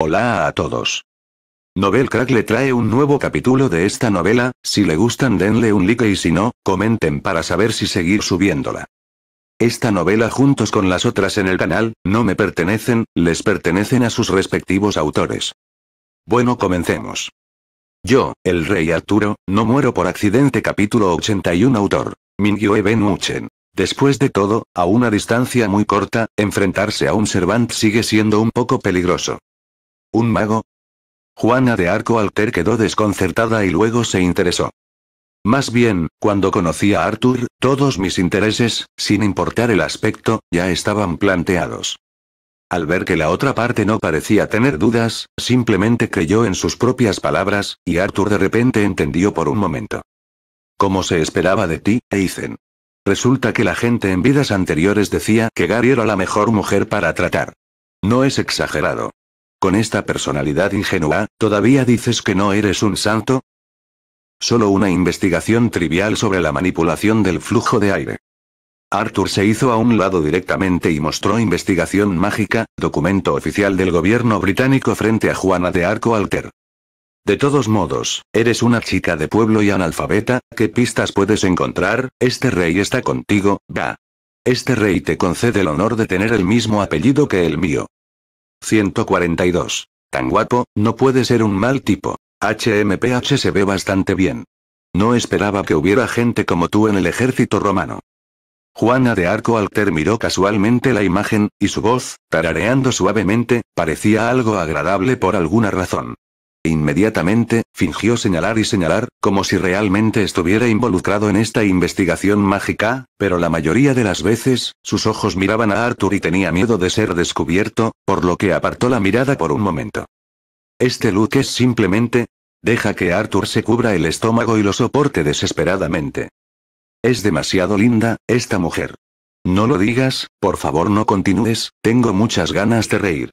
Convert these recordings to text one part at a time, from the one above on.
Hola a todos. Novel Crack le trae un nuevo capítulo de esta novela, si le gustan denle un like y si no, comenten para saber si seguir subiéndola. Esta novela juntos con las otras en el canal, no me pertenecen, les pertenecen a sus respectivos autores. Bueno comencemos. Yo, el rey Arturo, no muero por accidente capítulo 81 autor. Mingyue Ben Después de todo, a una distancia muy corta, enfrentarse a un Servant sigue siendo un poco peligroso. ¿Un mago? Juana de Arco Alter quedó desconcertada y luego se interesó. Más bien, cuando conocí a Arthur, todos mis intereses, sin importar el aspecto, ya estaban planteados. Al ver que la otra parte no parecía tener dudas, simplemente creyó en sus propias palabras, y Arthur de repente entendió por un momento. Como se esperaba de ti, Eisen. Resulta que la gente en vidas anteriores decía que Gary era la mejor mujer para tratar. No es exagerado. Con esta personalidad ingenua, ¿todavía dices que no eres un santo? Solo una investigación trivial sobre la manipulación del flujo de aire. Arthur se hizo a un lado directamente y mostró Investigación Mágica, documento oficial del gobierno británico frente a Juana de Arco Alter. De todos modos, eres una chica de pueblo y analfabeta, ¿qué pistas puedes encontrar? Este rey está contigo, va. Este rey te concede el honor de tener el mismo apellido que el mío. 142. Tan guapo, no puede ser un mal tipo. HMPH se ve bastante bien. No esperaba que hubiera gente como tú en el ejército romano. Juana de Arco Alter miró casualmente la imagen, y su voz, tarareando suavemente, parecía algo agradable por alguna razón. Inmediatamente, fingió señalar y señalar, como si realmente estuviera involucrado en esta investigación mágica, pero la mayoría de las veces, sus ojos miraban a Arthur y tenía miedo de ser descubierto, por lo que apartó la mirada por un momento. Este look es simplemente... Deja que Arthur se cubra el estómago y lo soporte desesperadamente. Es demasiado linda, esta mujer. No lo digas, por favor no continúes, tengo muchas ganas de reír.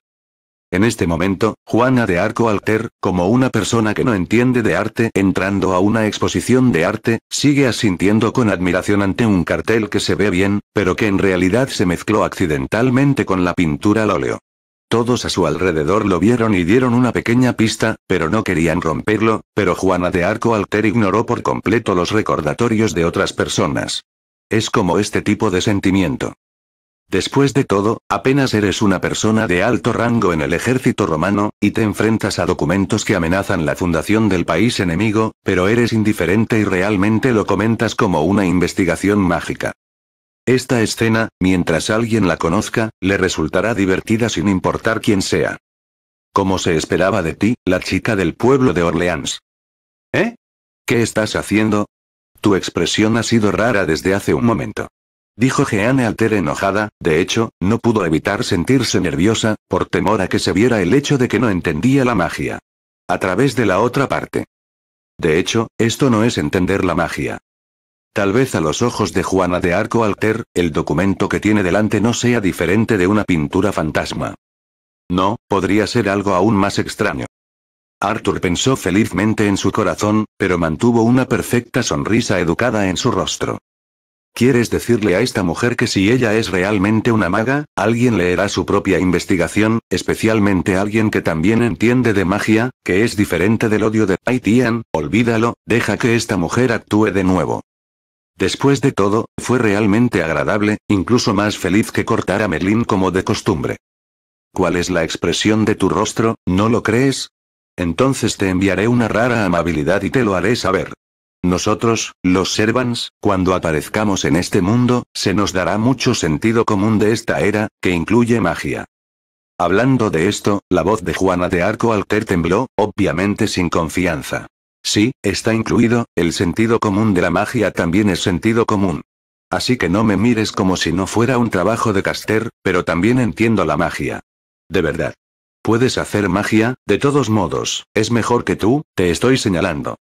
En este momento, Juana de Arco Alter, como una persona que no entiende de arte entrando a una exposición de arte, sigue asintiendo con admiración ante un cartel que se ve bien, pero que en realidad se mezcló accidentalmente con la pintura al óleo. Todos a su alrededor lo vieron y dieron una pequeña pista, pero no querían romperlo, pero Juana de Arco Alter ignoró por completo los recordatorios de otras personas. Es como este tipo de sentimiento. Después de todo, apenas eres una persona de alto rango en el ejército romano, y te enfrentas a documentos que amenazan la fundación del país enemigo, pero eres indiferente y realmente lo comentas como una investigación mágica. Esta escena, mientras alguien la conozca, le resultará divertida sin importar quién sea. Como se esperaba de ti, la chica del pueblo de Orleans. ¿Eh? ¿Qué estás haciendo? Tu expresión ha sido rara desde hace un momento dijo Jeanne Alter enojada, de hecho, no pudo evitar sentirse nerviosa, por temor a que se viera el hecho de que no entendía la magia. A través de la otra parte. De hecho, esto no es entender la magia. Tal vez a los ojos de Juana de Arco Alter, el documento que tiene delante no sea diferente de una pintura fantasma. No, podría ser algo aún más extraño. Arthur pensó felizmente en su corazón, pero mantuvo una perfecta sonrisa educada en su rostro. ¿Quieres decirle a esta mujer que si ella es realmente una maga, alguien leerá su propia investigación, especialmente alguien que también entiende de magia, que es diferente del odio de Haitian? Olvídalo, deja que esta mujer actúe de nuevo. Después de todo, fue realmente agradable, incluso más feliz que cortar a Merlin como de costumbre. ¿Cuál es la expresión de tu rostro, no lo crees? Entonces te enviaré una rara amabilidad y te lo haré saber. Nosotros, los Servans, cuando aparezcamos en este mundo, se nos dará mucho sentido común de esta era, que incluye magia. Hablando de esto, la voz de Juana de Arco Alter tembló, obviamente sin confianza. Sí, está incluido, el sentido común de la magia también es sentido común. Así que no me mires como si no fuera un trabajo de Caster, pero también entiendo la magia. De verdad. Puedes hacer magia, de todos modos, es mejor que tú, te estoy señalando.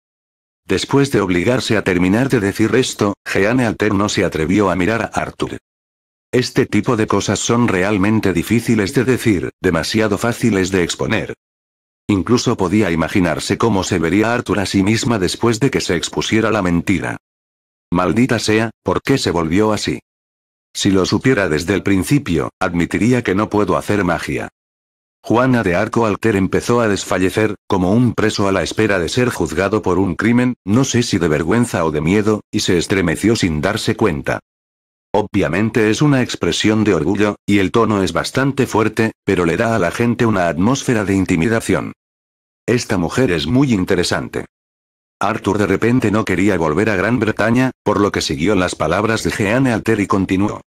Después de obligarse a terminar de decir esto, Jeanne Alter no se atrevió a mirar a Arthur. Este tipo de cosas son realmente difíciles de decir, demasiado fáciles de exponer. Incluso podía imaginarse cómo se vería Arthur a sí misma después de que se expusiera la mentira. Maldita sea, ¿por qué se volvió así? Si lo supiera desde el principio, admitiría que no puedo hacer magia. Juana de Arco Alter empezó a desfallecer, como un preso a la espera de ser juzgado por un crimen, no sé si de vergüenza o de miedo, y se estremeció sin darse cuenta. Obviamente es una expresión de orgullo, y el tono es bastante fuerte, pero le da a la gente una atmósfera de intimidación. Esta mujer es muy interesante. Arthur de repente no quería volver a Gran Bretaña, por lo que siguió las palabras de Jeanne Alter y continuó.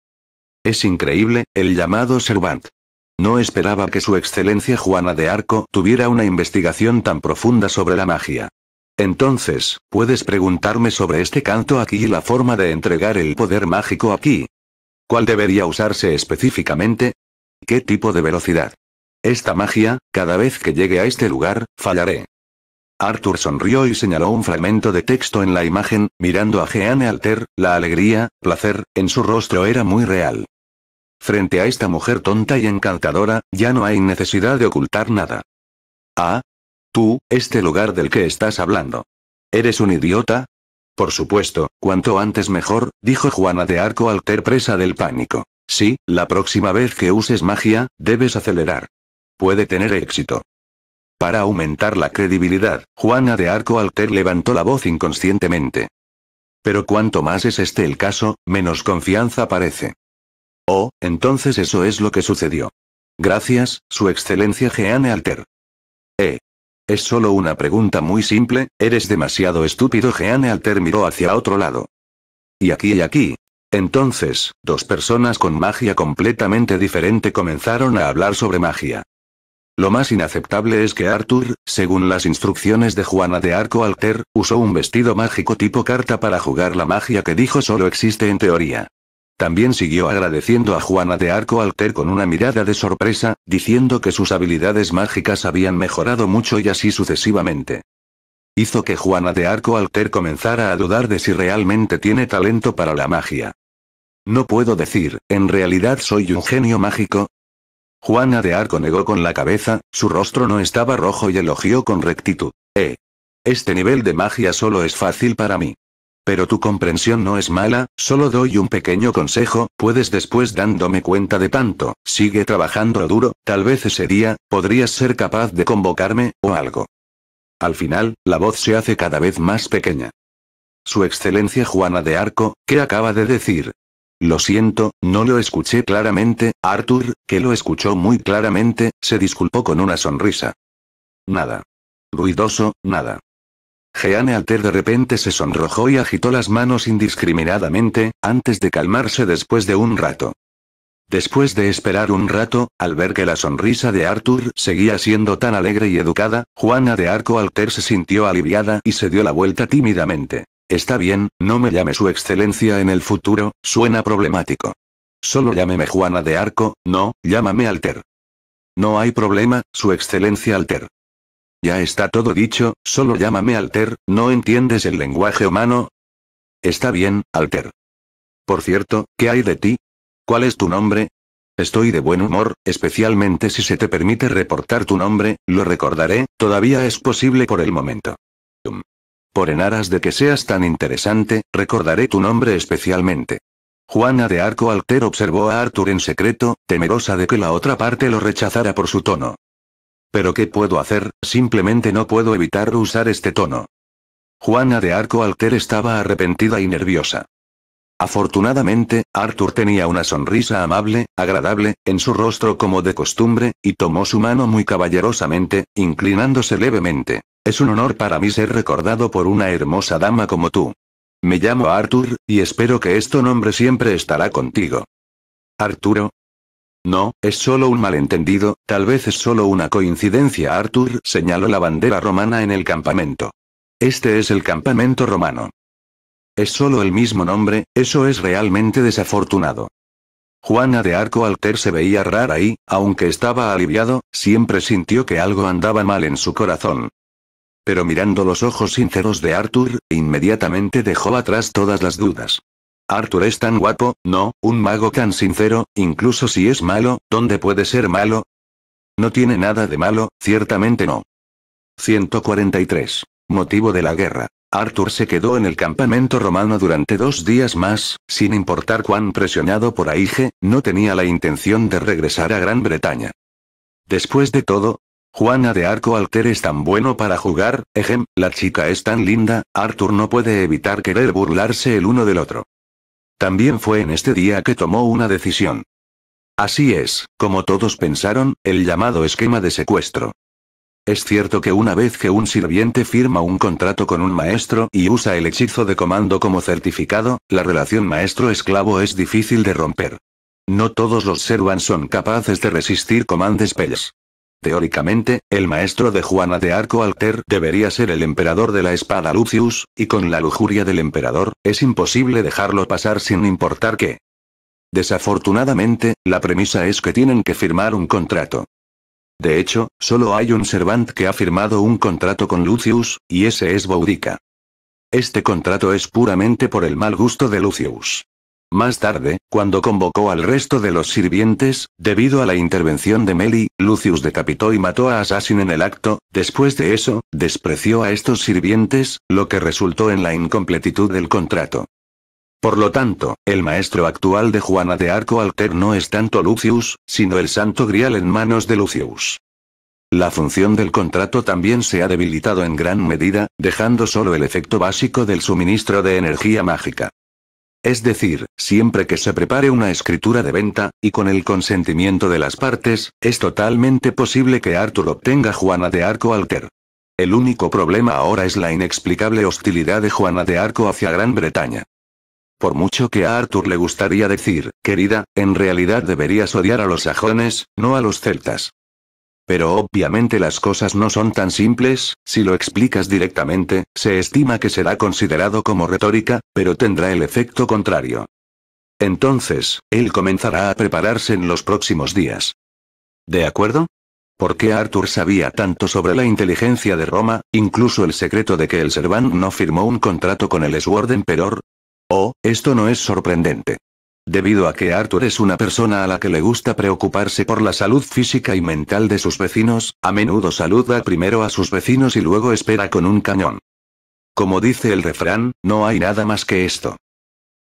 Es increíble, el llamado Servant. No esperaba que su excelencia Juana de Arco tuviera una investigación tan profunda sobre la magia. Entonces, puedes preguntarme sobre este canto aquí y la forma de entregar el poder mágico aquí. ¿Cuál debería usarse específicamente? ¿Qué tipo de velocidad? Esta magia, cada vez que llegue a este lugar, fallaré. Arthur sonrió y señaló un fragmento de texto en la imagen, mirando a Jeanne Alter, la alegría, placer, en su rostro era muy real. Frente a esta mujer tonta y encantadora, ya no hay necesidad de ocultar nada. Ah. Tú, este lugar del que estás hablando. ¿Eres un idiota? Por supuesto, cuanto antes mejor, dijo Juana de Arco Alter presa del pánico. Sí, la próxima vez que uses magia, debes acelerar. Puede tener éxito. Para aumentar la credibilidad, Juana de Arco Alter levantó la voz inconscientemente. Pero cuanto más es este el caso, menos confianza parece. Oh, entonces eso es lo que sucedió. Gracias, Su Excelencia Jeanne Alter. Eh. Es solo una pregunta muy simple, eres demasiado estúpido. Jeanne Alter miró hacia otro lado. Y aquí y aquí. Entonces, dos personas con magia completamente diferente comenzaron a hablar sobre magia. Lo más inaceptable es que Arthur, según las instrucciones de Juana de Arco Alter, usó un vestido mágico tipo carta para jugar la magia que dijo solo existe en teoría. También siguió agradeciendo a Juana de Arco Alter con una mirada de sorpresa, diciendo que sus habilidades mágicas habían mejorado mucho y así sucesivamente. Hizo que Juana de Arco Alter comenzara a dudar de si realmente tiene talento para la magia. No puedo decir, ¿en realidad soy un genio mágico? Juana de Arco negó con la cabeza, su rostro no estaba rojo y elogió con rectitud. Eh. Este nivel de magia solo es fácil para mí. Pero tu comprensión no es mala, solo doy un pequeño consejo, puedes después dándome cuenta de tanto, sigue trabajando duro, tal vez ese día, podrías ser capaz de convocarme, o algo. Al final, la voz se hace cada vez más pequeña. Su Excelencia Juana de Arco, ¿qué acaba de decir? Lo siento, no lo escuché claramente, Arthur, que lo escuchó muy claramente, se disculpó con una sonrisa. Nada. Ruidoso, nada. Jeanne Alter de repente se sonrojó y agitó las manos indiscriminadamente, antes de calmarse después de un rato. Después de esperar un rato, al ver que la sonrisa de Arthur seguía siendo tan alegre y educada, Juana de Arco Alter se sintió aliviada y se dio la vuelta tímidamente. Está bien, no me llame su excelencia en el futuro, suena problemático. Solo llámeme Juana de Arco, no, llámame Alter. No hay problema, su excelencia Alter. Ya está todo dicho, solo llámame Alter, ¿no entiendes el lenguaje humano? Está bien, Alter. Por cierto, ¿qué hay de ti? ¿Cuál es tu nombre? Estoy de buen humor, especialmente si se te permite reportar tu nombre, lo recordaré, todavía es posible por el momento. Por en aras de que seas tan interesante, recordaré tu nombre especialmente. Juana de Arco Alter observó a Arthur en secreto, temerosa de que la otra parte lo rechazara por su tono. Pero ¿qué puedo hacer? Simplemente no puedo evitar usar este tono. Juana de Arco Alter estaba arrepentida y nerviosa. Afortunadamente, Arthur tenía una sonrisa amable, agradable, en su rostro como de costumbre, y tomó su mano muy caballerosamente, inclinándose levemente. Es un honor para mí ser recordado por una hermosa dama como tú. Me llamo Arthur, y espero que este nombre siempre estará contigo. Arturo, no, es solo un malentendido, tal vez es solo una coincidencia. Arthur señaló la bandera romana en el campamento. Este es el campamento romano. Es solo el mismo nombre, eso es realmente desafortunado. Juana de Arco Alter se veía rara y, aunque estaba aliviado, siempre sintió que algo andaba mal en su corazón. Pero mirando los ojos sinceros de Arthur, inmediatamente dejó atrás todas las dudas. Arthur es tan guapo, ¿no? Un mago tan sincero, incluso si es malo, ¿dónde puede ser malo? No tiene nada de malo, ciertamente no. 143. Motivo de la guerra. Arthur se quedó en el campamento romano durante dos días más, sin importar cuán presionado por Aige, no tenía la intención de regresar a Gran Bretaña. Después de todo, Juana de Arco Alter es tan bueno para jugar, ejem, la chica es tan linda, Arthur no puede evitar querer burlarse el uno del otro. También fue en este día que tomó una decisión. Así es, como todos pensaron, el llamado esquema de secuestro. Es cierto que una vez que un sirviente firma un contrato con un maestro y usa el hechizo de comando como certificado, la relación maestro-esclavo es difícil de romper. No todos los Servan son capaces de resistir comandos Pels. Teóricamente, el maestro de Juana de Arco Alter debería ser el emperador de la espada Lucius, y con la lujuria del emperador, es imposible dejarlo pasar sin importar qué. Desafortunadamente, la premisa es que tienen que firmar un contrato. De hecho, solo hay un Servant que ha firmado un contrato con Lucius, y ese es Boudica. Este contrato es puramente por el mal gusto de Lucius. Más tarde, cuando convocó al resto de los sirvientes, debido a la intervención de Meli, Lucius decapitó y mató a Assassin en el acto, después de eso, despreció a estos sirvientes, lo que resultó en la incompletitud del contrato. Por lo tanto, el maestro actual de Juana de Arco Alter no es tanto Lucius, sino el santo grial en manos de Lucius. La función del contrato también se ha debilitado en gran medida, dejando solo el efecto básico del suministro de energía mágica. Es decir, siempre que se prepare una escritura de venta, y con el consentimiento de las partes, es totalmente posible que Arthur obtenga Juana de Arco Alter. El único problema ahora es la inexplicable hostilidad de Juana de Arco hacia Gran Bretaña. Por mucho que a Arthur le gustaría decir, querida, en realidad deberías odiar a los sajones, no a los celtas. Pero obviamente las cosas no son tan simples, si lo explicas directamente, se estima que será considerado como retórica, pero tendrá el efecto contrario. Entonces, él comenzará a prepararse en los próximos días. ¿De acuerdo? ¿Por qué Arthur sabía tanto sobre la inteligencia de Roma, incluso el secreto de que el Servant no firmó un contrato con el Sword Emperor? Oh, esto no es sorprendente. Debido a que Arthur es una persona a la que le gusta preocuparse por la salud física y mental de sus vecinos, a menudo saluda primero a sus vecinos y luego espera con un cañón. Como dice el refrán, no hay nada más que esto.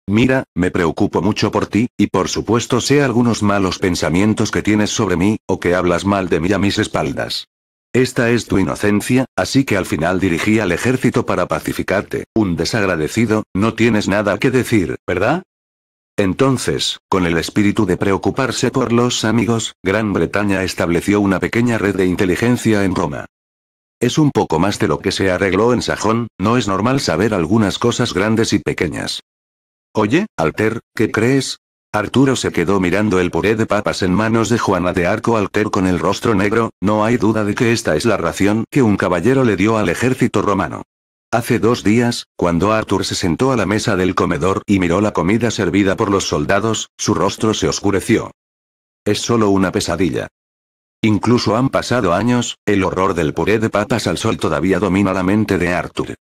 Mira, me preocupo mucho por ti, y por supuesto sé algunos malos pensamientos que tienes sobre mí, o que hablas mal de mí a mis espaldas. Esta es tu inocencia, así que al final dirigí al ejército para pacificarte, un desagradecido, no tienes nada que decir, ¿verdad? Entonces, con el espíritu de preocuparse por los amigos, Gran Bretaña estableció una pequeña red de inteligencia en Roma. Es un poco más de lo que se arregló en Sajón, no es normal saber algunas cosas grandes y pequeñas. Oye, Alter, ¿qué crees? Arturo se quedó mirando el puré de papas en manos de Juana de Arco Alter con el rostro negro, no hay duda de que esta es la ración que un caballero le dio al ejército romano. Hace dos días, cuando Arthur se sentó a la mesa del comedor y miró la comida servida por los soldados, su rostro se oscureció. Es solo una pesadilla. Incluso han pasado años, el horror del puré de papas al sol todavía domina la mente de Arthur.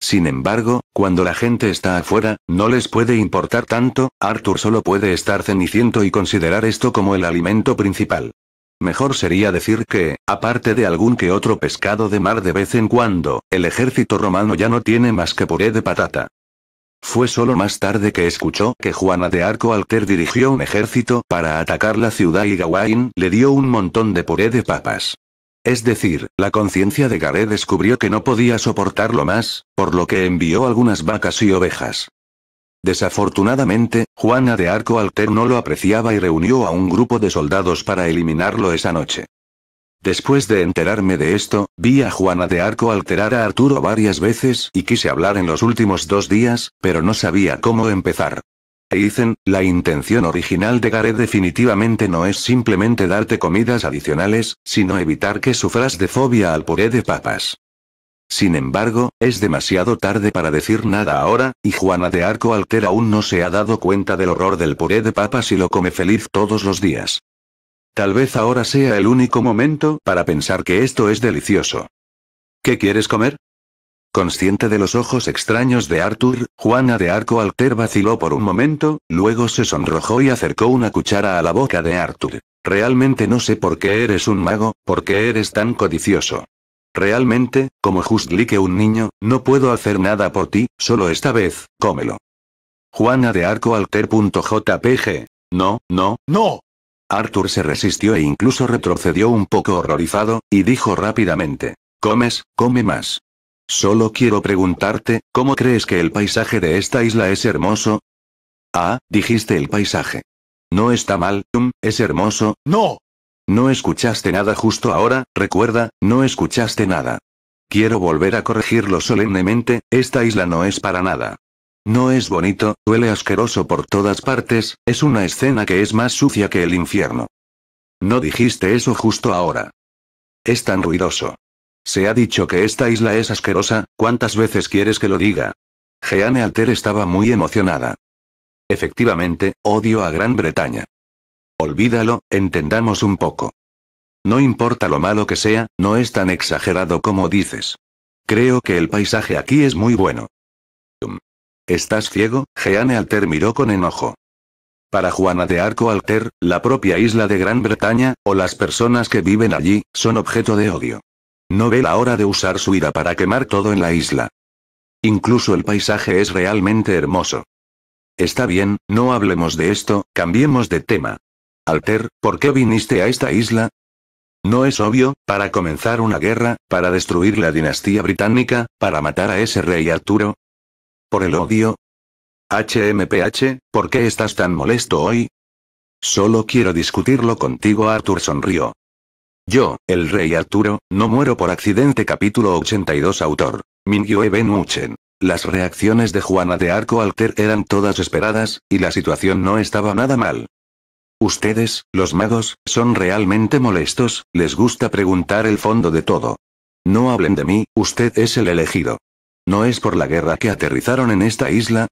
Sin embargo, cuando la gente está afuera, no les puede importar tanto, Arthur solo puede estar ceniciento y considerar esto como el alimento principal. Mejor sería decir que, aparte de algún que otro pescado de mar de vez en cuando, el ejército romano ya no tiene más que puré de patata. Fue solo más tarde que escuchó que Juana de Arco Alter dirigió un ejército para atacar la ciudad y Gawain le dio un montón de puré de papas. Es decir, la conciencia de Garé descubrió que no podía soportarlo más, por lo que envió algunas vacas y ovejas. Desafortunadamente, Juana de Arco Alter no lo apreciaba y reunió a un grupo de soldados para eliminarlo esa noche. Después de enterarme de esto, vi a Juana de Arco alterar a Arturo varias veces y quise hablar en los últimos dos días, pero no sabía cómo empezar. E dicen, la intención original de Gareth definitivamente no es simplemente darte comidas adicionales, sino evitar que sufras de fobia al puré de papas. Sin embargo, es demasiado tarde para decir nada ahora, y Juana de Arco Alter aún no se ha dado cuenta del horror del puré de papas y lo come feliz todos los días. Tal vez ahora sea el único momento para pensar que esto es delicioso. ¿Qué quieres comer? Consciente de los ojos extraños de Arthur, Juana de Arco Alter vaciló por un momento, luego se sonrojó y acercó una cuchara a la boca de Arthur. Realmente no sé por qué eres un mago, por qué eres tan codicioso. Realmente, como justly que un niño, no puedo hacer nada por ti, solo esta vez, cómelo. Juana de Arco Alter.jpg. No, no, no. Arthur se resistió e incluso retrocedió un poco horrorizado, y dijo rápidamente. Comes, come más. Solo quiero preguntarte, ¿cómo crees que el paisaje de esta isla es hermoso? Ah, dijiste el paisaje. No está mal, es hermoso, no. No escuchaste nada justo ahora, recuerda, no escuchaste nada. Quiero volver a corregirlo solemnemente, esta isla no es para nada. No es bonito, huele asqueroso por todas partes, es una escena que es más sucia que el infierno. No dijiste eso justo ahora. Es tan ruidoso. Se ha dicho que esta isla es asquerosa, ¿cuántas veces quieres que lo diga? Jeanne Alter estaba muy emocionada. Efectivamente, odio a Gran Bretaña. Olvídalo, entendamos un poco. No importa lo malo que sea, no es tan exagerado como dices. Creo que el paisaje aquí es muy bueno. ¿Estás ciego? Jeanne Alter miró con enojo. Para Juana de Arco Alter, la propia isla de Gran Bretaña, o las personas que viven allí, son objeto de odio. No ve la hora de usar su ira para quemar todo en la isla. Incluso el paisaje es realmente hermoso. Está bien, no hablemos de esto, cambiemos de tema. Alter, ¿por qué viniste a esta isla? No es obvio, para comenzar una guerra, para destruir la dinastía británica, para matar a ese rey Arturo. ¿Por el odio? HMPH, ¿por qué estás tan molesto hoy? Solo quiero discutirlo contigo, Arthur sonrió. Yo, el rey Arturo, no muero por accidente capítulo 82 autor. Mingyue Ben Las reacciones de Juana de Arco Alter eran todas esperadas, y la situación no estaba nada mal. Ustedes, los magos, son realmente molestos, les gusta preguntar el fondo de todo. No hablen de mí, usted es el elegido. ¿No es por la guerra que aterrizaron en esta isla?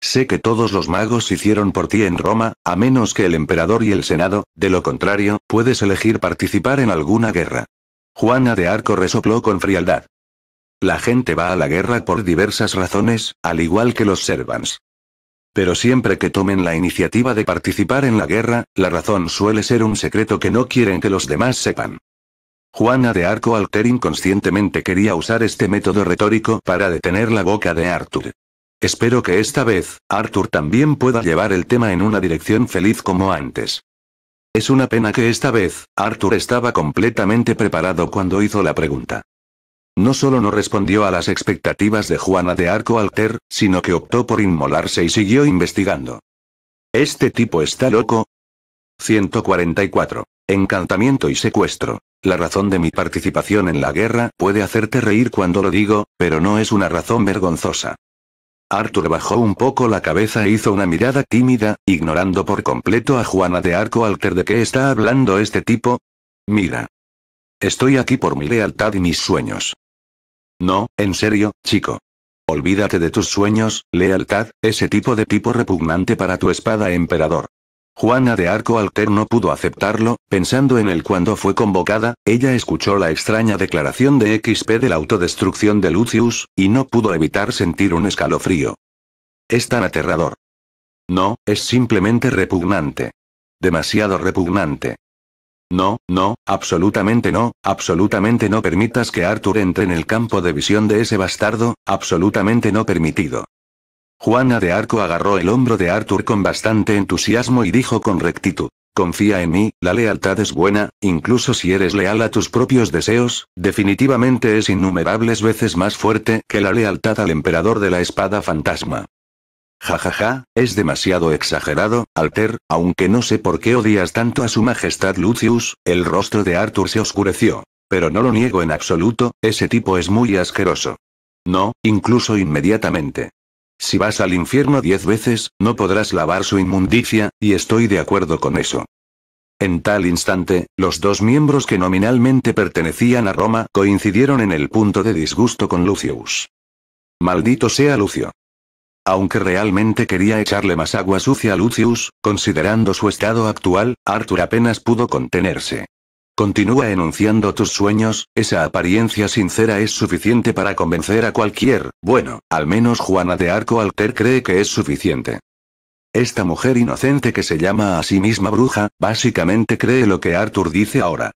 Sé que todos los magos hicieron por ti en Roma, a menos que el emperador y el senado, de lo contrario, puedes elegir participar en alguna guerra. Juana de Arco resopló con frialdad. La gente va a la guerra por diversas razones, al igual que los serbans. Pero siempre que tomen la iniciativa de participar en la guerra, la razón suele ser un secreto que no quieren que los demás sepan. Juana de Arco Alter inconscientemente quería usar este método retórico para detener la boca de Arthur. Espero que esta vez, Arthur también pueda llevar el tema en una dirección feliz como antes. Es una pena que esta vez, Arthur estaba completamente preparado cuando hizo la pregunta. No solo no respondió a las expectativas de Juana de Arco Alter, sino que optó por inmolarse y siguió investigando. ¿Este tipo está loco? 144. Encantamiento y secuestro. La razón de mi participación en la guerra puede hacerte reír cuando lo digo, pero no es una razón vergonzosa. Arthur bajó un poco la cabeza e hizo una mirada tímida, ignorando por completo a Juana de Arco Alter de qué está hablando este tipo. Mira. Estoy aquí por mi lealtad y mis sueños. No, en serio, chico. Olvídate de tus sueños, lealtad, ese tipo de tipo repugnante para tu espada emperador. Juana de Arco Alter no pudo aceptarlo, pensando en él cuando fue convocada, ella escuchó la extraña declaración de XP de la autodestrucción de Lucius, y no pudo evitar sentir un escalofrío. Es tan aterrador. No, es simplemente repugnante. Demasiado repugnante. No, no, absolutamente no, absolutamente no permitas que Arthur entre en el campo de visión de ese bastardo, absolutamente no permitido. Juana de Arco agarró el hombro de Arthur con bastante entusiasmo y dijo con rectitud. Confía en mí, la lealtad es buena, incluso si eres leal a tus propios deseos, definitivamente es innumerables veces más fuerte que la lealtad al emperador de la espada fantasma. Jajaja, ja, ja, es demasiado exagerado, Alter, aunque no sé por qué odias tanto a su majestad Lucius, el rostro de Arthur se oscureció. Pero no lo niego en absoluto, ese tipo es muy asqueroso. No, incluso inmediatamente. Si vas al infierno diez veces, no podrás lavar su inmundicia, y estoy de acuerdo con eso. En tal instante, los dos miembros que nominalmente pertenecían a Roma coincidieron en el punto de disgusto con Lucius. Maldito sea Lucio. Aunque realmente quería echarle más agua sucia a Lucius, considerando su estado actual, Arthur apenas pudo contenerse. Continúa enunciando tus sueños, esa apariencia sincera es suficiente para convencer a cualquier, bueno, al menos Juana de Arco Alter cree que es suficiente. Esta mujer inocente que se llama a sí misma bruja, básicamente cree lo que Arthur dice ahora.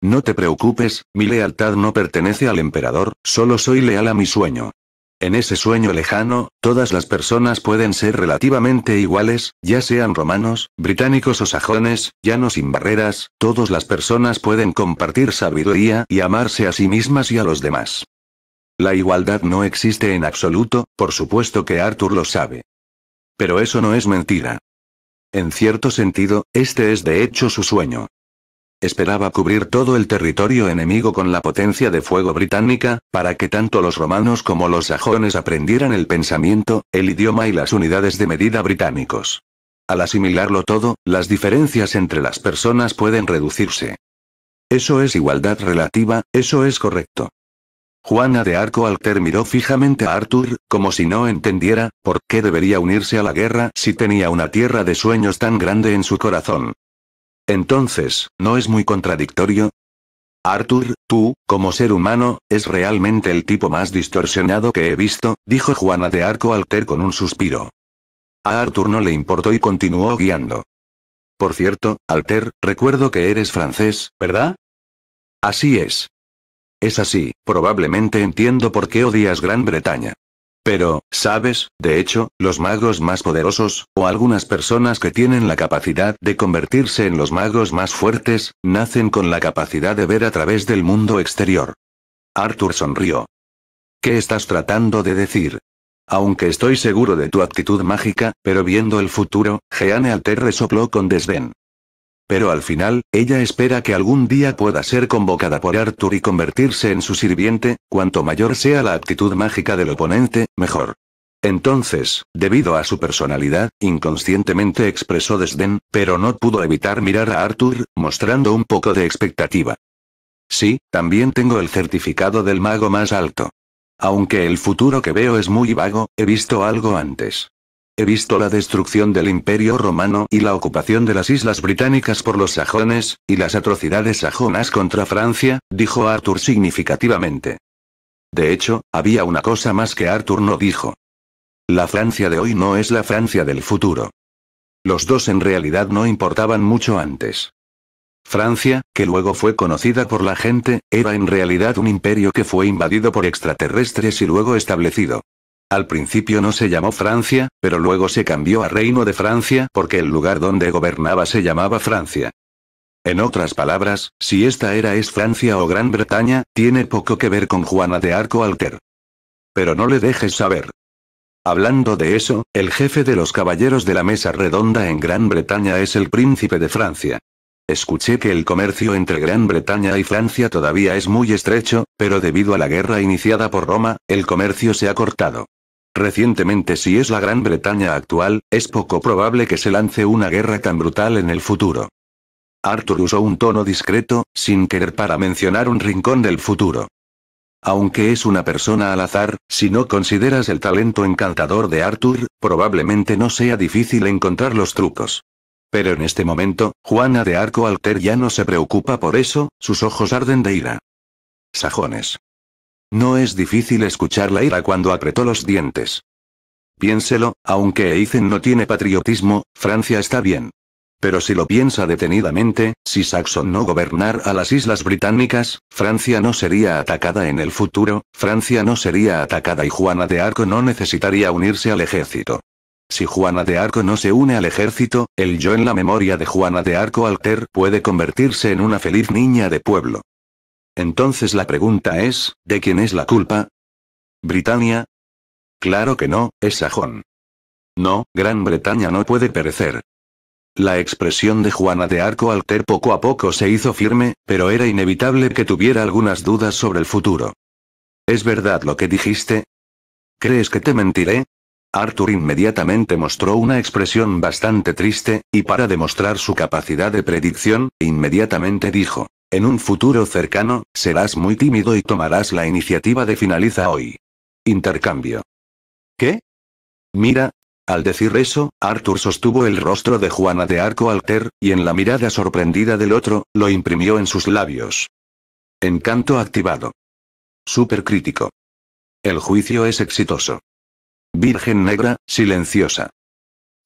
No te preocupes, mi lealtad no pertenece al emperador, solo soy leal a mi sueño. En ese sueño lejano, todas las personas pueden ser relativamente iguales, ya sean romanos, británicos o sajones, ya no sin barreras, todas las personas pueden compartir sabiduría y amarse a sí mismas y a los demás. La igualdad no existe en absoluto, por supuesto que Arthur lo sabe. Pero eso no es mentira. En cierto sentido, este es de hecho su sueño esperaba cubrir todo el territorio enemigo con la potencia de fuego británica, para que tanto los romanos como los sajones aprendieran el pensamiento, el idioma y las unidades de medida británicos. Al asimilarlo todo, las diferencias entre las personas pueden reducirse. Eso es igualdad relativa, eso es correcto. Juana de Arco Alter miró fijamente a Arthur, como si no entendiera, por qué debería unirse a la guerra si tenía una tierra de sueños tan grande en su corazón. Entonces, ¿no es muy contradictorio? Arthur, tú, como ser humano, es realmente el tipo más distorsionado que he visto, dijo Juana de Arco Alter con un suspiro. A Arthur no le importó y continuó guiando. Por cierto, Alter, recuerdo que eres francés, ¿verdad? Así es. Es así, probablemente entiendo por qué odias Gran Bretaña. Pero, ¿sabes? De hecho, los magos más poderosos, o algunas personas que tienen la capacidad de convertirse en los magos más fuertes, nacen con la capacidad de ver a través del mundo exterior. Arthur sonrió. ¿Qué estás tratando de decir? Aunque estoy seguro de tu actitud mágica, pero viendo el futuro, Jeanne Alter resopló con desdén. Pero al final, ella espera que algún día pueda ser convocada por Arthur y convertirse en su sirviente, cuanto mayor sea la actitud mágica del oponente, mejor. Entonces, debido a su personalidad, inconscientemente expresó desdén, pero no pudo evitar mirar a Arthur, mostrando un poco de expectativa. Sí, también tengo el certificado del mago más alto. Aunque el futuro que veo es muy vago, he visto algo antes. He visto la destrucción del Imperio Romano y la ocupación de las islas británicas por los sajones, y las atrocidades sajonas contra Francia, dijo Arthur significativamente. De hecho, había una cosa más que Arthur no dijo. La Francia de hoy no es la Francia del futuro. Los dos en realidad no importaban mucho antes. Francia, que luego fue conocida por la gente, era en realidad un imperio que fue invadido por extraterrestres y luego establecido. Al principio no se llamó Francia, pero luego se cambió a Reino de Francia porque el lugar donde gobernaba se llamaba Francia. En otras palabras, si esta era es Francia o Gran Bretaña, tiene poco que ver con Juana de Arco Alter. Pero no le dejes saber. Hablando de eso, el jefe de los caballeros de la mesa redonda en Gran Bretaña es el príncipe de Francia. Escuché que el comercio entre Gran Bretaña y Francia todavía es muy estrecho, pero debido a la guerra iniciada por Roma, el comercio se ha cortado. Recientemente si es la Gran Bretaña actual, es poco probable que se lance una guerra tan brutal en el futuro. Arthur usó un tono discreto, sin querer para mencionar un rincón del futuro. Aunque es una persona al azar, si no consideras el talento encantador de Arthur, probablemente no sea difícil encontrar los trucos. Pero en este momento, Juana de Arco Alter ya no se preocupa por eso, sus ojos arden de ira. Sajones. No es difícil escuchar la ira cuando apretó los dientes. Piénselo, aunque Eizen no tiene patriotismo, Francia está bien. Pero si lo piensa detenidamente, si Saxon no gobernar a las Islas Británicas, Francia no sería atacada en el futuro, Francia no sería atacada y Juana de Arco no necesitaría unirse al ejército. Si Juana de Arco no se une al ejército, el yo en la memoria de Juana de Arco Alter puede convertirse en una feliz niña de pueblo. Entonces la pregunta es, ¿de quién es la culpa? ¿Britania? Claro que no, es sajón. No, Gran Bretaña no puede perecer. La expresión de Juana de Arco Alter poco a poco se hizo firme, pero era inevitable que tuviera algunas dudas sobre el futuro. ¿Es verdad lo que dijiste? ¿Crees que te mentiré? Arthur inmediatamente mostró una expresión bastante triste, y para demostrar su capacidad de predicción, inmediatamente dijo. En un futuro cercano, serás muy tímido y tomarás la iniciativa de finaliza hoy. Intercambio. ¿Qué? Mira. Al decir eso, Arthur sostuvo el rostro de Juana de Arco Alter, y en la mirada sorprendida del otro, lo imprimió en sus labios. Encanto activado. Supercrítico. El juicio es exitoso. Virgen negra, silenciosa.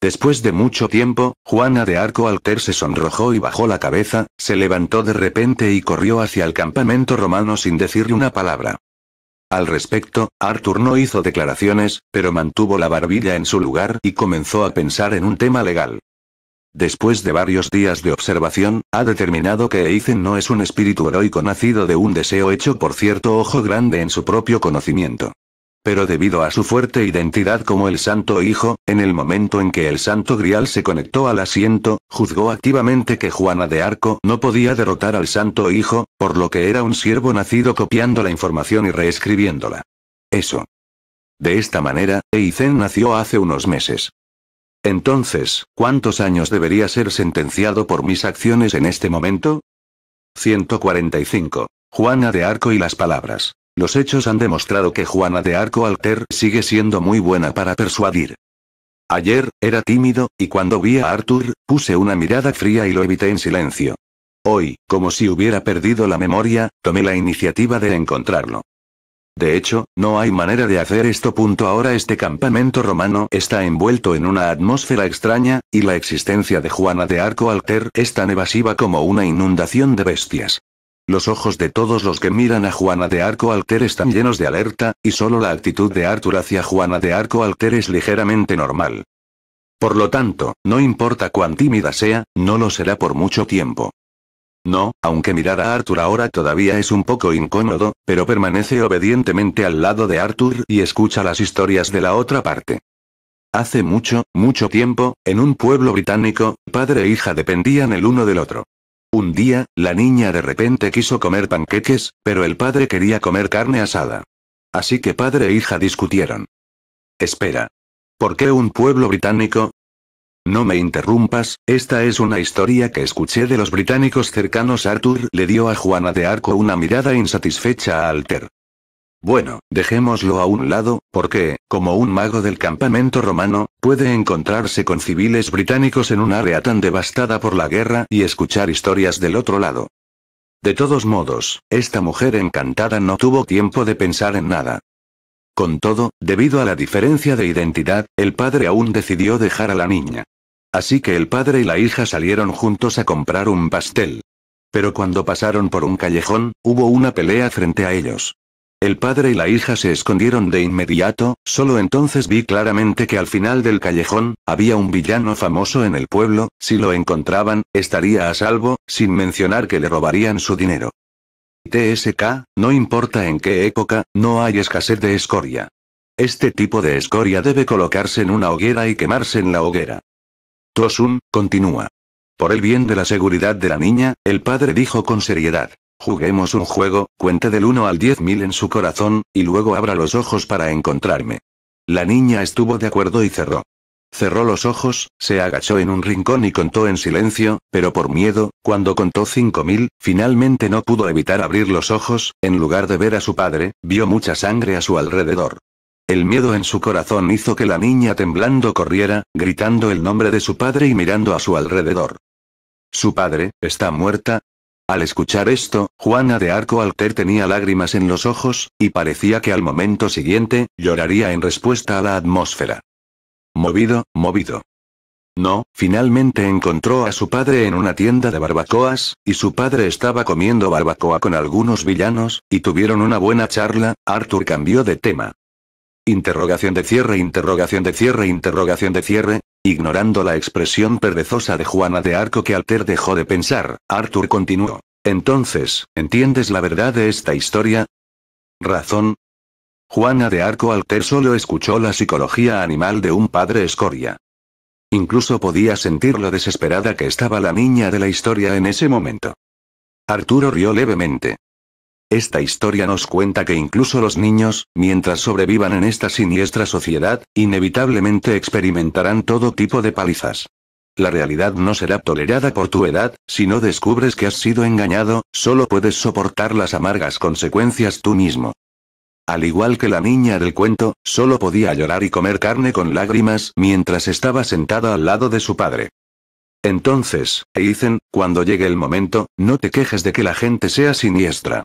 Después de mucho tiempo, Juana de Arco Alter se sonrojó y bajó la cabeza, se levantó de repente y corrió hacia el campamento romano sin decirle una palabra. Al respecto, Arthur no hizo declaraciones, pero mantuvo la barbilla en su lugar y comenzó a pensar en un tema legal. Después de varios días de observación, ha determinado que Eizen no es un espíritu heroico nacido de un deseo hecho por cierto ojo grande en su propio conocimiento. Pero debido a su fuerte identidad como el Santo Hijo, en el momento en que el Santo Grial se conectó al asiento, juzgó activamente que Juana de Arco no podía derrotar al Santo Hijo, por lo que era un siervo nacido copiando la información y reescribiéndola. Eso. De esta manera, Eizen nació hace unos meses. Entonces, ¿cuántos años debería ser sentenciado por mis acciones en este momento? 145. Juana de Arco y las palabras. Los hechos han demostrado que Juana de Arco Alter sigue siendo muy buena para persuadir. Ayer, era tímido, y cuando vi a Arthur, puse una mirada fría y lo evité en silencio. Hoy, como si hubiera perdido la memoria, tomé la iniciativa de encontrarlo. De hecho, no hay manera de hacer esto. Punto. Ahora este campamento romano está envuelto en una atmósfera extraña, y la existencia de Juana de Arco Alter es tan evasiva como una inundación de bestias. Los ojos de todos los que miran a Juana de Arco Alter están llenos de alerta, y solo la actitud de Arthur hacia Juana de Arco Alter es ligeramente normal. Por lo tanto, no importa cuán tímida sea, no lo será por mucho tiempo. No, aunque mirar a Arthur ahora todavía es un poco incómodo, pero permanece obedientemente al lado de Arthur y escucha las historias de la otra parte. Hace mucho, mucho tiempo, en un pueblo británico, padre e hija dependían el uno del otro. Un día, la niña de repente quiso comer panqueques, pero el padre quería comer carne asada. Así que padre e hija discutieron. Espera. ¿Por qué un pueblo británico? No me interrumpas, esta es una historia que escuché de los británicos cercanos. Arthur le dio a Juana de Arco una mirada insatisfecha a Alter. Bueno, dejémoslo a un lado, porque, como un mago del campamento romano, puede encontrarse con civiles británicos en un área tan devastada por la guerra y escuchar historias del otro lado. De todos modos, esta mujer encantada no tuvo tiempo de pensar en nada. Con todo, debido a la diferencia de identidad, el padre aún decidió dejar a la niña. Así que el padre y la hija salieron juntos a comprar un pastel. Pero cuando pasaron por un callejón, hubo una pelea frente a ellos. El padre y la hija se escondieron de inmediato, solo entonces vi claramente que al final del callejón, había un villano famoso en el pueblo, si lo encontraban, estaría a salvo, sin mencionar que le robarían su dinero. TSK, no importa en qué época, no hay escasez de escoria. Este tipo de escoria debe colocarse en una hoguera y quemarse en la hoguera. Tosun, continúa. Por el bien de la seguridad de la niña, el padre dijo con seriedad. Juguemos un juego, cuente del 1 al 10.000 en su corazón, y luego abra los ojos para encontrarme. La niña estuvo de acuerdo y cerró. Cerró los ojos, se agachó en un rincón y contó en silencio, pero por miedo, cuando contó 5.000, finalmente no pudo evitar abrir los ojos, en lugar de ver a su padre, vio mucha sangre a su alrededor. El miedo en su corazón hizo que la niña temblando corriera, gritando el nombre de su padre y mirando a su alrededor. Su padre, está muerta, al escuchar esto, Juana de Arco Alter tenía lágrimas en los ojos, y parecía que al momento siguiente, lloraría en respuesta a la atmósfera. Movido, movido. No, finalmente encontró a su padre en una tienda de barbacoas, y su padre estaba comiendo barbacoa con algunos villanos, y tuvieron una buena charla, Arthur cambió de tema. Interrogación de cierre, interrogación de cierre, interrogación de cierre, Ignorando la expresión perezosa de Juana de Arco que Alter dejó de pensar, Arthur continuó. Entonces, ¿entiendes la verdad de esta historia? Razón. Juana de Arco Alter solo escuchó la psicología animal de un padre escoria. Incluso podía sentir lo desesperada que estaba la niña de la historia en ese momento. Arturo rió levemente. Esta historia nos cuenta que incluso los niños, mientras sobrevivan en esta siniestra sociedad, inevitablemente experimentarán todo tipo de palizas. La realidad no será tolerada por tu edad, si no descubres que has sido engañado, solo puedes soportar las amargas consecuencias tú mismo. Al igual que la niña del cuento, solo podía llorar y comer carne con lágrimas mientras estaba sentada al lado de su padre. Entonces, dicen, cuando llegue el momento, no te quejes de que la gente sea siniestra.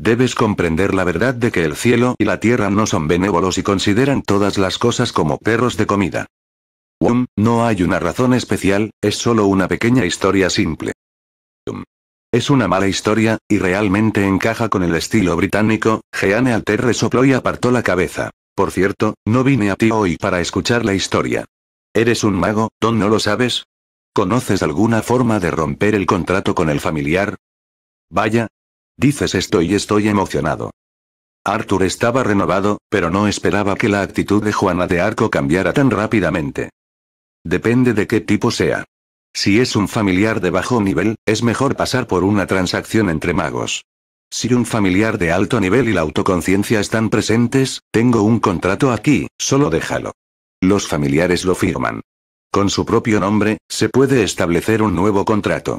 Debes comprender la verdad de que el cielo y la tierra no son benévolos y consideran todas las cosas como perros de comida. no hay una razón especial, es solo una pequeña historia simple. Es una mala historia, y realmente encaja con el estilo británico, Jeanne Alter resopló y apartó la cabeza. Por cierto, no vine a ti hoy para escuchar la historia. Eres un mago, Don, ¿no lo sabes? ¿Conoces alguna forma de romper el contrato con el familiar? Vaya, Dices esto y estoy emocionado. Arthur estaba renovado, pero no esperaba que la actitud de Juana de Arco cambiara tan rápidamente. Depende de qué tipo sea. Si es un familiar de bajo nivel, es mejor pasar por una transacción entre magos. Si un familiar de alto nivel y la autoconciencia están presentes, tengo un contrato aquí, solo déjalo. Los familiares lo firman. Con su propio nombre, se puede establecer un nuevo contrato.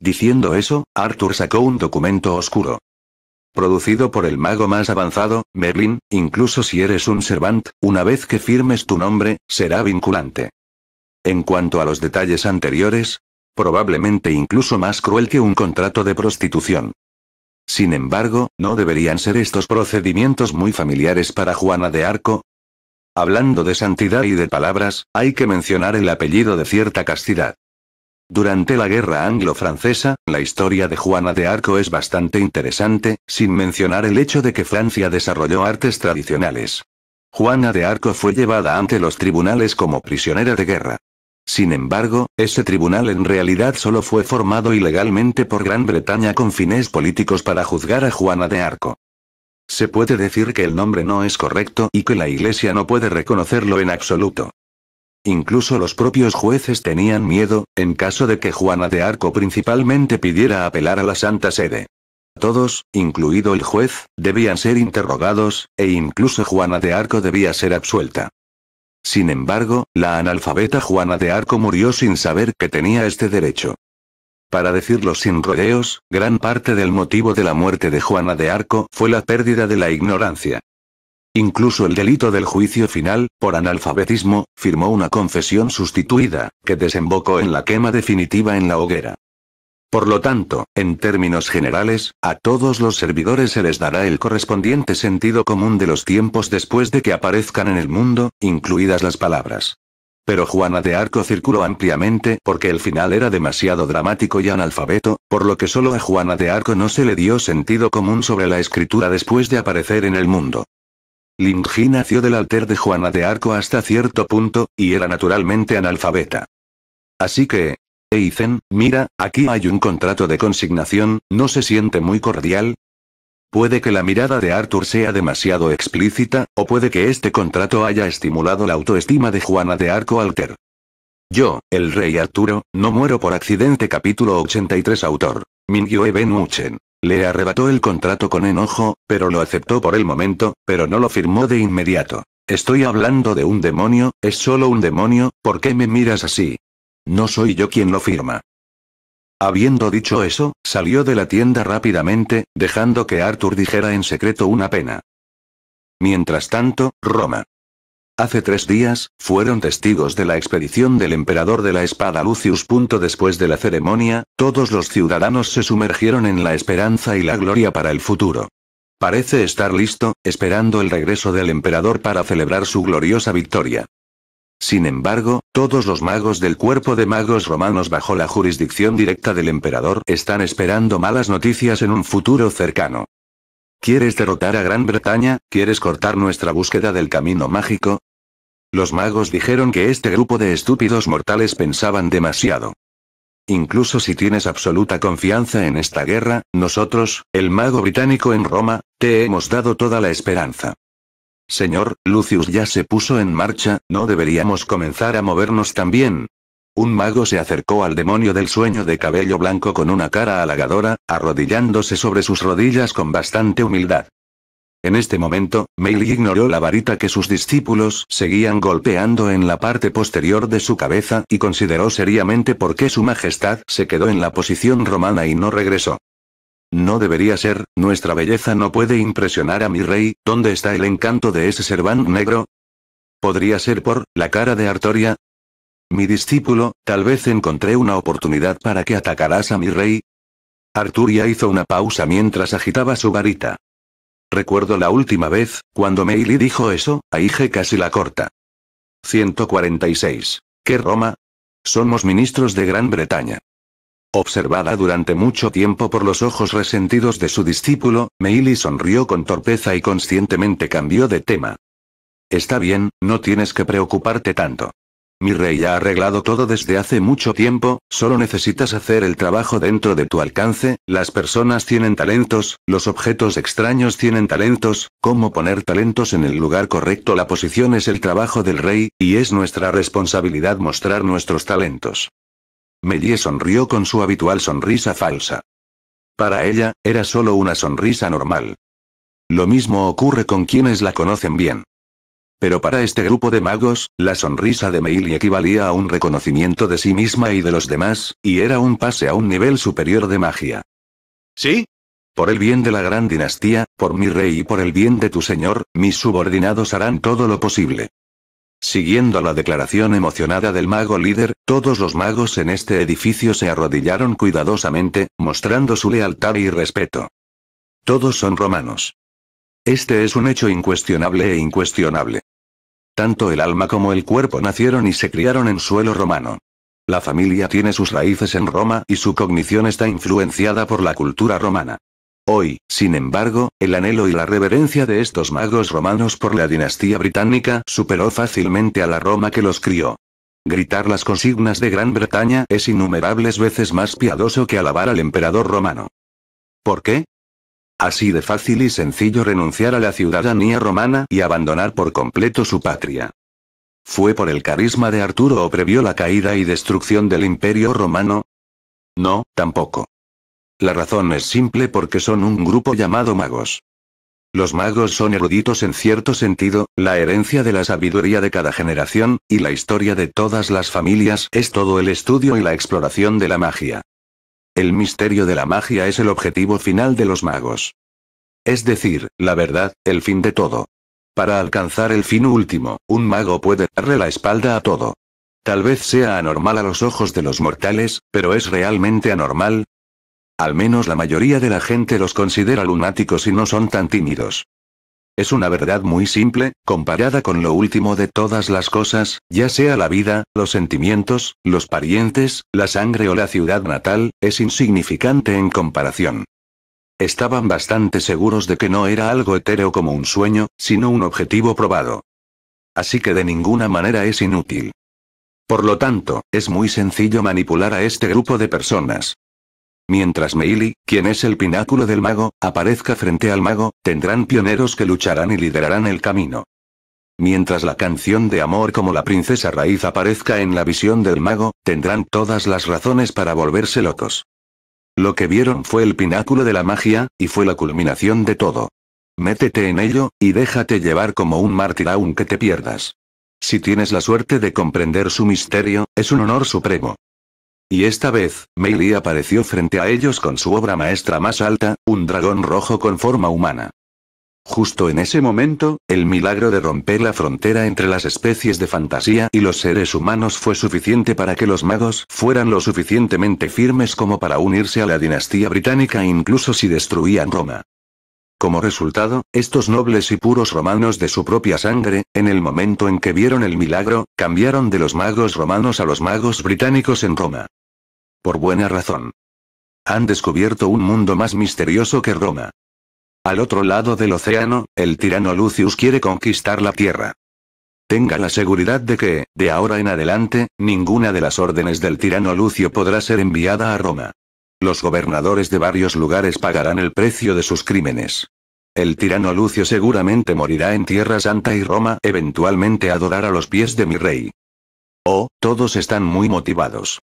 Diciendo eso, Arthur sacó un documento oscuro. Producido por el mago más avanzado, Merlin, incluso si eres un servant, una vez que firmes tu nombre, será vinculante. En cuanto a los detalles anteriores, probablemente incluso más cruel que un contrato de prostitución. Sin embargo, ¿no deberían ser estos procedimientos muy familiares para Juana de Arco? Hablando de santidad y de palabras, hay que mencionar el apellido de cierta castidad. Durante la guerra anglo-francesa, la historia de Juana de Arco es bastante interesante, sin mencionar el hecho de que Francia desarrolló artes tradicionales. Juana de Arco fue llevada ante los tribunales como prisionera de guerra. Sin embargo, ese tribunal en realidad solo fue formado ilegalmente por Gran Bretaña con fines políticos para juzgar a Juana de Arco. Se puede decir que el nombre no es correcto y que la Iglesia no puede reconocerlo en absoluto. Incluso los propios jueces tenían miedo, en caso de que Juana de Arco principalmente pidiera apelar a la Santa Sede. Todos, incluido el juez, debían ser interrogados, e incluso Juana de Arco debía ser absuelta. Sin embargo, la analfabeta Juana de Arco murió sin saber que tenía este derecho. Para decirlo sin rodeos, gran parte del motivo de la muerte de Juana de Arco fue la pérdida de la ignorancia. Incluso el delito del juicio final, por analfabetismo, firmó una confesión sustituida, que desembocó en la quema definitiva en la hoguera. Por lo tanto, en términos generales, a todos los servidores se les dará el correspondiente sentido común de los tiempos después de que aparezcan en el mundo, incluidas las palabras. Pero Juana de Arco circuló ampliamente porque el final era demasiado dramático y analfabeto, por lo que solo a Juana de Arco no se le dio sentido común sobre la escritura después de aparecer en el mundo. Linji nació del alter de Juana de Arco hasta cierto punto, y era naturalmente analfabeta. Así que... Eizen, mira, aquí hay un contrato de consignación, ¿no se siente muy cordial? Puede que la mirada de Arthur sea demasiado explícita, o puede que este contrato haya estimulado la autoestima de Juana de Arco Alter. Yo, el rey Arturo, no muero por accidente capítulo 83 autor. Mingyue Ben le arrebató el contrato con enojo, pero lo aceptó por el momento, pero no lo firmó de inmediato. Estoy hablando de un demonio, es solo un demonio, ¿por qué me miras así? No soy yo quien lo firma. Habiendo dicho eso, salió de la tienda rápidamente, dejando que Arthur dijera en secreto una pena. Mientras tanto, Roma. Hace tres días, fueron testigos de la expedición del emperador de la espada Lucius. Después de la ceremonia, todos los ciudadanos se sumergieron en la esperanza y la gloria para el futuro. Parece estar listo, esperando el regreso del emperador para celebrar su gloriosa victoria. Sin embargo, todos los magos del cuerpo de magos romanos bajo la jurisdicción directa del emperador están esperando malas noticias en un futuro cercano. ¿Quieres derrotar a Gran Bretaña? ¿Quieres cortar nuestra búsqueda del camino mágico? Los magos dijeron que este grupo de estúpidos mortales pensaban demasiado. Incluso si tienes absoluta confianza en esta guerra, nosotros, el mago británico en Roma, te hemos dado toda la esperanza. Señor, Lucius ya se puso en marcha, ¿no deberíamos comenzar a movernos también? Un mago se acercó al demonio del sueño de cabello blanco con una cara halagadora, arrodillándose sobre sus rodillas con bastante humildad. En este momento, Meili ignoró la varita que sus discípulos seguían golpeando en la parte posterior de su cabeza y consideró seriamente por qué su majestad se quedó en la posición romana y no regresó. No debería ser, nuestra belleza no puede impresionar a mi rey, ¿dónde está el encanto de ese serván negro? ¿Podría ser por, la cara de Artoria? Mi discípulo, tal vez encontré una oportunidad para que atacaras a mi rey. Arturia hizo una pausa mientras agitaba su varita. Recuerdo la última vez, cuando Meili dijo eso, je casi la corta. 146. ¿Qué Roma? Somos ministros de Gran Bretaña. Observada durante mucho tiempo por los ojos resentidos de su discípulo, Meili sonrió con torpeza y conscientemente cambió de tema. Está bien, no tienes que preocuparte tanto. Mi rey ha arreglado todo desde hace mucho tiempo, solo necesitas hacer el trabajo dentro de tu alcance, las personas tienen talentos, los objetos extraños tienen talentos, cómo poner talentos en el lugar correcto. La posición es el trabajo del rey, y es nuestra responsabilidad mostrar nuestros talentos. Mellie sonrió con su habitual sonrisa falsa. Para ella, era solo una sonrisa normal. Lo mismo ocurre con quienes la conocen bien. Pero para este grupo de magos, la sonrisa de Meili equivalía a un reconocimiento de sí misma y de los demás, y era un pase a un nivel superior de magia. ¿Sí? Por el bien de la gran dinastía, por mi rey y por el bien de tu señor, mis subordinados harán todo lo posible. Siguiendo la declaración emocionada del mago líder, todos los magos en este edificio se arrodillaron cuidadosamente, mostrando su lealtad y respeto. Todos son romanos. Este es un hecho incuestionable e incuestionable. Tanto el alma como el cuerpo nacieron y se criaron en suelo romano. La familia tiene sus raíces en Roma y su cognición está influenciada por la cultura romana. Hoy, sin embargo, el anhelo y la reverencia de estos magos romanos por la dinastía británica superó fácilmente a la Roma que los crió. Gritar las consignas de Gran Bretaña es innumerables veces más piadoso que alabar al emperador romano. ¿Por qué? Así de fácil y sencillo renunciar a la ciudadanía romana y abandonar por completo su patria. ¿Fue por el carisma de Arturo o previó la caída y destrucción del imperio romano? No, tampoco. La razón es simple porque son un grupo llamado magos. Los magos son eruditos en cierto sentido, la herencia de la sabiduría de cada generación, y la historia de todas las familias es todo el estudio y la exploración de la magia. El misterio de la magia es el objetivo final de los magos. Es decir, la verdad, el fin de todo. Para alcanzar el fin último, un mago puede darle la espalda a todo. Tal vez sea anormal a los ojos de los mortales, pero ¿es realmente anormal? Al menos la mayoría de la gente los considera lunáticos y no son tan tímidos. Es una verdad muy simple, comparada con lo último de todas las cosas, ya sea la vida, los sentimientos, los parientes, la sangre o la ciudad natal, es insignificante en comparación. Estaban bastante seguros de que no era algo etéreo como un sueño, sino un objetivo probado. Así que de ninguna manera es inútil. Por lo tanto, es muy sencillo manipular a este grupo de personas. Mientras Meili, quien es el pináculo del mago, aparezca frente al mago, tendrán pioneros que lucharán y liderarán el camino. Mientras la canción de amor como la princesa raíz aparezca en la visión del mago, tendrán todas las razones para volverse locos. Lo que vieron fue el pináculo de la magia, y fue la culminación de todo. Métete en ello, y déjate llevar como un mártir aunque te pierdas. Si tienes la suerte de comprender su misterio, es un honor supremo. Y esta vez, Mei apareció frente a ellos con su obra maestra más alta, un dragón rojo con forma humana. Justo en ese momento, el milagro de romper la frontera entre las especies de fantasía y los seres humanos fue suficiente para que los magos fueran lo suficientemente firmes como para unirse a la dinastía británica incluso si destruían Roma. Como resultado, estos nobles y puros romanos de su propia sangre, en el momento en que vieron el milagro, cambiaron de los magos romanos a los magos británicos en Roma. Por buena razón. Han descubierto un mundo más misterioso que Roma. Al otro lado del océano, el tirano Lucius quiere conquistar la Tierra. Tenga la seguridad de que, de ahora en adelante, ninguna de las órdenes del tirano Lucio podrá ser enviada a Roma. Los gobernadores de varios lugares pagarán el precio de sus crímenes. El tirano Lucio seguramente morirá en Tierra Santa y Roma eventualmente adorará a los pies de mi rey. Oh, todos están muy motivados.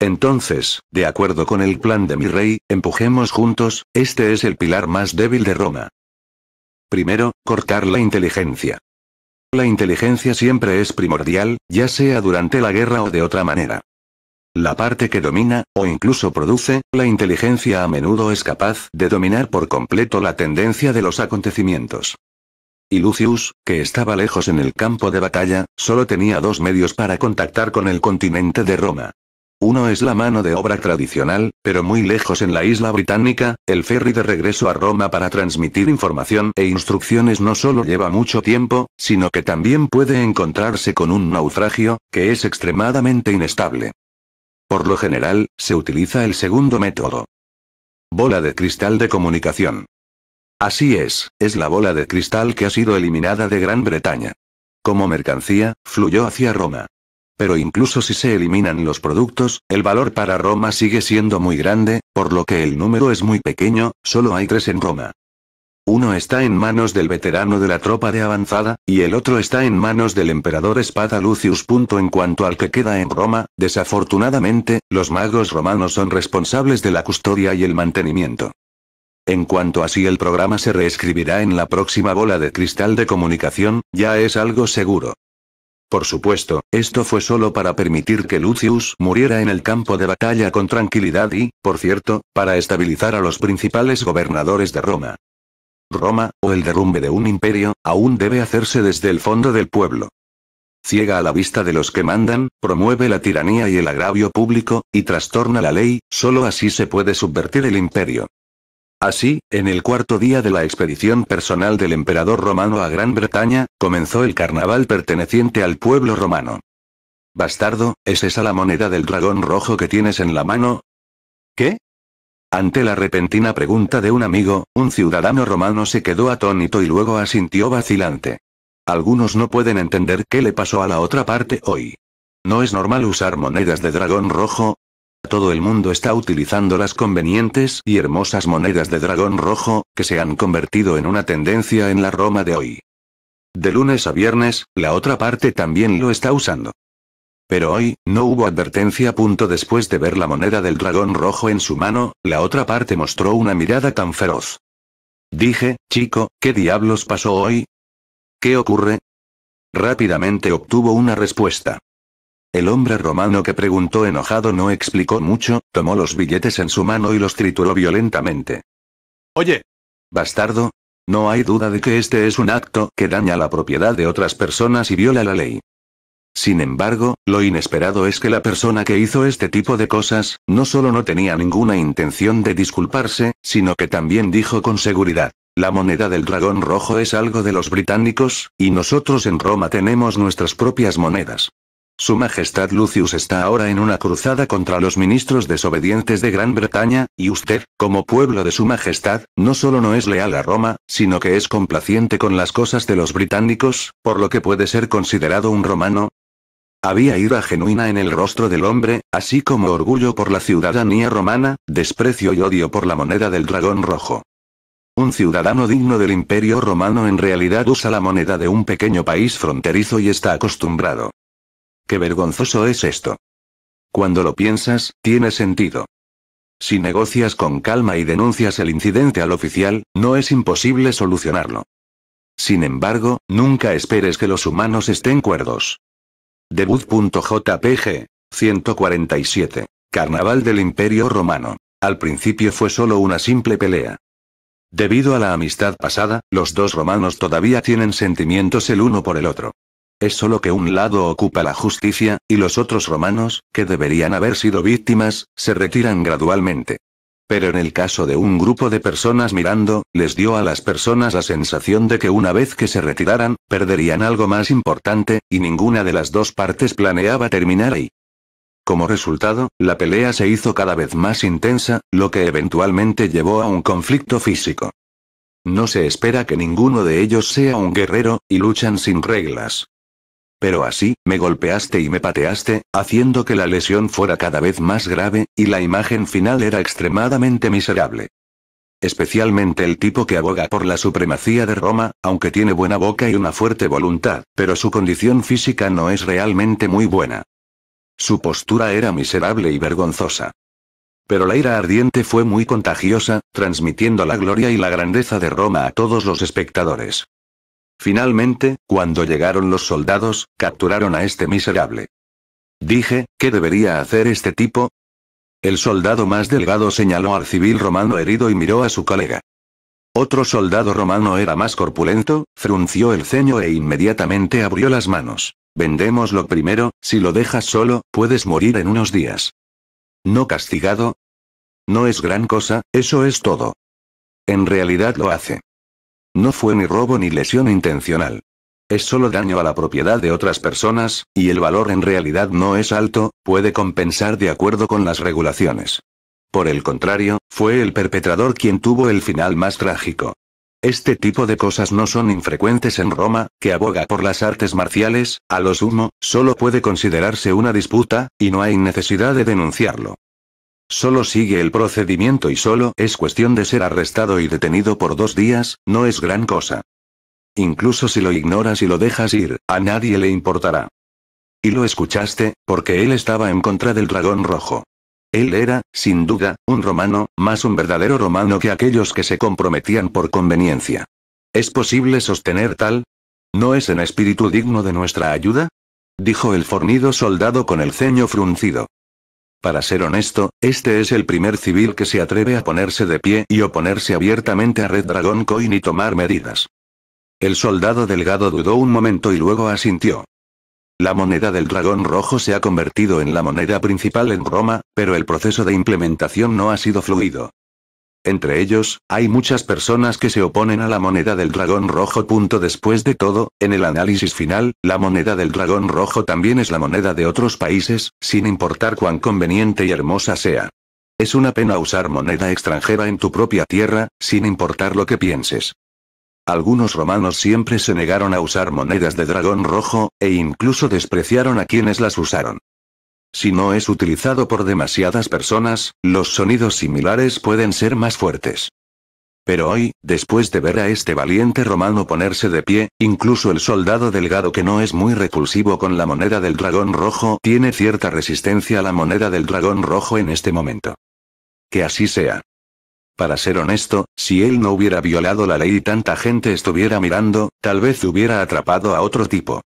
Entonces, de acuerdo con el plan de mi rey, empujemos juntos, este es el pilar más débil de Roma. Primero, cortar la inteligencia. La inteligencia siempre es primordial, ya sea durante la guerra o de otra manera. La parte que domina, o incluso produce, la inteligencia a menudo es capaz de dominar por completo la tendencia de los acontecimientos. Y Lucius, que estaba lejos en el campo de batalla, solo tenía dos medios para contactar con el continente de Roma. Uno es la mano de obra tradicional, pero muy lejos en la isla británica, el ferry de regreso a Roma para transmitir información e instrucciones no solo lleva mucho tiempo, sino que también puede encontrarse con un naufragio, que es extremadamente inestable. Por lo general, se utiliza el segundo método. Bola de cristal de comunicación. Así es, es la bola de cristal que ha sido eliminada de Gran Bretaña. Como mercancía, fluyó hacia Roma. Pero incluso si se eliminan los productos, el valor para Roma sigue siendo muy grande, por lo que el número es muy pequeño, solo hay tres en Roma. Uno está en manos del veterano de la tropa de avanzada, y el otro está en manos del emperador Espada Lucius. En cuanto al que queda en Roma, desafortunadamente, los magos romanos son responsables de la custodia y el mantenimiento. En cuanto a si el programa se reescribirá en la próxima bola de cristal de comunicación, ya es algo seguro. Por supuesto, esto fue solo para permitir que Lucius muriera en el campo de batalla con tranquilidad y, por cierto, para estabilizar a los principales gobernadores de Roma. Roma, o el derrumbe de un imperio, aún debe hacerse desde el fondo del pueblo. Ciega a la vista de los que mandan, promueve la tiranía y el agravio público, y trastorna la ley, solo así se puede subvertir el imperio. Así, en el cuarto día de la expedición personal del emperador romano a Gran Bretaña, comenzó el carnaval perteneciente al pueblo romano. Bastardo, ¿es esa la moneda del dragón rojo que tienes en la mano? ¿Qué? Ante la repentina pregunta de un amigo, un ciudadano romano se quedó atónito y luego asintió vacilante. Algunos no pueden entender qué le pasó a la otra parte hoy. ¿No es normal usar monedas de dragón rojo? Todo el mundo está utilizando las convenientes y hermosas monedas de dragón rojo, que se han convertido en una tendencia en la Roma de hoy. De lunes a viernes, la otra parte también lo está usando. Pero hoy, no hubo advertencia. Punto Después de ver la moneda del dragón rojo en su mano, la otra parte mostró una mirada tan feroz. Dije, chico, ¿qué diablos pasó hoy? ¿Qué ocurre? Rápidamente obtuvo una respuesta. El hombre romano que preguntó enojado no explicó mucho, tomó los billetes en su mano y los trituró violentamente. Oye. Bastardo. No hay duda de que este es un acto que daña la propiedad de otras personas y viola la ley. Sin embargo, lo inesperado es que la persona que hizo este tipo de cosas, no solo no tenía ninguna intención de disculparse, sino que también dijo con seguridad, la moneda del dragón rojo es algo de los británicos, y nosotros en Roma tenemos nuestras propias monedas. Su Majestad Lucius está ahora en una cruzada contra los ministros desobedientes de Gran Bretaña, y usted, como pueblo de Su Majestad, no solo no es leal a Roma, sino que es complaciente con las cosas de los británicos, por lo que puede ser considerado un romano. Había ira genuina en el rostro del hombre, así como orgullo por la ciudadanía romana, desprecio y odio por la moneda del dragón rojo. Un ciudadano digno del imperio romano en realidad usa la moneda de un pequeño país fronterizo y está acostumbrado Qué vergonzoso es esto. Cuando lo piensas, tiene sentido. Si negocias con calma y denuncias el incidente al oficial, no es imposible solucionarlo. Sin embargo, nunca esperes que los humanos estén cuerdos. Debut.jpg. 147. Carnaval del Imperio Romano. Al principio fue solo una simple pelea. Debido a la amistad pasada, los dos romanos todavía tienen sentimientos el uno por el otro. Es solo que un lado ocupa la justicia, y los otros romanos, que deberían haber sido víctimas, se retiran gradualmente. Pero en el caso de un grupo de personas mirando, les dio a las personas la sensación de que una vez que se retiraran, perderían algo más importante, y ninguna de las dos partes planeaba terminar ahí. Como resultado, la pelea se hizo cada vez más intensa, lo que eventualmente llevó a un conflicto físico. No se espera que ninguno de ellos sea un guerrero, y luchan sin reglas. Pero así, me golpeaste y me pateaste, haciendo que la lesión fuera cada vez más grave, y la imagen final era extremadamente miserable. Especialmente el tipo que aboga por la supremacía de Roma, aunque tiene buena boca y una fuerte voluntad, pero su condición física no es realmente muy buena. Su postura era miserable y vergonzosa. Pero la ira ardiente fue muy contagiosa, transmitiendo la gloria y la grandeza de Roma a todos los espectadores. Finalmente, cuando llegaron los soldados, capturaron a este miserable. Dije, ¿qué debería hacer este tipo? El soldado más delgado señaló al civil romano herido y miró a su colega. Otro soldado romano era más corpulento, frunció el ceño e inmediatamente abrió las manos. Vendémoslo primero, si lo dejas solo, puedes morir en unos días. ¿No castigado? No es gran cosa, eso es todo. En realidad lo hace. No fue ni robo ni lesión intencional. Es solo daño a la propiedad de otras personas, y el valor en realidad no es alto, puede compensar de acuerdo con las regulaciones. Por el contrario, fue el perpetrador quien tuvo el final más trágico. Este tipo de cosas no son infrecuentes en Roma, que aboga por las artes marciales, a lo sumo, solo puede considerarse una disputa, y no hay necesidad de denunciarlo. Solo sigue el procedimiento y solo es cuestión de ser arrestado y detenido por dos días, no es gran cosa. Incluso si lo ignoras y lo dejas ir, a nadie le importará. Y lo escuchaste, porque él estaba en contra del dragón rojo. Él era, sin duda, un romano, más un verdadero romano que aquellos que se comprometían por conveniencia. ¿Es posible sostener tal? ¿No es en espíritu digno de nuestra ayuda? Dijo el fornido soldado con el ceño fruncido. Para ser honesto, este es el primer civil que se atreve a ponerse de pie y oponerse abiertamente a Red Dragon Coin y tomar medidas. El soldado delgado dudó un momento y luego asintió. La moneda del dragón rojo se ha convertido en la moneda principal en Roma, pero el proceso de implementación no ha sido fluido. Entre ellos, hay muchas personas que se oponen a la moneda del dragón rojo. Después de todo, en el análisis final, la moneda del dragón rojo también es la moneda de otros países, sin importar cuán conveniente y hermosa sea. Es una pena usar moneda extranjera en tu propia tierra, sin importar lo que pienses. Algunos romanos siempre se negaron a usar monedas de dragón rojo, e incluso despreciaron a quienes las usaron. Si no es utilizado por demasiadas personas, los sonidos similares pueden ser más fuertes. Pero hoy, después de ver a este valiente romano ponerse de pie, incluso el soldado delgado que no es muy repulsivo con la moneda del dragón rojo tiene cierta resistencia a la moneda del dragón rojo en este momento. Que así sea. Para ser honesto, si él no hubiera violado la ley y tanta gente estuviera mirando, tal vez hubiera atrapado a otro tipo.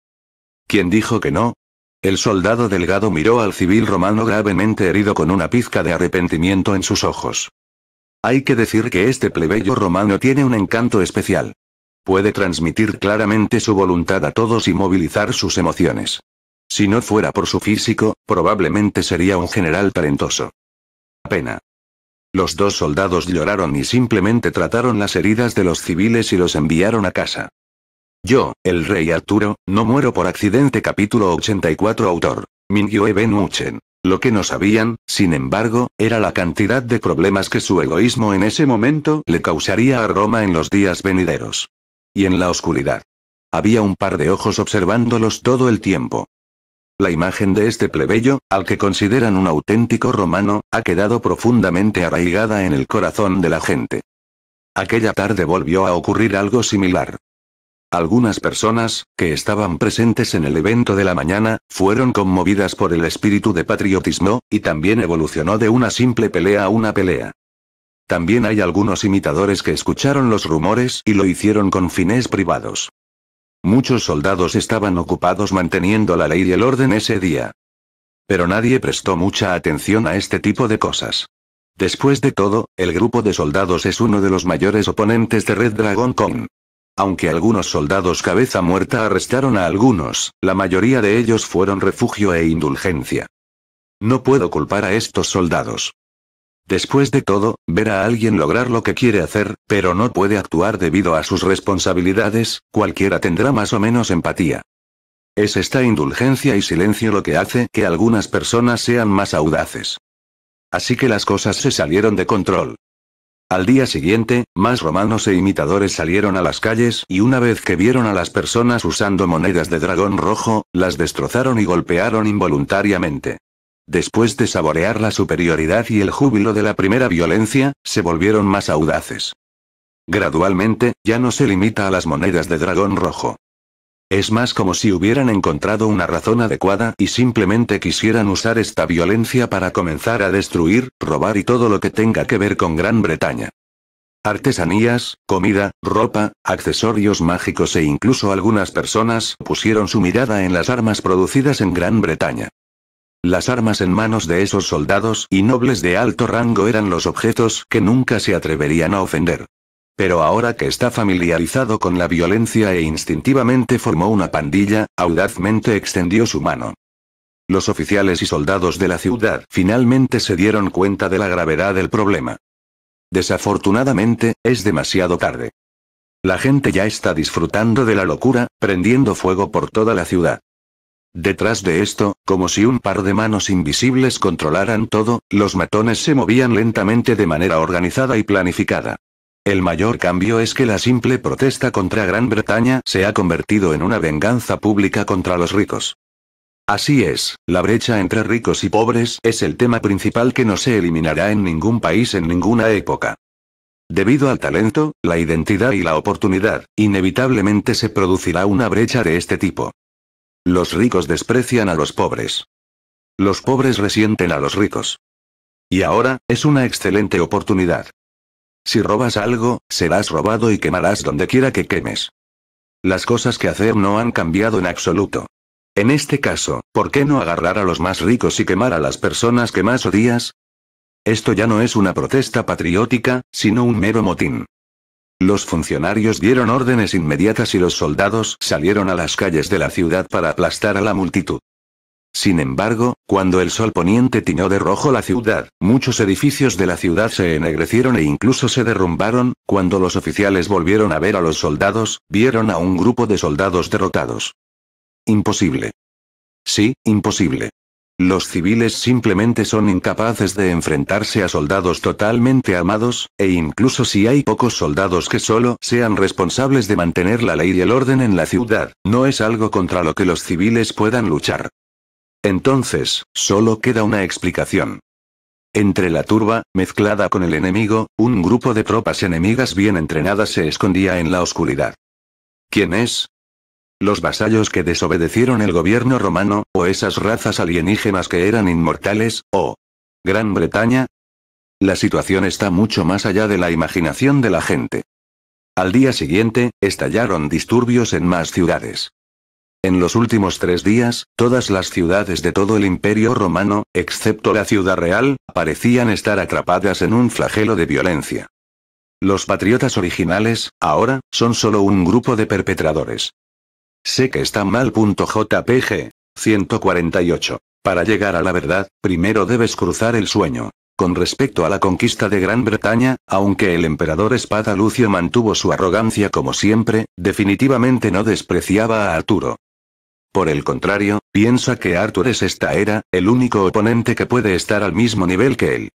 ¿Quién dijo que no? El soldado delgado miró al civil romano gravemente herido con una pizca de arrepentimiento en sus ojos. Hay que decir que este plebeyo romano tiene un encanto especial. Puede transmitir claramente su voluntad a todos y movilizar sus emociones. Si no fuera por su físico, probablemente sería un general talentoso. Pena. Los dos soldados lloraron y simplemente trataron las heridas de los civiles y los enviaron a casa. Yo, el rey Arturo, no muero por accidente capítulo 84 autor. Mingyue Ben Lo que no sabían, sin embargo, era la cantidad de problemas que su egoísmo en ese momento le causaría a Roma en los días venideros. Y en la oscuridad. Había un par de ojos observándolos todo el tiempo. La imagen de este plebeyo, al que consideran un auténtico romano, ha quedado profundamente arraigada en el corazón de la gente. Aquella tarde volvió a ocurrir algo similar. Algunas personas, que estaban presentes en el evento de la mañana, fueron conmovidas por el espíritu de patriotismo, y también evolucionó de una simple pelea a una pelea. También hay algunos imitadores que escucharon los rumores y lo hicieron con fines privados. Muchos soldados estaban ocupados manteniendo la ley y el orden ese día. Pero nadie prestó mucha atención a este tipo de cosas. Después de todo, el grupo de soldados es uno de los mayores oponentes de Red Dragon Kong. Aunque algunos soldados cabeza muerta arrestaron a algunos, la mayoría de ellos fueron refugio e indulgencia. No puedo culpar a estos soldados. Después de todo, ver a alguien lograr lo que quiere hacer, pero no puede actuar debido a sus responsabilidades, cualquiera tendrá más o menos empatía. Es esta indulgencia y silencio lo que hace que algunas personas sean más audaces. Así que las cosas se salieron de control. Al día siguiente, más romanos e imitadores salieron a las calles y una vez que vieron a las personas usando monedas de dragón rojo, las destrozaron y golpearon involuntariamente. Después de saborear la superioridad y el júbilo de la primera violencia, se volvieron más audaces. Gradualmente, ya no se limita a las monedas de dragón rojo. Es más como si hubieran encontrado una razón adecuada y simplemente quisieran usar esta violencia para comenzar a destruir, robar y todo lo que tenga que ver con Gran Bretaña. Artesanías, comida, ropa, accesorios mágicos e incluso algunas personas pusieron su mirada en las armas producidas en Gran Bretaña. Las armas en manos de esos soldados y nobles de alto rango eran los objetos que nunca se atreverían a ofender. Pero ahora que está familiarizado con la violencia e instintivamente formó una pandilla, audazmente extendió su mano. Los oficiales y soldados de la ciudad finalmente se dieron cuenta de la gravedad del problema. Desafortunadamente, es demasiado tarde. La gente ya está disfrutando de la locura, prendiendo fuego por toda la ciudad. Detrás de esto, como si un par de manos invisibles controlaran todo, los matones se movían lentamente de manera organizada y planificada. El mayor cambio es que la simple protesta contra Gran Bretaña se ha convertido en una venganza pública contra los ricos. Así es, la brecha entre ricos y pobres es el tema principal que no se eliminará en ningún país en ninguna época. Debido al talento, la identidad y la oportunidad, inevitablemente se producirá una brecha de este tipo. Los ricos desprecian a los pobres. Los pobres resienten a los ricos. Y ahora, es una excelente oportunidad. Si robas algo, serás robado y quemarás donde quiera que quemes. Las cosas que hacer no han cambiado en absoluto. En este caso, ¿por qué no agarrar a los más ricos y quemar a las personas que más odias? Esto ya no es una protesta patriótica, sino un mero motín. Los funcionarios dieron órdenes inmediatas y los soldados salieron a las calles de la ciudad para aplastar a la multitud. Sin embargo, cuando el sol poniente tiñó de rojo la ciudad, muchos edificios de la ciudad se ennegrecieron e incluso se derrumbaron, cuando los oficiales volvieron a ver a los soldados, vieron a un grupo de soldados derrotados. Imposible. Sí, imposible. Los civiles simplemente son incapaces de enfrentarse a soldados totalmente armados, e incluso si hay pocos soldados que solo sean responsables de mantener la ley y el orden en la ciudad, no es algo contra lo que los civiles puedan luchar. Entonces, solo queda una explicación. Entre la turba, mezclada con el enemigo, un grupo de tropas enemigas bien entrenadas se escondía en la oscuridad. ¿Quién es? Los vasallos que desobedecieron el gobierno romano, o esas razas alienígenas que eran inmortales, o Gran Bretaña. La situación está mucho más allá de la imaginación de la gente. Al día siguiente, estallaron disturbios en más ciudades. En los últimos tres días, todas las ciudades de todo el imperio romano, excepto la ciudad real, parecían estar atrapadas en un flagelo de violencia. Los patriotas originales, ahora, son solo un grupo de perpetradores. Sé que está mal. JPG. 148. Para llegar a la verdad, primero debes cruzar el sueño. Con respecto a la conquista de Gran Bretaña, aunque el emperador Espada Lucio mantuvo su arrogancia como siempre, definitivamente no despreciaba a Arturo. Por el contrario, piensa que Arthur es esta era, el único oponente que puede estar al mismo nivel que él.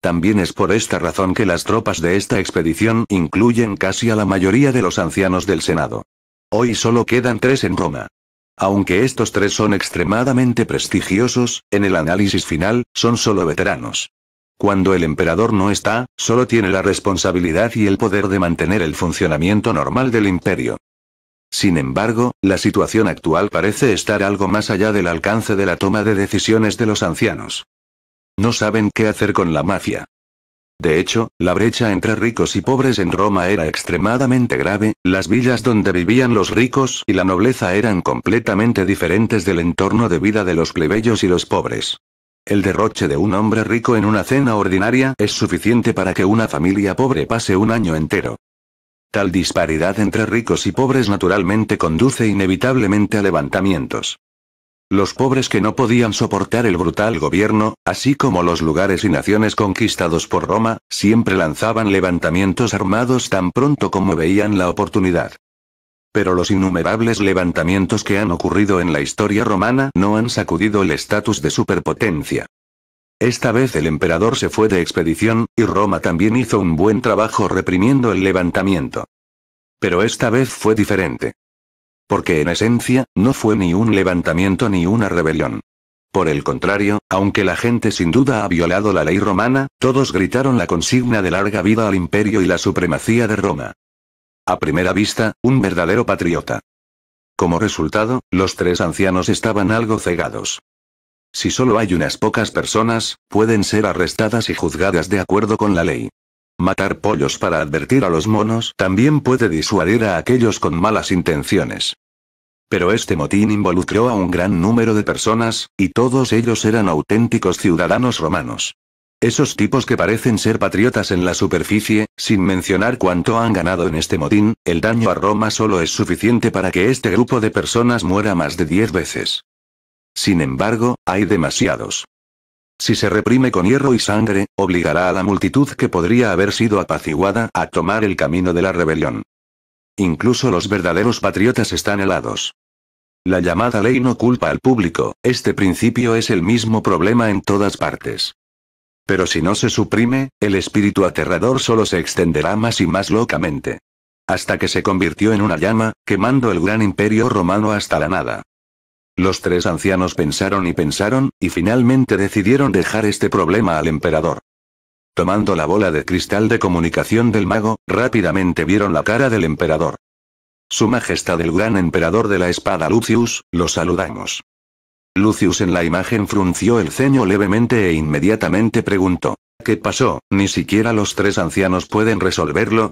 También es por esta razón que las tropas de esta expedición incluyen casi a la mayoría de los ancianos del Senado. Hoy solo quedan tres en Roma. Aunque estos tres son extremadamente prestigiosos, en el análisis final, son solo veteranos. Cuando el emperador no está, solo tiene la responsabilidad y el poder de mantener el funcionamiento normal del imperio. Sin embargo, la situación actual parece estar algo más allá del alcance de la toma de decisiones de los ancianos. No saben qué hacer con la mafia. De hecho, la brecha entre ricos y pobres en Roma era extremadamente grave, las villas donde vivían los ricos y la nobleza eran completamente diferentes del entorno de vida de los plebeyos y los pobres. El derroche de un hombre rico en una cena ordinaria es suficiente para que una familia pobre pase un año entero. Tal disparidad entre ricos y pobres naturalmente conduce inevitablemente a levantamientos. Los pobres que no podían soportar el brutal gobierno, así como los lugares y naciones conquistados por Roma, siempre lanzaban levantamientos armados tan pronto como veían la oportunidad. Pero los innumerables levantamientos que han ocurrido en la historia romana no han sacudido el estatus de superpotencia. Esta vez el emperador se fue de expedición, y Roma también hizo un buen trabajo reprimiendo el levantamiento. Pero esta vez fue diferente. Porque en esencia, no fue ni un levantamiento ni una rebelión. Por el contrario, aunque la gente sin duda ha violado la ley romana, todos gritaron la consigna de larga vida al imperio y la supremacía de Roma. A primera vista, un verdadero patriota. Como resultado, los tres ancianos estaban algo cegados. Si solo hay unas pocas personas, pueden ser arrestadas y juzgadas de acuerdo con la ley. Matar pollos para advertir a los monos también puede disuadir a aquellos con malas intenciones. Pero este motín involucró a un gran número de personas, y todos ellos eran auténticos ciudadanos romanos. Esos tipos que parecen ser patriotas en la superficie, sin mencionar cuánto han ganado en este motín, el daño a Roma solo es suficiente para que este grupo de personas muera más de 10 veces. Sin embargo, hay demasiados. Si se reprime con hierro y sangre, obligará a la multitud que podría haber sido apaciguada a tomar el camino de la rebelión. Incluso los verdaderos patriotas están helados. La llamada ley no culpa al público, este principio es el mismo problema en todas partes. Pero si no se suprime, el espíritu aterrador solo se extenderá más y más locamente. Hasta que se convirtió en una llama, quemando el gran imperio romano hasta la nada. Los tres ancianos pensaron y pensaron, y finalmente decidieron dejar este problema al emperador. Tomando la bola de cristal de comunicación del mago, rápidamente vieron la cara del emperador. Su Majestad el Gran Emperador de la Espada Lucius, lo saludamos. Lucius en la imagen frunció el ceño levemente e inmediatamente preguntó, ¿qué pasó? ¿Ni siquiera los tres ancianos pueden resolverlo?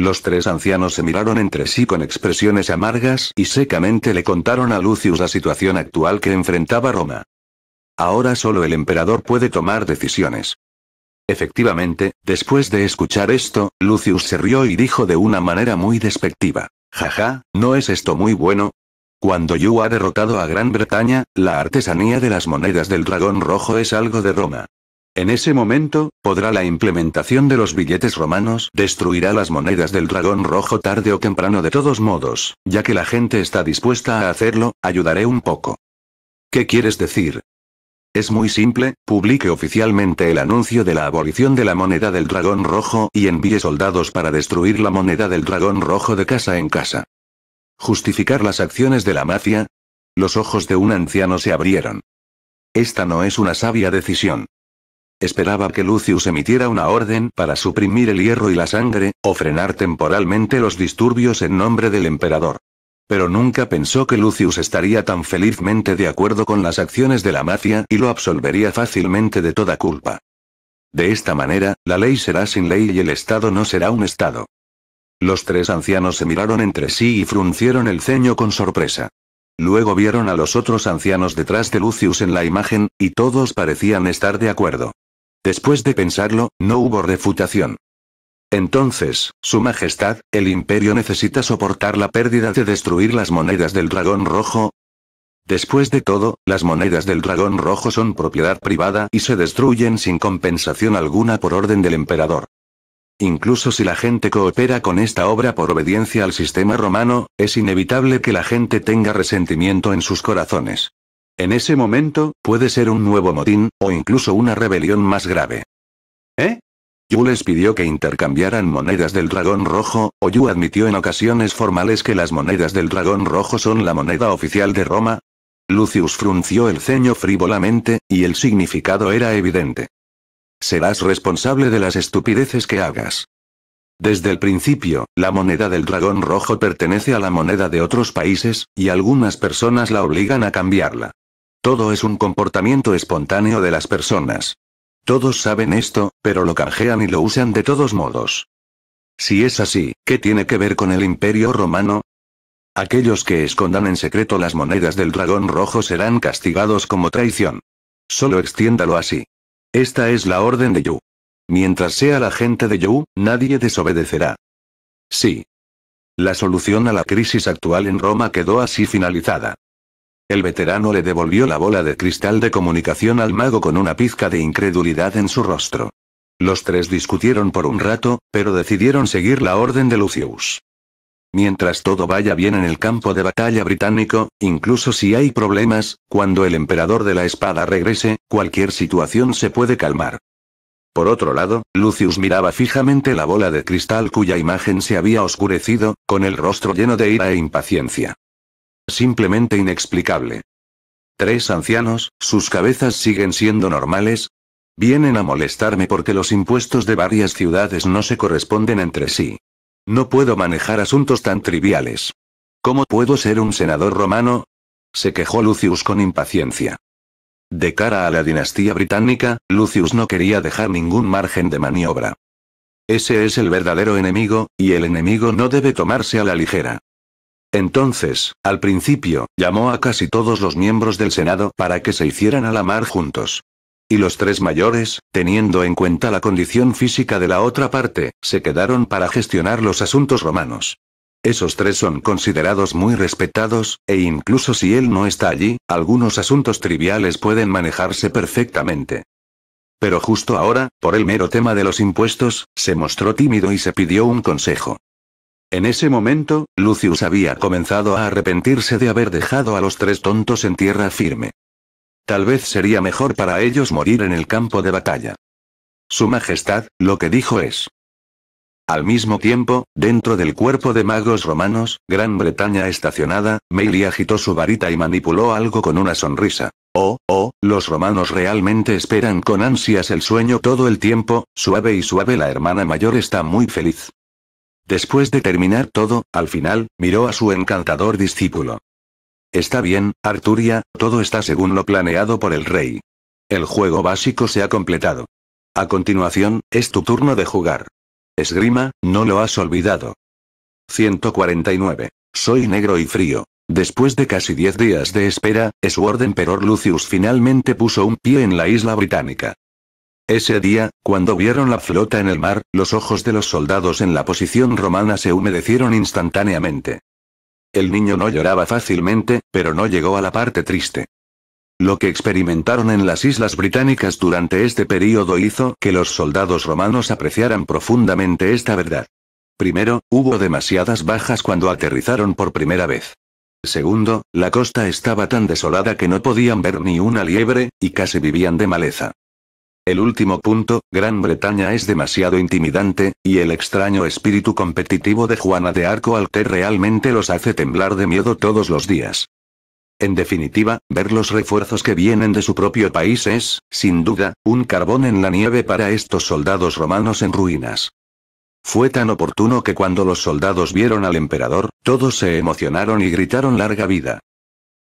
Los tres ancianos se miraron entre sí con expresiones amargas y secamente le contaron a Lucius la situación actual que enfrentaba Roma. Ahora solo el emperador puede tomar decisiones. Efectivamente, después de escuchar esto, Lucius se rió y dijo de una manera muy despectiva. Jaja, ¿no es esto muy bueno? Cuando Yu ha derrotado a Gran Bretaña, la artesanía de las monedas del dragón rojo es algo de Roma. En ese momento, podrá la implementación de los billetes romanos destruirá las monedas del dragón rojo tarde o temprano de todos modos, ya que la gente está dispuesta a hacerlo, ayudaré un poco. ¿Qué quieres decir? Es muy simple, publique oficialmente el anuncio de la abolición de la moneda del dragón rojo y envíe soldados para destruir la moneda del dragón rojo de casa en casa. ¿Justificar las acciones de la mafia? Los ojos de un anciano se abrieron. Esta no es una sabia decisión. Esperaba que Lucius emitiera una orden para suprimir el hierro y la sangre, o frenar temporalmente los disturbios en nombre del emperador. Pero nunca pensó que Lucius estaría tan felizmente de acuerdo con las acciones de la mafia y lo absolvería fácilmente de toda culpa. De esta manera, la ley será sin ley y el Estado no será un Estado. Los tres ancianos se miraron entre sí y fruncieron el ceño con sorpresa. Luego vieron a los otros ancianos detrás de Lucius en la imagen, y todos parecían estar de acuerdo. Después de pensarlo, no hubo refutación. Entonces, Su Majestad, ¿el imperio necesita soportar la pérdida de destruir las monedas del dragón rojo? Después de todo, las monedas del dragón rojo son propiedad privada y se destruyen sin compensación alguna por orden del emperador. Incluso si la gente coopera con esta obra por obediencia al sistema romano, es inevitable que la gente tenga resentimiento en sus corazones. En ese momento, puede ser un nuevo motín, o incluso una rebelión más grave. ¿Eh? Yu les pidió que intercambiaran monedas del dragón rojo, o Yu admitió en ocasiones formales que las monedas del dragón rojo son la moneda oficial de Roma. Lucius frunció el ceño frívolamente, y el significado era evidente. Serás responsable de las estupideces que hagas. Desde el principio, la moneda del dragón rojo pertenece a la moneda de otros países, y algunas personas la obligan a cambiarla. Todo es un comportamiento espontáneo de las personas. Todos saben esto, pero lo canjean y lo usan de todos modos. Si es así, ¿qué tiene que ver con el imperio romano? Aquellos que escondan en secreto las monedas del dragón rojo serán castigados como traición. Solo extiéndalo así. Esta es la orden de Yu. Mientras sea la gente de Yu, nadie desobedecerá. Sí. La solución a la crisis actual en Roma quedó así finalizada. El veterano le devolvió la bola de cristal de comunicación al mago con una pizca de incredulidad en su rostro. Los tres discutieron por un rato, pero decidieron seguir la orden de Lucius. Mientras todo vaya bien en el campo de batalla británico, incluso si hay problemas, cuando el emperador de la espada regrese, cualquier situación se puede calmar. Por otro lado, Lucius miraba fijamente la bola de cristal cuya imagen se había oscurecido, con el rostro lleno de ira e impaciencia simplemente inexplicable. Tres ancianos, sus cabezas siguen siendo normales. Vienen a molestarme porque los impuestos de varias ciudades no se corresponden entre sí. No puedo manejar asuntos tan triviales. ¿Cómo puedo ser un senador romano? se quejó Lucius con impaciencia. De cara a la dinastía británica, Lucius no quería dejar ningún margen de maniobra. Ese es el verdadero enemigo, y el enemigo no debe tomarse a la ligera. Entonces, al principio, llamó a casi todos los miembros del Senado para que se hicieran a la mar juntos. Y los tres mayores, teniendo en cuenta la condición física de la otra parte, se quedaron para gestionar los asuntos romanos. Esos tres son considerados muy respetados, e incluso si él no está allí, algunos asuntos triviales pueden manejarse perfectamente. Pero justo ahora, por el mero tema de los impuestos, se mostró tímido y se pidió un consejo. En ese momento, Lucius había comenzado a arrepentirse de haber dejado a los tres tontos en tierra firme. Tal vez sería mejor para ellos morir en el campo de batalla. Su Majestad, lo que dijo es. Al mismo tiempo, dentro del cuerpo de magos romanos, Gran Bretaña estacionada, Meili agitó su varita y manipuló algo con una sonrisa. Oh, oh, los romanos realmente esperan con ansias el sueño todo el tiempo, suave y suave la hermana mayor está muy feliz. Después de terminar todo, al final, miró a su encantador discípulo. Está bien, Arturia, todo está según lo planeado por el rey. El juego básico se ha completado. A continuación, es tu turno de jugar. Esgrima, no lo has olvidado. 149. Soy negro y frío. Después de casi 10 días de espera, orden peror Lucius finalmente puso un pie en la isla británica. Ese día, cuando vieron la flota en el mar, los ojos de los soldados en la posición romana se humedecieron instantáneamente. El niño no lloraba fácilmente, pero no llegó a la parte triste. Lo que experimentaron en las islas británicas durante este período hizo que los soldados romanos apreciaran profundamente esta verdad. Primero, hubo demasiadas bajas cuando aterrizaron por primera vez. Segundo, la costa estaba tan desolada que no podían ver ni una liebre, y casi vivían de maleza. El último punto, Gran Bretaña es demasiado intimidante, y el extraño espíritu competitivo de Juana de Arco Alter realmente los hace temblar de miedo todos los días. En definitiva, ver los refuerzos que vienen de su propio país es, sin duda, un carbón en la nieve para estos soldados romanos en ruinas. Fue tan oportuno que cuando los soldados vieron al emperador, todos se emocionaron y gritaron larga vida.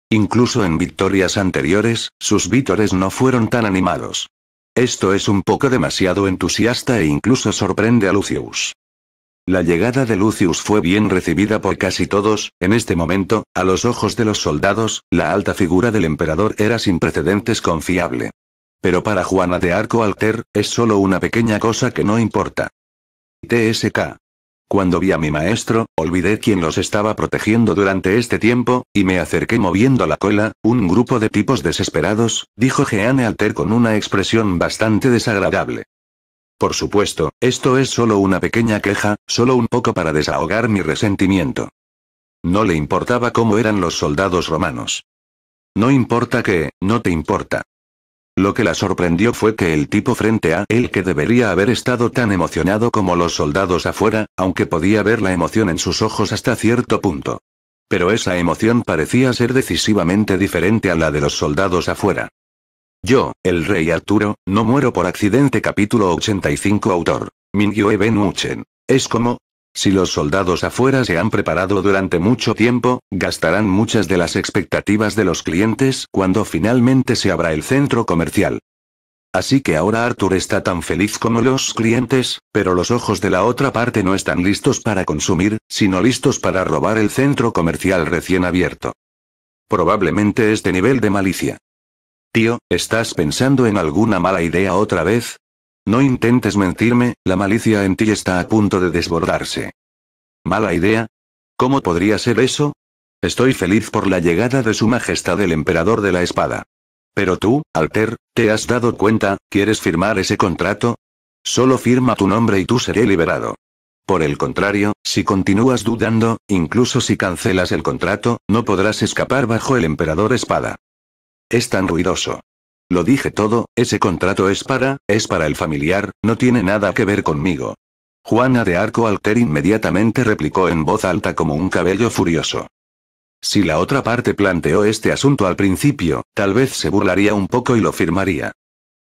Incluso en victorias anteriores, sus vítores no fueron tan animados. Esto es un poco demasiado entusiasta e incluso sorprende a Lucius. La llegada de Lucius fue bien recibida por casi todos, en este momento, a los ojos de los soldados, la alta figura del emperador era sin precedentes confiable. Pero para Juana de Arco Alter, es solo una pequeña cosa que no importa. TSK. Cuando vi a mi maestro, olvidé quién los estaba protegiendo durante este tiempo, y me acerqué moviendo la cola, un grupo de tipos desesperados, dijo Jeanne Alter con una expresión bastante desagradable. Por supuesto, esto es solo una pequeña queja, solo un poco para desahogar mi resentimiento. No le importaba cómo eran los soldados romanos. No importa que, no te importa. Lo que la sorprendió fue que el tipo frente a él que debería haber estado tan emocionado como los soldados afuera, aunque podía ver la emoción en sus ojos hasta cierto punto. Pero esa emoción parecía ser decisivamente diferente a la de los soldados afuera. Yo, el rey Arturo, no muero por accidente capítulo 85 autor. Mingyue Ben Es como, si los soldados afuera se han preparado durante mucho tiempo, gastarán muchas de las expectativas de los clientes cuando finalmente se abra el centro comercial. Así que ahora Arthur está tan feliz como los clientes, pero los ojos de la otra parte no están listos para consumir, sino listos para robar el centro comercial recién abierto. Probablemente este nivel de malicia. Tío, ¿estás pensando en alguna mala idea otra vez? No intentes mentirme, la malicia en ti está a punto de desbordarse. ¿Mala idea? ¿Cómo podría ser eso? Estoy feliz por la llegada de Su Majestad el Emperador de la Espada. Pero tú, Alter, ¿te has dado cuenta? ¿Quieres firmar ese contrato? Solo firma tu nombre y tú seré liberado. Por el contrario, si continúas dudando, incluso si cancelas el contrato, no podrás escapar bajo el emperador espada. Es tan ruidoso. Lo dije todo, ese contrato es para, es para el familiar, no tiene nada que ver conmigo. Juana de Arco Alter inmediatamente replicó en voz alta como un cabello furioso. Si la otra parte planteó este asunto al principio, tal vez se burlaría un poco y lo firmaría.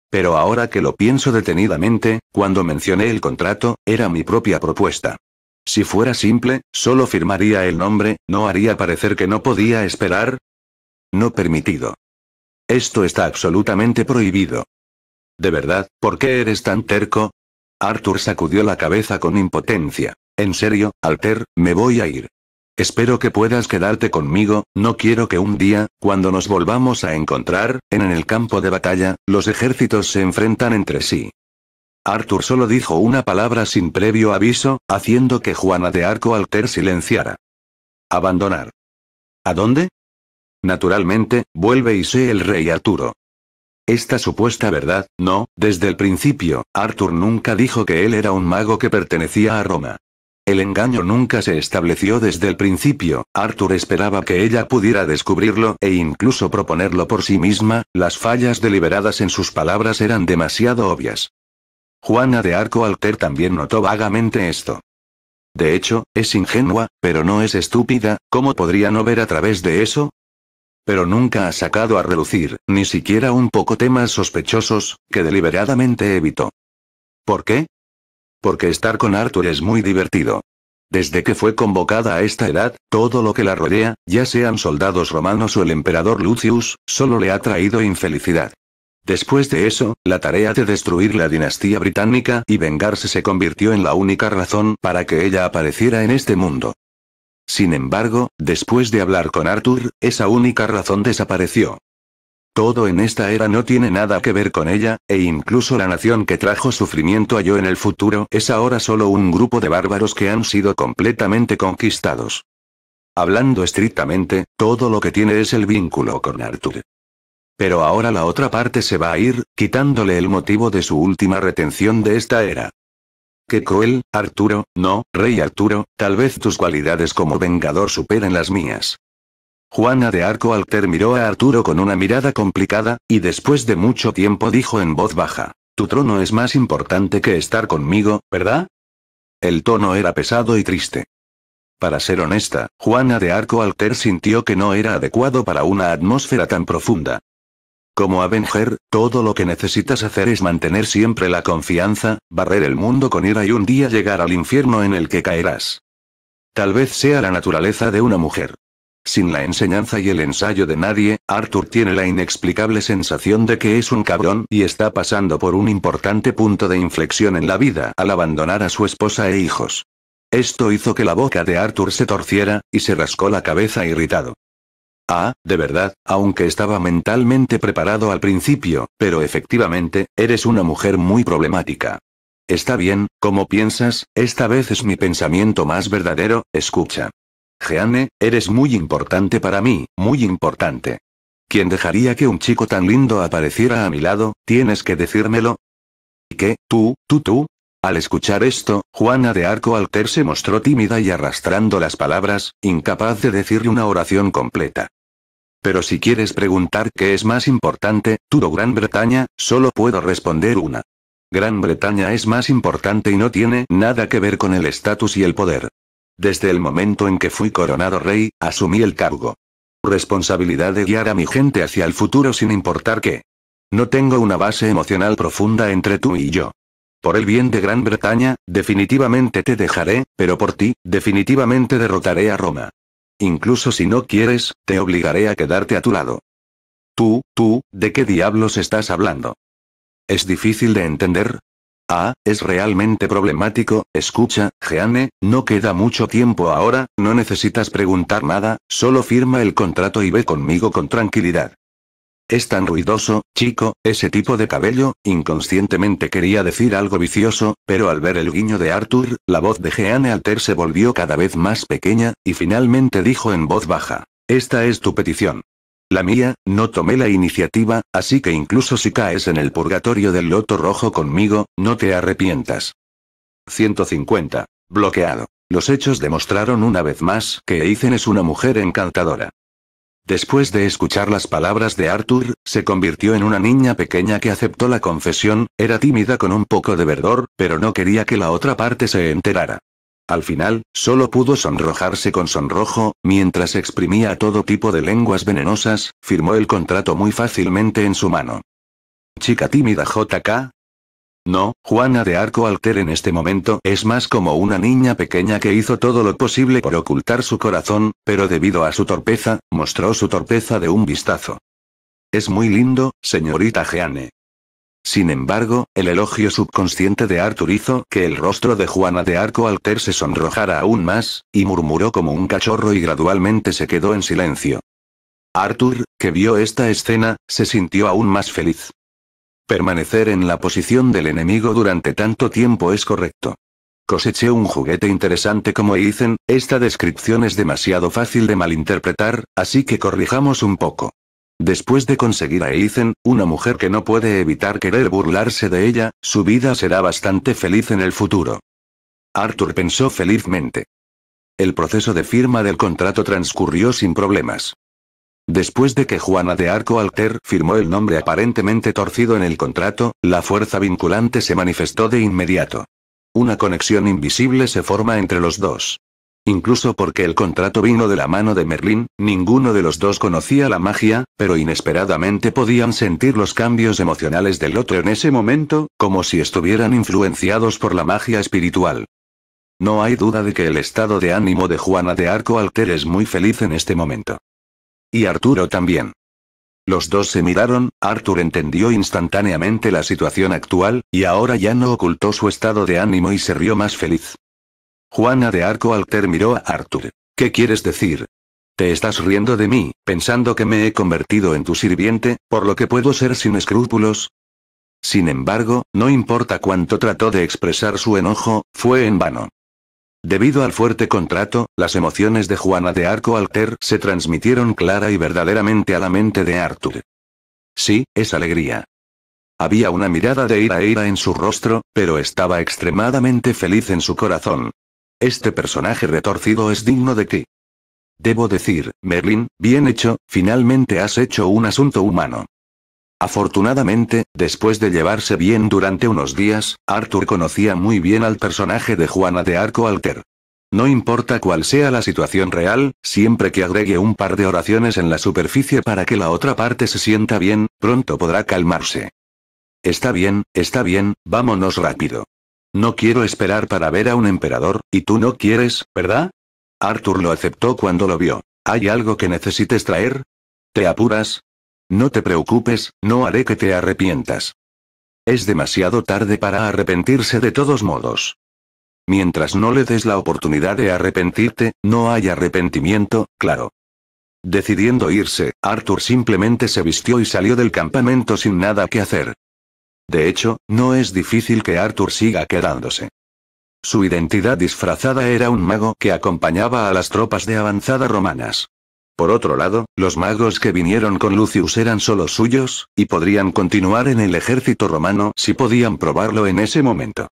Pero ahora que lo pienso detenidamente, cuando mencioné el contrato, era mi propia propuesta. Si fuera simple, solo firmaría el nombre, ¿no haría parecer que no podía esperar? No permitido. Esto está absolutamente prohibido. De verdad, ¿por qué eres tan terco? Arthur sacudió la cabeza con impotencia. En serio, Alter, me voy a ir. Espero que puedas quedarte conmigo, no quiero que un día, cuando nos volvamos a encontrar, en el campo de batalla, los ejércitos se enfrentan entre sí. Arthur solo dijo una palabra sin previo aviso, haciendo que Juana de Arco Alter silenciara. Abandonar. ¿A dónde? Naturalmente, vuelve y sé el rey Arturo. Esta supuesta verdad, no, desde el principio, Arthur nunca dijo que él era un mago que pertenecía a Roma. El engaño nunca se estableció desde el principio, Arthur esperaba que ella pudiera descubrirlo e incluso proponerlo por sí misma, las fallas deliberadas en sus palabras eran demasiado obvias. Juana de Arco Alter también notó vagamente esto. De hecho, es ingenua, pero no es estúpida, ¿cómo podría no ver a través de eso? pero nunca ha sacado a relucir, ni siquiera un poco temas sospechosos, que deliberadamente evitó. ¿Por qué? Porque estar con Arthur es muy divertido. Desde que fue convocada a esta edad, todo lo que la rodea, ya sean soldados romanos o el emperador Lucius, solo le ha traído infelicidad. Después de eso, la tarea de destruir la dinastía británica y vengarse se convirtió en la única razón para que ella apareciera en este mundo. Sin embargo, después de hablar con Arthur, esa única razón desapareció. Todo en esta era no tiene nada que ver con ella, e incluso la nación que trajo sufrimiento a yo en el futuro es ahora solo un grupo de bárbaros que han sido completamente conquistados. Hablando estrictamente, todo lo que tiene es el vínculo con Arthur. Pero ahora la otra parte se va a ir, quitándole el motivo de su última retención de esta era. Que cruel, Arturo, no, rey Arturo, tal vez tus cualidades como vengador superen las mías. Juana de Arco Alter miró a Arturo con una mirada complicada, y después de mucho tiempo dijo en voz baja, Tu trono es más importante que estar conmigo, ¿verdad? El tono era pesado y triste. Para ser honesta, Juana de Arco Alter sintió que no era adecuado para una atmósfera tan profunda. Como Avenger, todo lo que necesitas hacer es mantener siempre la confianza, barrer el mundo con ira y un día llegar al infierno en el que caerás. Tal vez sea la naturaleza de una mujer. Sin la enseñanza y el ensayo de nadie, Arthur tiene la inexplicable sensación de que es un cabrón y está pasando por un importante punto de inflexión en la vida al abandonar a su esposa e hijos. Esto hizo que la boca de Arthur se torciera, y se rascó la cabeza irritado. Ah, de verdad, aunque estaba mentalmente preparado al principio, pero efectivamente, eres una mujer muy problemática. Está bien, como piensas, esta vez es mi pensamiento más verdadero, escucha. Jeanne, eres muy importante para mí, muy importante. ¿Quién dejaría que un chico tan lindo apareciera a mi lado? Tienes que decírmelo. ¿Y qué? ¿Tú? ¿Tú? ¿Tú? Al escuchar esto, Juana de Arco Alter se mostró tímida y arrastrando las palabras, incapaz de decirle una oración completa. Pero si quieres preguntar qué es más importante, o Gran Bretaña, solo puedo responder una. Gran Bretaña es más importante y no tiene nada que ver con el estatus y el poder. Desde el momento en que fui coronado rey, asumí el cargo. Responsabilidad de guiar a mi gente hacia el futuro sin importar qué. No tengo una base emocional profunda entre tú y yo. Por el bien de Gran Bretaña, definitivamente te dejaré, pero por ti, definitivamente derrotaré a Roma. Incluso si no quieres, te obligaré a quedarte a tu lado. Tú, tú, ¿de qué diablos estás hablando? ¿Es difícil de entender? Ah, es realmente problemático, escucha, Jeanne, no queda mucho tiempo ahora, no necesitas preguntar nada, solo firma el contrato y ve conmigo con tranquilidad. Es tan ruidoso, chico, ese tipo de cabello, inconscientemente quería decir algo vicioso, pero al ver el guiño de Arthur, la voz de Jeanne Alter se volvió cada vez más pequeña, y finalmente dijo en voz baja. Esta es tu petición. La mía, no tomé la iniciativa, así que incluso si caes en el purgatorio del loto rojo conmigo, no te arrepientas. 150. Bloqueado. Los hechos demostraron una vez más que Eizen es una mujer encantadora. Después de escuchar las palabras de Arthur, se convirtió en una niña pequeña que aceptó la confesión, era tímida con un poco de verdor, pero no quería que la otra parte se enterara. Al final, solo pudo sonrojarse con sonrojo, mientras exprimía todo tipo de lenguas venenosas, firmó el contrato muy fácilmente en su mano. Chica tímida JK, no, Juana de Arco Alter en este momento es más como una niña pequeña que hizo todo lo posible por ocultar su corazón, pero debido a su torpeza, mostró su torpeza de un vistazo. Es muy lindo, señorita Jeanne. Sin embargo, el elogio subconsciente de Arthur hizo que el rostro de Juana de Arco Alter se sonrojara aún más, y murmuró como un cachorro y gradualmente se quedó en silencio. Arthur, que vio esta escena, se sintió aún más feliz. Permanecer en la posición del enemigo durante tanto tiempo es correcto. Coseché un juguete interesante como dicen, esta descripción es demasiado fácil de malinterpretar, así que corrijamos un poco. Después de conseguir a Ethan, una mujer que no puede evitar querer burlarse de ella, su vida será bastante feliz en el futuro. Arthur pensó felizmente. El proceso de firma del contrato transcurrió sin problemas. Después de que Juana de Arco Alter firmó el nombre aparentemente torcido en el contrato, la fuerza vinculante se manifestó de inmediato. Una conexión invisible se forma entre los dos. Incluso porque el contrato vino de la mano de Merlín, ninguno de los dos conocía la magia, pero inesperadamente podían sentir los cambios emocionales del otro en ese momento, como si estuvieran influenciados por la magia espiritual. No hay duda de que el estado de ánimo de Juana de Arco Alter es muy feliz en este momento. Y Arturo también. Los dos se miraron, Arthur entendió instantáneamente la situación actual, y ahora ya no ocultó su estado de ánimo y se rió más feliz. Juana de Arco Alter miró a Arthur. ¿Qué quieres decir? Te estás riendo de mí, pensando que me he convertido en tu sirviente, por lo que puedo ser sin escrúpulos. Sin embargo, no importa cuánto trató de expresar su enojo, fue en vano. Debido al fuerte contrato, las emociones de Juana de Arco Alter se transmitieron clara y verdaderamente a la mente de Arthur. Sí, es alegría. Había una mirada de ira e ira en su rostro, pero estaba extremadamente feliz en su corazón. Este personaje retorcido es digno de ti. Debo decir, Merlin, bien hecho, finalmente has hecho un asunto humano. Afortunadamente, después de llevarse bien durante unos días, Arthur conocía muy bien al personaje de Juana de Arco Alter. No importa cuál sea la situación real, siempre que agregue un par de oraciones en la superficie para que la otra parte se sienta bien, pronto podrá calmarse. Está bien, está bien, vámonos rápido. No quiero esperar para ver a un emperador, y tú no quieres, ¿verdad? Arthur lo aceptó cuando lo vio. ¿Hay algo que necesites traer? ¿Te apuras? No te preocupes, no haré que te arrepientas. Es demasiado tarde para arrepentirse de todos modos. Mientras no le des la oportunidad de arrepentirte, no hay arrepentimiento, claro. Decidiendo irse, Arthur simplemente se vistió y salió del campamento sin nada que hacer. De hecho, no es difícil que Arthur siga quedándose. Su identidad disfrazada era un mago que acompañaba a las tropas de avanzada romanas. Por otro lado, los magos que vinieron con Lucius eran solo suyos, y podrían continuar en el ejército romano si podían probarlo en ese momento.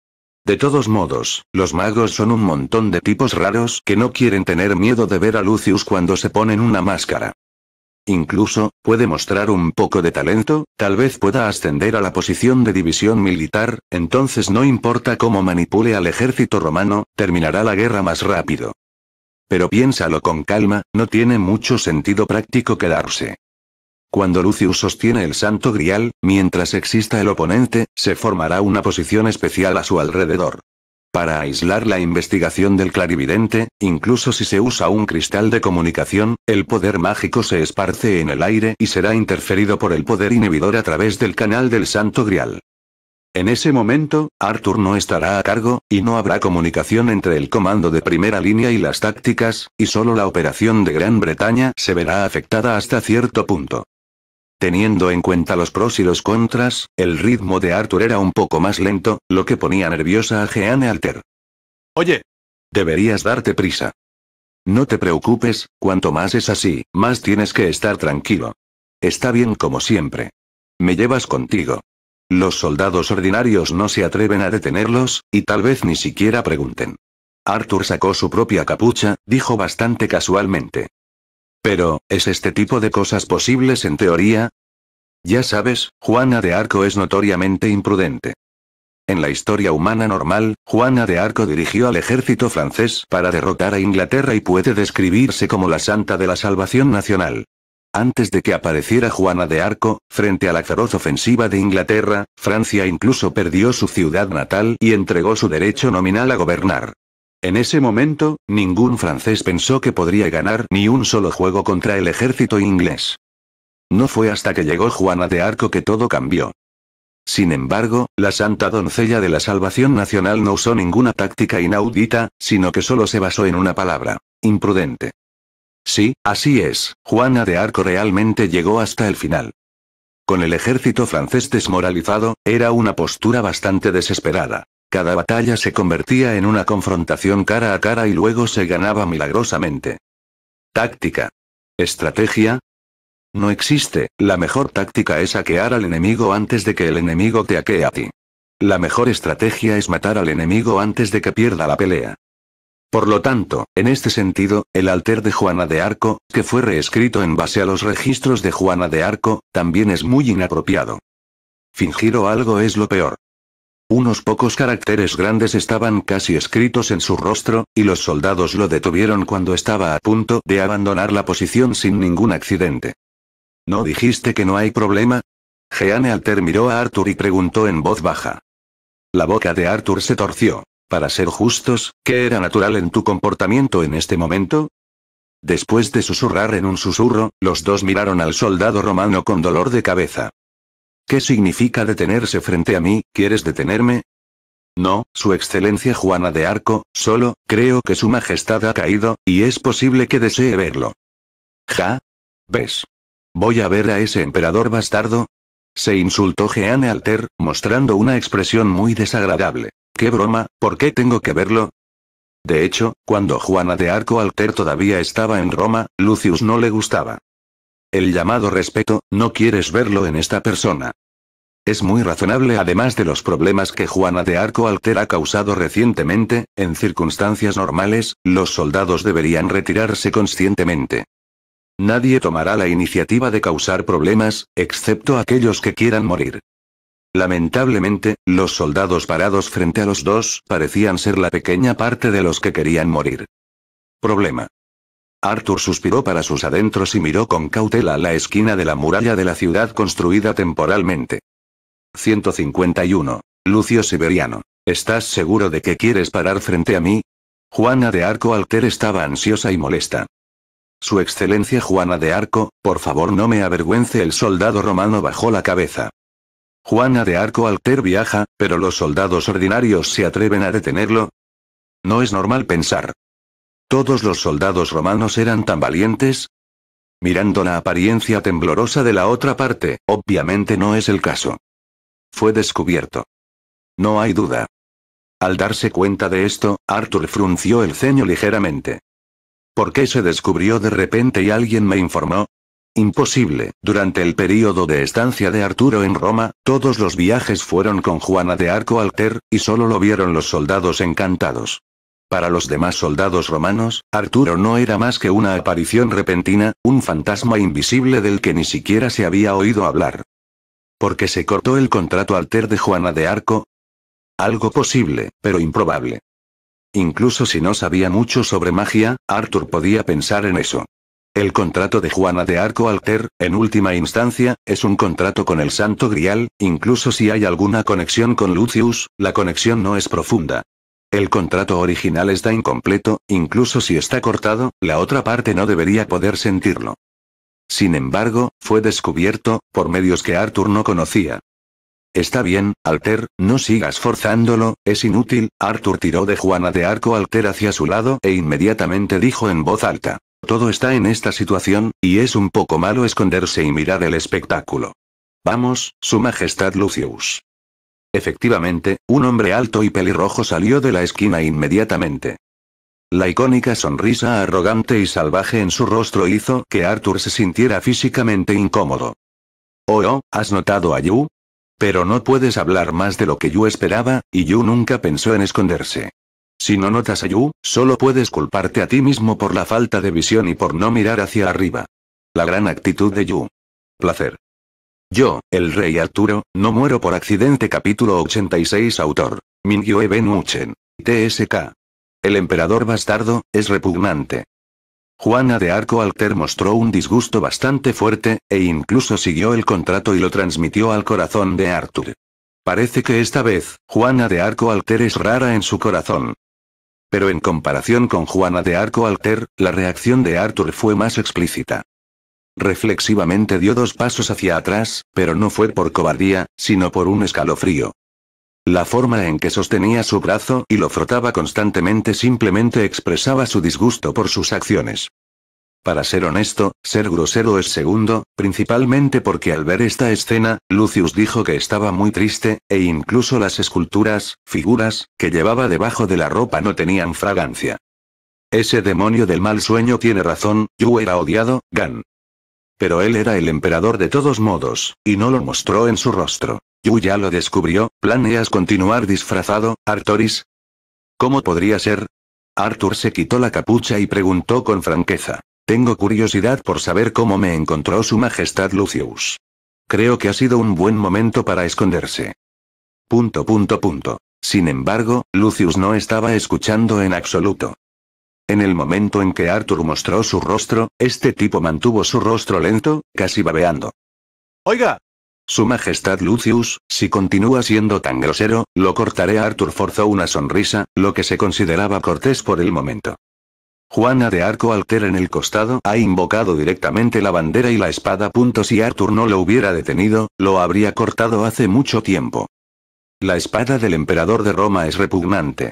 De todos modos, los magos son un montón de tipos raros que no quieren tener miedo de ver a Lucius cuando se ponen una máscara. Incluso, puede mostrar un poco de talento, tal vez pueda ascender a la posición de división militar, entonces no importa cómo manipule al ejército romano, terminará la guerra más rápido. Pero piénsalo con calma, no tiene mucho sentido práctico quedarse. Cuando Lucius sostiene el santo grial, mientras exista el oponente, se formará una posición especial a su alrededor. Para aislar la investigación del clarividente, incluso si se usa un cristal de comunicación, el poder mágico se esparce en el aire y será interferido por el poder inhibidor a través del canal del santo grial. En ese momento, Arthur no estará a cargo, y no habrá comunicación entre el comando de primera línea y las tácticas, y solo la operación de Gran Bretaña se verá afectada hasta cierto punto. Teniendo en cuenta los pros y los contras, el ritmo de Arthur era un poco más lento, lo que ponía nerviosa a Jeanne Alter. Oye. Deberías darte prisa. No te preocupes, cuanto más es así, más tienes que estar tranquilo. Está bien como siempre. Me llevas contigo. Los soldados ordinarios no se atreven a detenerlos, y tal vez ni siquiera pregunten. Arthur sacó su propia capucha, dijo bastante casualmente. Pero, ¿es este tipo de cosas posibles en teoría? Ya sabes, Juana de Arco es notoriamente imprudente. En la historia humana normal, Juana de Arco dirigió al ejército francés para derrotar a Inglaterra y puede describirse como la santa de la salvación nacional. Antes de que apareciera Juana de Arco, frente a la feroz ofensiva de Inglaterra, Francia incluso perdió su ciudad natal y entregó su derecho nominal a gobernar. En ese momento, ningún francés pensó que podría ganar ni un solo juego contra el ejército inglés. No fue hasta que llegó Juana de Arco que todo cambió. Sin embargo, la Santa Doncella de la Salvación Nacional no usó ninguna táctica inaudita, sino que solo se basó en una palabra, imprudente. Sí, así es, Juana de Arco realmente llegó hasta el final. Con el ejército francés desmoralizado, era una postura bastante desesperada. Cada batalla se convertía en una confrontación cara a cara y luego se ganaba milagrosamente. Táctica. Estrategia. No existe, la mejor táctica es saquear al enemigo antes de que el enemigo te aquee a ti. La mejor estrategia es matar al enemigo antes de que pierda la pelea. Por lo tanto, en este sentido, el alter de Juana de Arco, que fue reescrito en base a los registros de Juana de Arco, también es muy inapropiado. Fingir o algo es lo peor. Unos pocos caracteres grandes estaban casi escritos en su rostro, y los soldados lo detuvieron cuando estaba a punto de abandonar la posición sin ningún accidente. ¿No dijiste que no hay problema? Jeanne Alter miró a Arthur y preguntó en voz baja. La boca de Arthur se torció. Para ser justos, ¿qué era natural en tu comportamiento en este momento? Después de susurrar en un susurro, los dos miraron al soldado romano con dolor de cabeza. ¿Qué significa detenerse frente a mí? ¿Quieres detenerme? No, Su Excelencia Juana de Arco, solo, creo que Su Majestad ha caído, y es posible que desee verlo. ¿Ja? ¿Ves? Voy a ver a ese emperador bastardo. Se insultó Jeanne Alter, mostrando una expresión muy desagradable. ¡Qué broma! ¿Por qué tengo que verlo? De hecho, cuando Juana de Arco Alter todavía estaba en Roma, Lucius no le gustaba. El llamado respeto, no quieres verlo en esta persona. Es muy razonable además de los problemas que Juana de Arco Alter ha causado recientemente, en circunstancias normales, los soldados deberían retirarse conscientemente. Nadie tomará la iniciativa de causar problemas, excepto aquellos que quieran morir. Lamentablemente, los soldados parados frente a los dos parecían ser la pequeña parte de los que querían morir. Problema. Arthur suspiró para sus adentros y miró con cautela a la esquina de la muralla de la ciudad construida temporalmente. 151. Lucio Siberiano. ¿Estás seguro de que quieres parar frente a mí? Juana de Arco Alter estaba ansiosa y molesta. Su Excelencia Juana de Arco, por favor no me avergüence el soldado romano bajó la cabeza. Juana de Arco Alter viaja, pero los soldados ordinarios se atreven a detenerlo. No es normal pensar. ¿Todos los soldados romanos eran tan valientes? Mirando la apariencia temblorosa de la otra parte, obviamente no es el caso. Fue descubierto. No hay duda. Al darse cuenta de esto, Arthur frunció el ceño ligeramente. ¿Por qué se descubrió de repente y alguien me informó? Imposible. Durante el periodo de estancia de Arturo en Roma, todos los viajes fueron con Juana de Arco Alter, y solo lo vieron los soldados encantados. Para los demás soldados romanos, Arturo no era más que una aparición repentina, un fantasma invisible del que ni siquiera se había oído hablar. ¿Por qué se cortó el contrato alter de Juana de Arco? Algo posible, pero improbable. Incluso si no sabía mucho sobre magia, Arturo podía pensar en eso. El contrato de Juana de Arco Alter, en última instancia, es un contrato con el Santo Grial, incluso si hay alguna conexión con Lucius, la conexión no es profunda. El contrato original está incompleto, incluso si está cortado, la otra parte no debería poder sentirlo. Sin embargo, fue descubierto, por medios que Arthur no conocía. Está bien, Alter, no sigas forzándolo, es inútil, Arthur tiró de Juana de Arco Alter hacia su lado e inmediatamente dijo en voz alta. Todo está en esta situación, y es un poco malo esconderse y mirar el espectáculo. Vamos, Su Majestad Lucius. Efectivamente, un hombre alto y pelirrojo salió de la esquina inmediatamente. La icónica sonrisa arrogante y salvaje en su rostro hizo que Arthur se sintiera físicamente incómodo. Oh, oh ¿has notado a Yu? Pero no puedes hablar más de lo que yo esperaba, y Yu nunca pensó en esconderse. Si no notas a Yu, solo puedes culparte a ti mismo por la falta de visión y por no mirar hacia arriba. La gran actitud de Yu. Placer. Yo, el rey Arturo, no muero por accidente Capítulo 86 Autor. Mingyu Ben Uchen. TSK. El emperador bastardo, es repugnante. Juana de Arco Alter mostró un disgusto bastante fuerte, e incluso siguió el contrato y lo transmitió al corazón de Arthur. Parece que esta vez, Juana de Arco Alter es rara en su corazón pero en comparación con Juana de Arco Alter, la reacción de Arthur fue más explícita. Reflexivamente dio dos pasos hacia atrás, pero no fue por cobardía, sino por un escalofrío. La forma en que sostenía su brazo y lo frotaba constantemente simplemente expresaba su disgusto por sus acciones. Para ser honesto, ser grosero es segundo, principalmente porque al ver esta escena, Lucius dijo que estaba muy triste, e incluso las esculturas, figuras, que llevaba debajo de la ropa no tenían fragancia. Ese demonio del mal sueño tiene razón, Yu era odiado, Gan. Pero él era el emperador de todos modos, y no lo mostró en su rostro. Yu ya lo descubrió, ¿planeas continuar disfrazado, Artoris? ¿Cómo podría ser? Arthur se quitó la capucha y preguntó con franqueza. Tengo curiosidad por saber cómo me encontró su majestad Lucius. Creo que ha sido un buen momento para esconderse. Punto punto punto. Sin embargo, Lucius no estaba escuchando en absoluto. En el momento en que Arthur mostró su rostro, este tipo mantuvo su rostro lento, casi babeando. Oiga. Su Majestad Lucius, si continúa siendo tan grosero, lo cortaré. Arthur forzó una sonrisa, lo que se consideraba cortés por el momento. Juana de Arco altera en el costado ha invocado directamente la bandera y la espada. Si Arthur no lo hubiera detenido, lo habría cortado hace mucho tiempo. La espada del emperador de Roma es repugnante.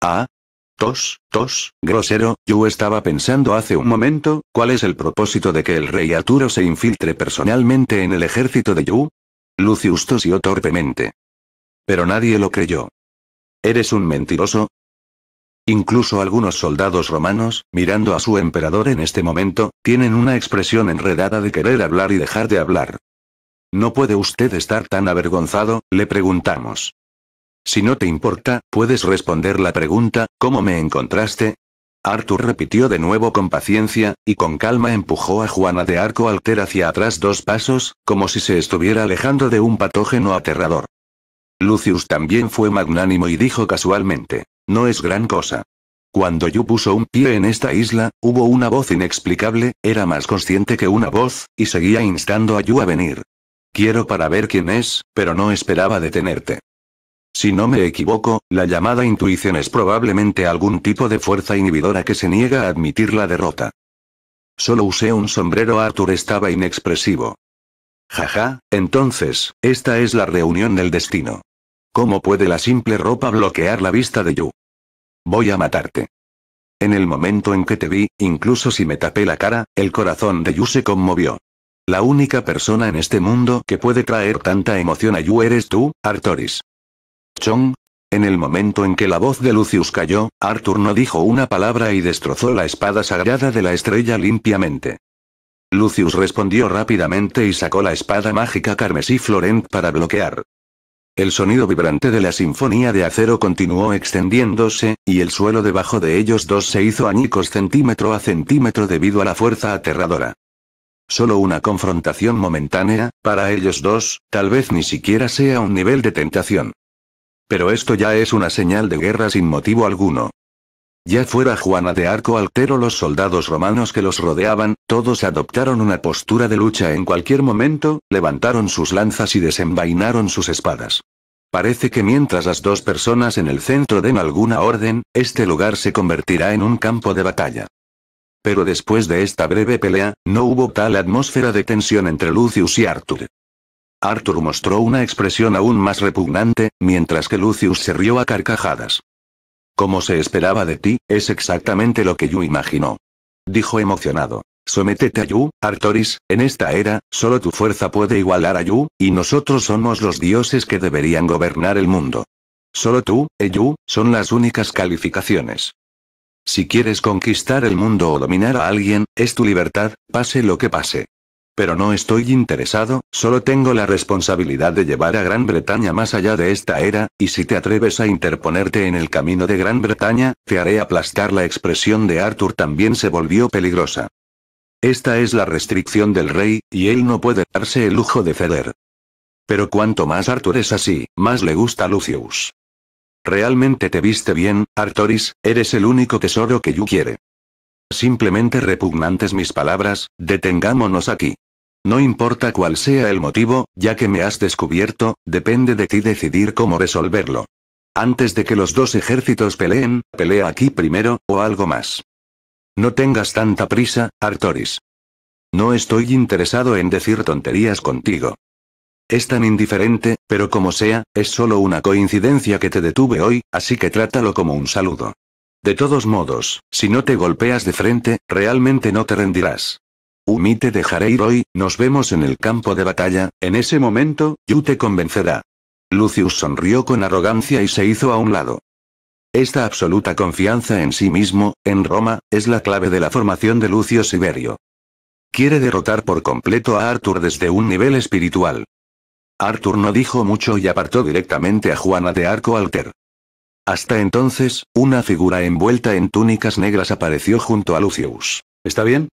Ah. Tos, tos, grosero, yo estaba pensando hace un momento, ¿cuál es el propósito de que el rey Arturo se infiltre personalmente en el ejército de Yu? Lucius tosió torpemente. Pero nadie lo creyó. Eres un mentiroso, Incluso algunos soldados romanos, mirando a su emperador en este momento, tienen una expresión enredada de querer hablar y dejar de hablar. ¿No puede usted estar tan avergonzado? le preguntamos. Si no te importa, puedes responder la pregunta, ¿cómo me encontraste? Arthur repitió de nuevo con paciencia, y con calma empujó a Juana de Arco Alter hacia atrás dos pasos, como si se estuviera alejando de un patógeno aterrador. Lucius también fue magnánimo y dijo casualmente. No es gran cosa. Cuando Yu puso un pie en esta isla, hubo una voz inexplicable, era más consciente que una voz, y seguía instando a Yu a venir. Quiero para ver quién es, pero no esperaba detenerte. Si no me equivoco, la llamada intuición es probablemente algún tipo de fuerza inhibidora que se niega a admitir la derrota. Solo usé un sombrero Arthur estaba inexpresivo. Jaja, entonces, esta es la reunión del destino. ¿Cómo puede la simple ropa bloquear la vista de Yu? Voy a matarte. En el momento en que te vi, incluso si me tapé la cara, el corazón de Yu se conmovió. La única persona en este mundo que puede traer tanta emoción a Yu eres tú, Artoris. Chong. En el momento en que la voz de Lucius cayó, Arthur no dijo una palabra y destrozó la espada sagrada de la estrella limpiamente. Lucius respondió rápidamente y sacó la espada mágica carmesí Florent para bloquear. El sonido vibrante de la sinfonía de acero continuó extendiéndose, y el suelo debajo de ellos dos se hizo añicos centímetro a centímetro debido a la fuerza aterradora. Solo una confrontación momentánea, para ellos dos, tal vez ni siquiera sea un nivel de tentación. Pero esto ya es una señal de guerra sin motivo alguno. Ya fuera Juana de Arco Altero los soldados romanos que los rodeaban, todos adoptaron una postura de lucha en cualquier momento, levantaron sus lanzas y desenvainaron sus espadas. Parece que mientras las dos personas en el centro den alguna orden, este lugar se convertirá en un campo de batalla. Pero después de esta breve pelea, no hubo tal atmósfera de tensión entre Lucius y Arthur. Arthur mostró una expresión aún más repugnante, mientras que Lucius se rió a carcajadas. Como se esperaba de ti, es exactamente lo que yo imaginó. Dijo emocionado. Sométete a Yu, Artoris, en esta era, solo tu fuerza puede igualar a Yu, y nosotros somos los dioses que deberían gobernar el mundo. Solo tú, Eyu, son las únicas calificaciones. Si quieres conquistar el mundo o dominar a alguien, es tu libertad, pase lo que pase. Pero no estoy interesado, solo tengo la responsabilidad de llevar a Gran Bretaña más allá de esta era, y si te atreves a interponerte en el camino de Gran Bretaña, te haré aplastar la expresión de Arthur también se volvió peligrosa. Esta es la restricción del rey, y él no puede darse el lujo de ceder. Pero cuanto más Arthur es así, más le gusta Lucius. Realmente te viste bien, Artoris, eres el único tesoro que yo quiere. Simplemente repugnantes mis palabras, detengámonos aquí. No importa cuál sea el motivo, ya que me has descubierto, depende de ti decidir cómo resolverlo. Antes de que los dos ejércitos peleen, pelea aquí primero, o algo más. No tengas tanta prisa, Artoris. No estoy interesado en decir tonterías contigo. Es tan indiferente, pero como sea, es solo una coincidencia que te detuve hoy, así que trátalo como un saludo. De todos modos, si no te golpeas de frente, realmente no te rendirás. Umi te dejaré ir hoy, nos vemos en el campo de batalla, en ese momento, Yu te convencerá. Lucius sonrió con arrogancia y se hizo a un lado. Esta absoluta confianza en sí mismo, en Roma, es la clave de la formación de Lucio Siberio. Quiere derrotar por completo a Arthur desde un nivel espiritual. Arthur no dijo mucho y apartó directamente a Juana de Arco Alter. Hasta entonces, una figura envuelta en túnicas negras apareció junto a Lucius. ¿Está bien?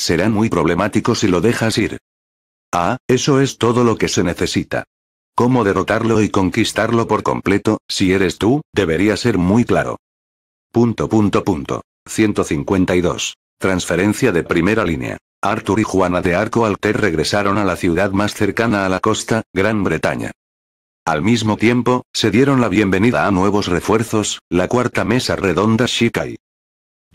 Será muy problemático si lo dejas ir. Ah, eso es todo lo que se necesita cómo derrotarlo y conquistarlo por completo, si eres tú, debería ser muy claro. Punto punto punto. 152. Transferencia de primera línea. Arthur y Juana de Arco Alter regresaron a la ciudad más cercana a la costa, Gran Bretaña. Al mismo tiempo, se dieron la bienvenida a nuevos refuerzos, la cuarta mesa redonda Shikai.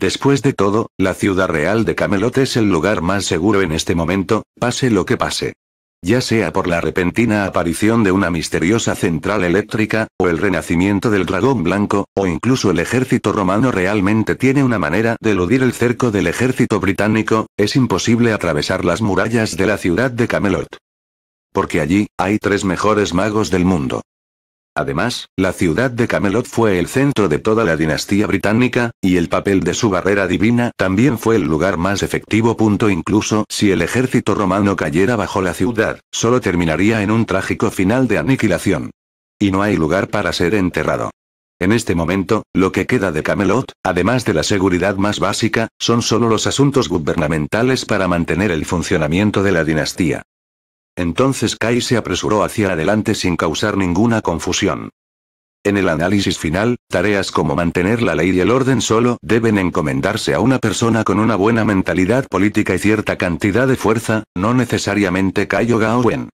Después de todo, la ciudad real de Camelot es el lugar más seguro en este momento, pase lo que pase ya sea por la repentina aparición de una misteriosa central eléctrica, o el renacimiento del dragón blanco, o incluso el ejército romano realmente tiene una manera de eludir el cerco del ejército británico, es imposible atravesar las murallas de la ciudad de Camelot. Porque allí, hay tres mejores magos del mundo. Además, la ciudad de Camelot fue el centro de toda la dinastía británica, y el papel de su barrera divina también fue el lugar más efectivo. incluso si el ejército romano cayera bajo la ciudad, solo terminaría en un trágico final de aniquilación. Y no hay lugar para ser enterrado. En este momento, lo que queda de Camelot, además de la seguridad más básica, son solo los asuntos gubernamentales para mantener el funcionamiento de la dinastía. Entonces Kai se apresuró hacia adelante sin causar ninguna confusión. En el análisis final, tareas como mantener la ley y el orden solo deben encomendarse a una persona con una buena mentalidad política y cierta cantidad de fuerza, no necesariamente Kai o Wen.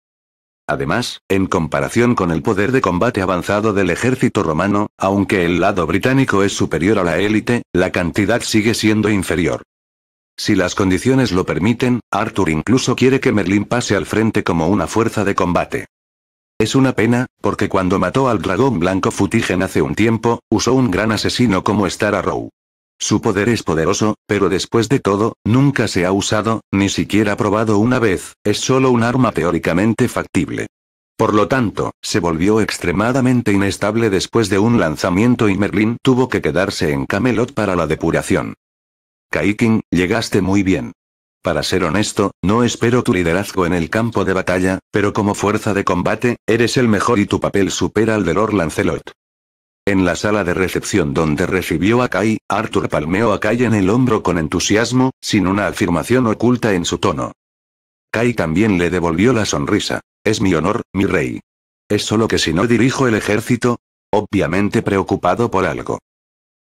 Además, en comparación con el poder de combate avanzado del ejército romano, aunque el lado británico es superior a la élite, la cantidad sigue siendo inferior. Si las condiciones lo permiten, Arthur incluso quiere que Merlin pase al frente como una fuerza de combate. Es una pena, porque cuando mató al dragón blanco Futigen hace un tiempo, usó un gran asesino como Star Arrow. Su poder es poderoso, pero después de todo, nunca se ha usado, ni siquiera probado una vez, es solo un arma teóricamente factible. Por lo tanto, se volvió extremadamente inestable después de un lanzamiento y Merlin tuvo que quedarse en Camelot para la depuración. King, llegaste muy bien. Para ser honesto, no espero tu liderazgo en el campo de batalla, pero como fuerza de combate, eres el mejor y tu papel supera al de Lord Lancelot. En la sala de recepción donde recibió a Kai, Arthur palmeó a Kai en el hombro con entusiasmo, sin una afirmación oculta en su tono. Kai también le devolvió la sonrisa. Es mi honor, mi rey. Es solo que si no dirijo el ejército, obviamente preocupado por algo.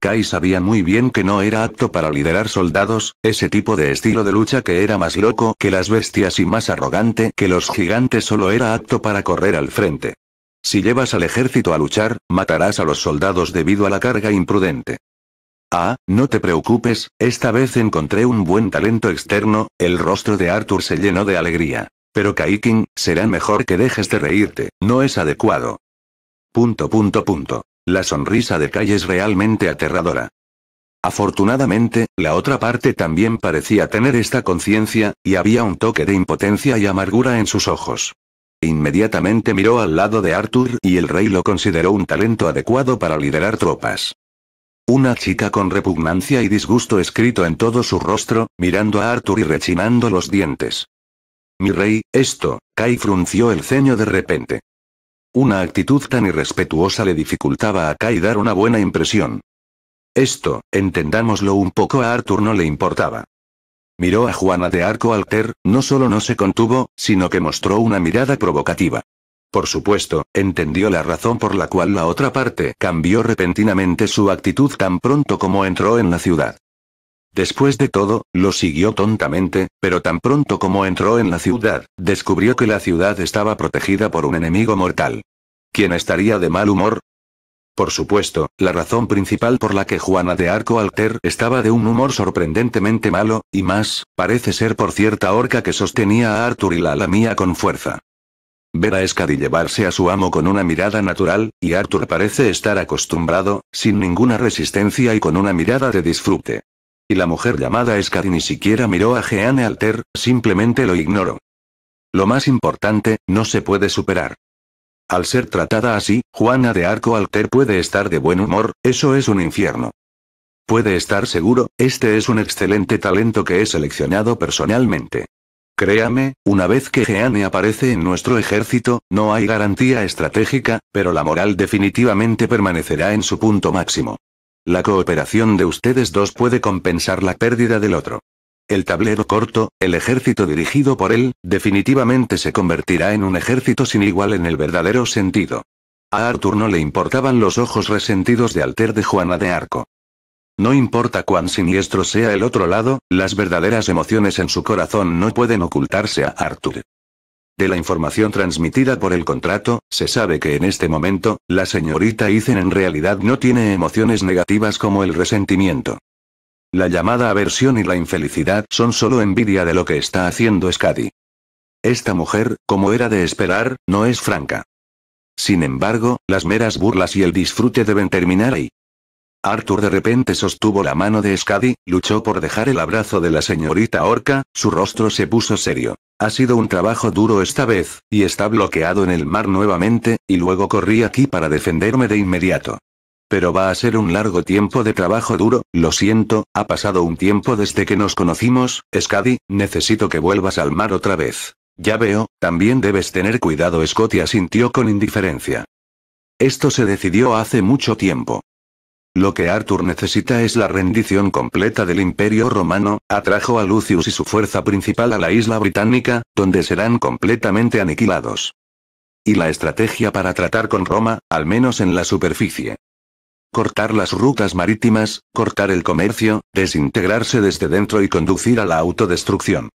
Kai sabía muy bien que no era apto para liderar soldados, ese tipo de estilo de lucha que era más loco que las bestias y más arrogante que los gigantes solo era apto para correr al frente. Si llevas al ejército a luchar, matarás a los soldados debido a la carga imprudente. Ah, no te preocupes, esta vez encontré un buen talento externo, el rostro de Arthur se llenó de alegría. Pero King, será mejor que dejes de reírte, no es adecuado. Punto punto punto. La sonrisa de Kai es realmente aterradora. Afortunadamente, la otra parte también parecía tener esta conciencia, y había un toque de impotencia y amargura en sus ojos. Inmediatamente miró al lado de Arthur y el rey lo consideró un talento adecuado para liderar tropas. Una chica con repugnancia y disgusto escrito en todo su rostro, mirando a Arthur y rechinando los dientes. Mi rey, esto, Kai frunció el ceño de repente. Una actitud tan irrespetuosa le dificultaba a Kai dar una buena impresión. Esto, entendámoslo un poco a Arthur no le importaba. Miró a Juana de Arco Alter, no solo no se contuvo, sino que mostró una mirada provocativa. Por supuesto, entendió la razón por la cual la otra parte cambió repentinamente su actitud tan pronto como entró en la ciudad. Después de todo, lo siguió tontamente, pero tan pronto como entró en la ciudad, descubrió que la ciudad estaba protegida por un enemigo mortal. ¿Quién estaría de mal humor? Por supuesto, la razón principal por la que Juana de Arco Alter estaba de un humor sorprendentemente malo, y más, parece ser por cierta horca que sostenía a Arthur y la lamía con fuerza. Ver a Escadi llevarse a su amo con una mirada natural, y Arthur parece estar acostumbrado, sin ninguna resistencia y con una mirada de disfrute. Y la mujer llamada Skadi ni siquiera miró a Jeanne Alter, simplemente lo ignoró. Lo más importante, no se puede superar. Al ser tratada así, Juana de Arco Alter puede estar de buen humor, eso es un infierno. Puede estar seguro, este es un excelente talento que he seleccionado personalmente. Créame, una vez que Jeanne aparece en nuestro ejército, no hay garantía estratégica, pero la moral definitivamente permanecerá en su punto máximo. La cooperación de ustedes dos puede compensar la pérdida del otro. El tablero corto, el ejército dirigido por él, definitivamente se convertirá en un ejército sin igual en el verdadero sentido. A Arthur no le importaban los ojos resentidos de Alter de Juana de Arco. No importa cuán siniestro sea el otro lado, las verdaderas emociones en su corazón no pueden ocultarse a Arthur. De la información transmitida por el contrato, se sabe que en este momento, la señorita Ethan en realidad no tiene emociones negativas como el resentimiento. La llamada aversión y la infelicidad son solo envidia de lo que está haciendo Scadi. Esta mujer, como era de esperar, no es franca. Sin embargo, las meras burlas y el disfrute deben terminar ahí. Arthur de repente sostuvo la mano de Scotty, luchó por dejar el abrazo de la señorita Orca, su rostro se puso serio. Ha sido un trabajo duro esta vez, y está bloqueado en el mar nuevamente, y luego corrí aquí para defenderme de inmediato. Pero va a ser un largo tiempo de trabajo duro, lo siento, ha pasado un tiempo desde que nos conocimos, Scotty. necesito que vuelvas al mar otra vez. Ya veo, también debes tener cuidado, Scotty asintió con indiferencia. Esto se decidió hace mucho tiempo. Lo que Arthur necesita es la rendición completa del Imperio Romano, atrajo a Lucius y su fuerza principal a la isla británica, donde serán completamente aniquilados. Y la estrategia para tratar con Roma, al menos en la superficie cortar las rutas marítimas, cortar el comercio, desintegrarse desde dentro y conducir a la autodestrucción.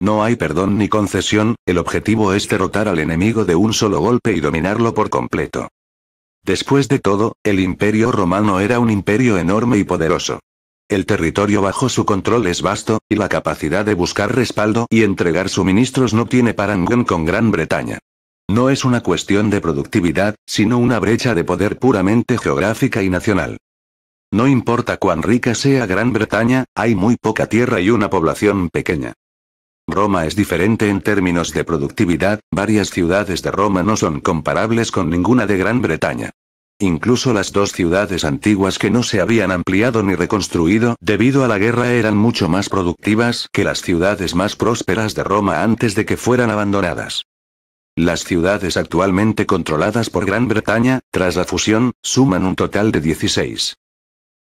No hay perdón ni concesión, el objetivo es derrotar al enemigo de un solo golpe y dominarlo por completo. Después de todo, el imperio romano era un imperio enorme y poderoso. El territorio bajo su control es vasto, y la capacidad de buscar respaldo y entregar suministros no tiene parangón con Gran Bretaña. No es una cuestión de productividad, sino una brecha de poder puramente geográfica y nacional. No importa cuán rica sea Gran Bretaña, hay muy poca tierra y una población pequeña. Roma es diferente en términos de productividad, varias ciudades de Roma no son comparables con ninguna de Gran Bretaña. Incluso las dos ciudades antiguas que no se habían ampliado ni reconstruido debido a la guerra eran mucho más productivas que las ciudades más prósperas de Roma antes de que fueran abandonadas. Las ciudades actualmente controladas por Gran Bretaña, tras la fusión, suman un total de 16.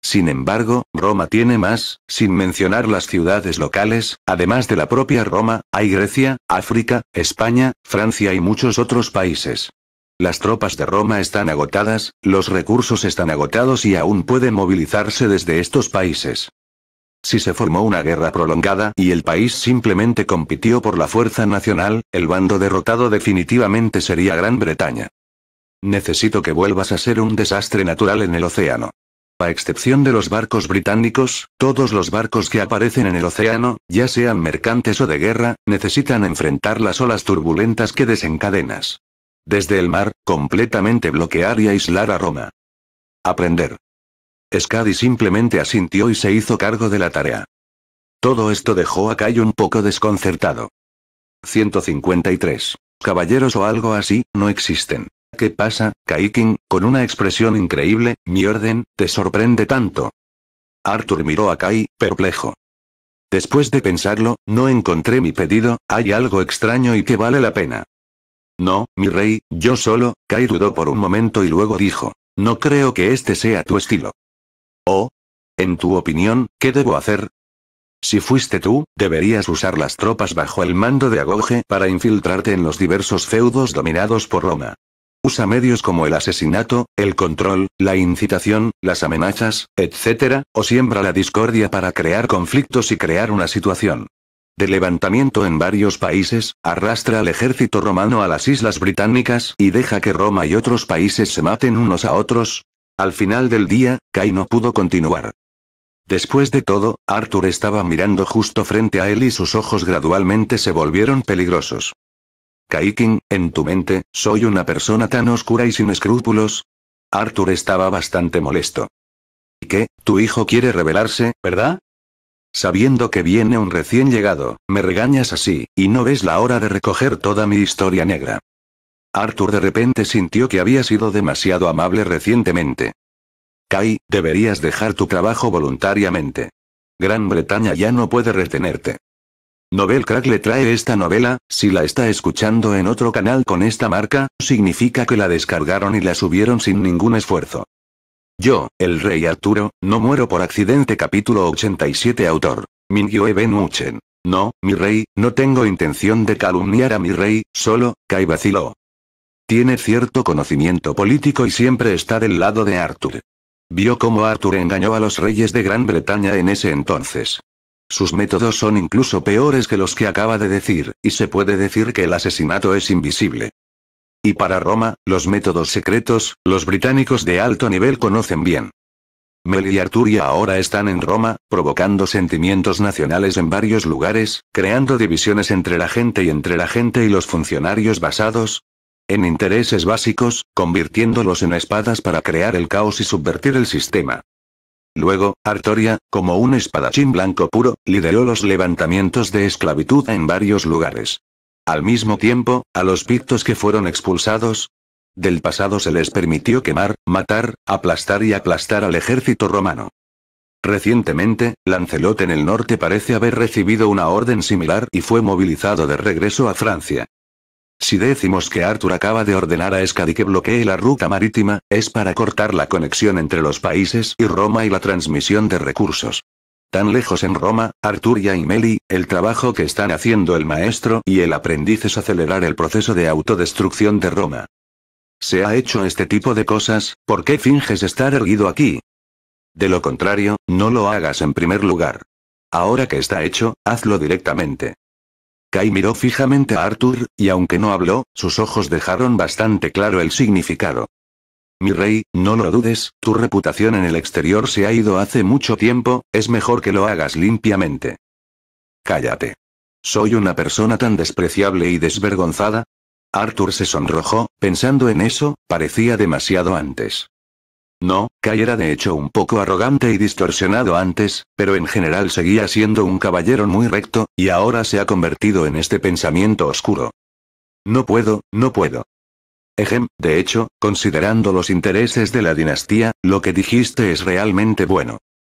Sin embargo, Roma tiene más, sin mencionar las ciudades locales, además de la propia Roma, hay Grecia, África, España, Francia y muchos otros países. Las tropas de Roma están agotadas, los recursos están agotados y aún puede movilizarse desde estos países. Si se formó una guerra prolongada y el país simplemente compitió por la fuerza nacional, el bando derrotado definitivamente sería Gran Bretaña. Necesito que vuelvas a ser un desastre natural en el océano. A excepción de los barcos británicos, todos los barcos que aparecen en el océano, ya sean mercantes o de guerra, necesitan enfrentar las olas turbulentas que desencadenas. Desde el mar, completamente bloquear y aislar a Roma. Aprender. escadi simplemente asintió y se hizo cargo de la tarea. Todo esto dejó a Kai un poco desconcertado. 153. Caballeros o algo así, no existen. ¿Qué pasa, King, Con una expresión increíble, mi orden, te sorprende tanto. Arthur miró a Kai, perplejo. Después de pensarlo, no encontré mi pedido, hay algo extraño y que vale la pena. No, mi rey, yo solo, Kai dudó por un momento y luego dijo, no creo que este sea tu estilo. Oh. En tu opinión, ¿qué debo hacer? Si fuiste tú, deberías usar las tropas bajo el mando de Agoge para infiltrarte en los diversos feudos dominados por Roma. Usa medios como el asesinato, el control, la incitación, las amenazas, etc., o siembra la discordia para crear conflictos y crear una situación de levantamiento en varios países, arrastra al ejército romano a las islas británicas y deja que Roma y otros países se maten unos a otros. Al final del día, Kai no pudo continuar. Después de todo, Arthur estaba mirando justo frente a él y sus ojos gradualmente se volvieron peligrosos. Kaikin, en tu mente, soy una persona tan oscura y sin escrúpulos. Arthur estaba bastante molesto. ¿Y qué? Tu hijo quiere rebelarse, ¿verdad? Sabiendo que viene un recién llegado, me regañas así, y no ves la hora de recoger toda mi historia negra. Arthur de repente sintió que había sido demasiado amable recientemente. Kai, deberías dejar tu trabajo voluntariamente. Gran Bretaña ya no puede retenerte. Novelcrack Crack le trae esta novela, si la está escuchando en otro canal con esta marca, significa que la descargaron y la subieron sin ningún esfuerzo. Yo, el rey Arturo, no muero por accidente capítulo 87 autor. Mingyue Ben No, mi rey, no tengo intención de calumniar a mi rey, solo, Kai vaciló. Tiene cierto conocimiento político y siempre está del lado de Arthur. Vio cómo Arthur engañó a los reyes de Gran Bretaña en ese entonces. Sus métodos son incluso peores que los que acaba de decir, y se puede decir que el asesinato es invisible. Y para Roma, los métodos secretos, los británicos de alto nivel conocen bien. Mel y Arturia ahora están en Roma, provocando sentimientos nacionales en varios lugares, creando divisiones entre la gente y entre la gente y los funcionarios basados en intereses básicos, convirtiéndolos en espadas para crear el caos y subvertir el sistema. Luego, Artoria, como un espadachín blanco puro, lideró los levantamientos de esclavitud en varios lugares. Al mismo tiempo, a los pictos que fueron expulsados del pasado se les permitió quemar, matar, aplastar y aplastar al ejército romano. Recientemente, Lancelot en el norte parece haber recibido una orden similar y fue movilizado de regreso a Francia. Si decimos que Arthur acaba de ordenar a Escadi que bloquee la ruta marítima, es para cortar la conexión entre los países y Roma y la transmisión de recursos. Tan lejos en Roma, Arturia y Meli, el trabajo que están haciendo el maestro y el aprendiz es acelerar el proceso de autodestrucción de Roma. Se ha hecho este tipo de cosas, ¿por qué finges estar erguido aquí? De lo contrario, no lo hagas en primer lugar. Ahora que está hecho, hazlo directamente y miró fijamente a Arthur, y aunque no habló, sus ojos dejaron bastante claro el significado. Mi rey, no lo dudes, tu reputación en el exterior se ha ido hace mucho tiempo, es mejor que lo hagas limpiamente. Cállate. ¿Soy una persona tan despreciable y desvergonzada? Arthur se sonrojó, pensando en eso, parecía demasiado antes. No, Kai era de hecho un poco arrogante y distorsionado antes, pero en general seguía siendo un caballero muy recto, y ahora se ha convertido en este pensamiento oscuro. No puedo, no puedo. Ejem, de hecho, considerando los intereses de la dinastía, lo que dijiste es realmente bueno.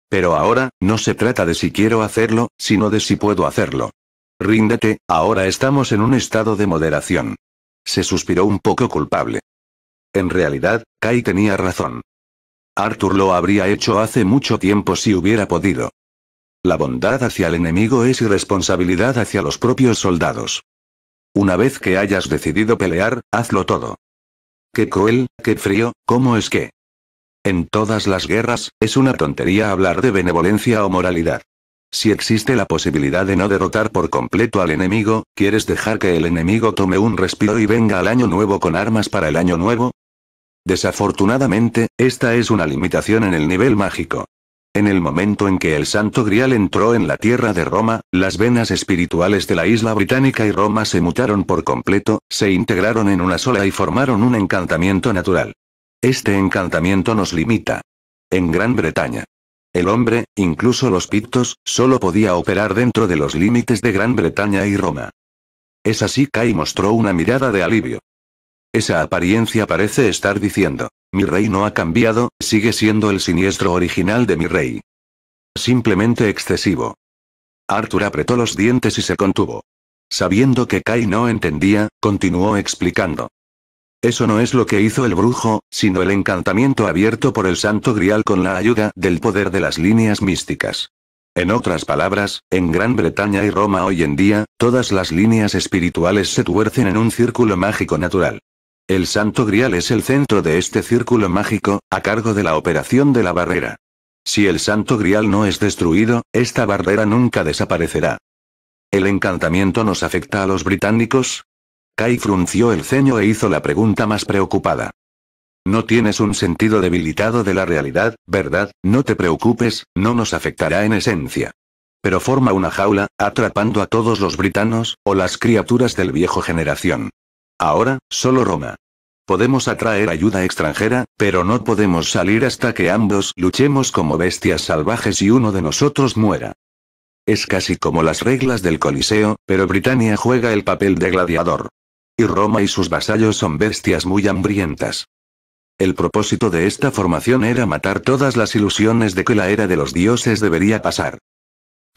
Pero ahora, no se trata de si quiero hacerlo, sino de si puedo hacerlo. Ríndete, ahora estamos en un estado de moderación. Se suspiró un poco culpable. En realidad, Kai tenía razón. Arthur lo habría hecho hace mucho tiempo si hubiera podido. La bondad hacia el enemigo es irresponsabilidad hacia los propios soldados. Una vez que hayas decidido pelear, hazlo todo. Qué cruel, qué frío, ¿cómo es que? En todas las guerras, es una tontería hablar de benevolencia o moralidad. Si existe la posibilidad de no derrotar por completo al enemigo, ¿quieres dejar que el enemigo tome un respiro y venga al año nuevo con armas para el año nuevo? Desafortunadamente, esta es una limitación en el nivel mágico. En el momento en que el Santo Grial entró en la tierra de Roma, las venas espirituales de la isla británica y Roma se mutaron por completo, se integraron en una sola y formaron un encantamiento natural. Este encantamiento nos limita. En Gran Bretaña. El hombre, incluso los pictos, solo podía operar dentro de los límites de Gran Bretaña y Roma. Es así, que Kai mostró una mirada de alivio. Esa apariencia parece estar diciendo, mi rey no ha cambiado, sigue siendo el siniestro original de mi rey. Simplemente excesivo. Arthur apretó los dientes y se contuvo. Sabiendo que Kai no entendía, continuó explicando. Eso no es lo que hizo el brujo, sino el encantamiento abierto por el santo grial con la ayuda del poder de las líneas místicas. En otras palabras, en Gran Bretaña y Roma hoy en día, todas las líneas espirituales se tuercen en un círculo mágico natural. El Santo Grial es el centro de este círculo mágico, a cargo de la operación de la barrera. Si el Santo Grial no es destruido, esta barrera nunca desaparecerá. ¿El encantamiento nos afecta a los británicos? Kai frunció el ceño e hizo la pregunta más preocupada. No tienes un sentido debilitado de la realidad, ¿verdad? No te preocupes, no nos afectará en esencia. Pero forma una jaula, atrapando a todos los britanos, o las criaturas del viejo generación. Ahora, solo Roma. Podemos atraer ayuda extranjera, pero no podemos salir hasta que ambos luchemos como bestias salvajes y uno de nosotros muera. Es casi como las reglas del Coliseo, pero Britania juega el papel de gladiador. Y Roma y sus vasallos son bestias muy hambrientas. El propósito de esta formación era matar todas las ilusiones de que la era de los dioses debería pasar.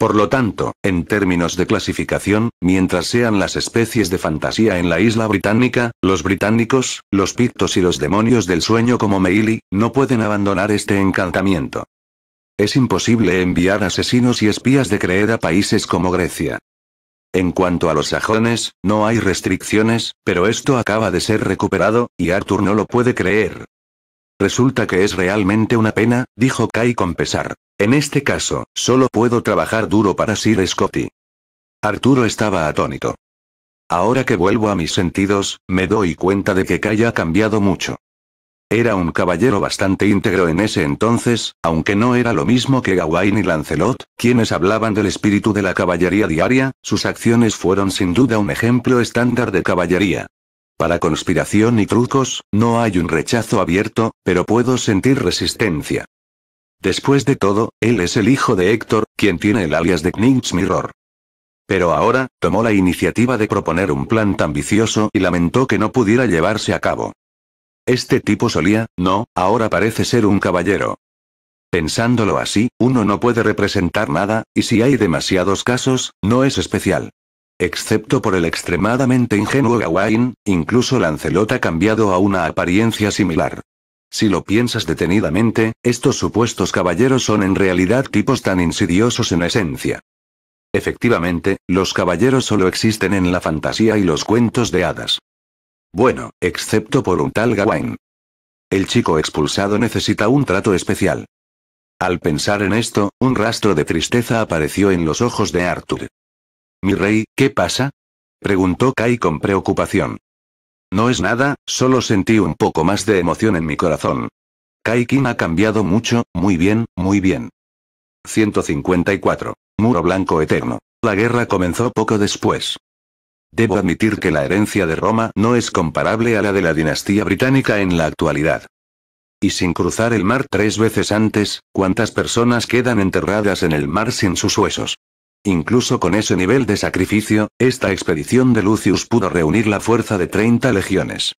Por lo tanto, en términos de clasificación, mientras sean las especies de fantasía en la isla británica, los británicos, los pictos y los demonios del sueño como Meili, no pueden abandonar este encantamiento. Es imposible enviar asesinos y espías de creer a países como Grecia. En cuanto a los sajones, no hay restricciones, pero esto acaba de ser recuperado, y Arthur no lo puede creer, Resulta que es realmente una pena, dijo Kai con pesar. En este caso, solo puedo trabajar duro para Sir Scotty. Arturo estaba atónito. Ahora que vuelvo a mis sentidos, me doy cuenta de que Kai ha cambiado mucho. Era un caballero bastante íntegro en ese entonces, aunque no era lo mismo que Gawain y Lancelot, quienes hablaban del espíritu de la caballería diaria, sus acciones fueron sin duda un ejemplo estándar de caballería. Para conspiración y trucos, no hay un rechazo abierto, pero puedo sentir resistencia. Después de todo, él es el hijo de Héctor, quien tiene el alias de Knight's Mirror. Pero ahora, tomó la iniciativa de proponer un plan tan vicioso y lamentó que no pudiera llevarse a cabo. Este tipo solía, no, ahora parece ser un caballero. Pensándolo así, uno no puede representar nada, y si hay demasiados casos, no es especial. Excepto por el extremadamente ingenuo Gawain, incluso Lancelot ha cambiado a una apariencia similar. Si lo piensas detenidamente, estos supuestos caballeros son en realidad tipos tan insidiosos en esencia. Efectivamente, los caballeros solo existen en la fantasía y los cuentos de hadas. Bueno, excepto por un tal Gawain. El chico expulsado necesita un trato especial. Al pensar en esto, un rastro de tristeza apareció en los ojos de Arthur. Mi rey, ¿qué pasa? preguntó Kai con preocupación. No es nada, solo sentí un poco más de emoción en mi corazón. Kai Kim ha cambiado mucho, muy bien, muy bien. 154. Muro Blanco Eterno. La guerra comenzó poco después. Debo admitir que la herencia de Roma no es comparable a la de la dinastía británica en la actualidad. Y sin cruzar el mar tres veces antes, ¿cuántas personas quedan enterradas en el mar sin sus huesos? Incluso con ese nivel de sacrificio, esta expedición de Lucius pudo reunir la fuerza de 30 legiones.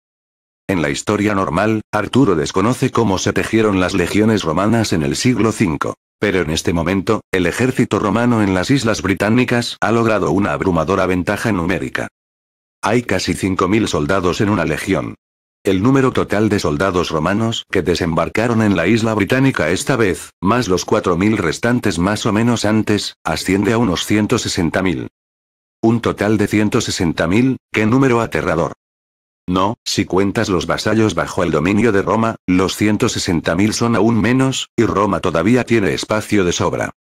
En la historia normal, Arturo desconoce cómo se tejieron las legiones romanas en el siglo V. Pero en este momento, el ejército romano en las islas británicas ha logrado una abrumadora ventaja numérica. Hay casi 5.000 soldados en una legión, el número total de soldados romanos que desembarcaron en la isla británica esta vez, más los 4.000 restantes más o menos antes, asciende a unos 160.000. Un total de 160.000, qué número aterrador. No, si cuentas los vasallos bajo el dominio de Roma, los 160.000 son aún menos, y Roma todavía tiene espacio de sobra.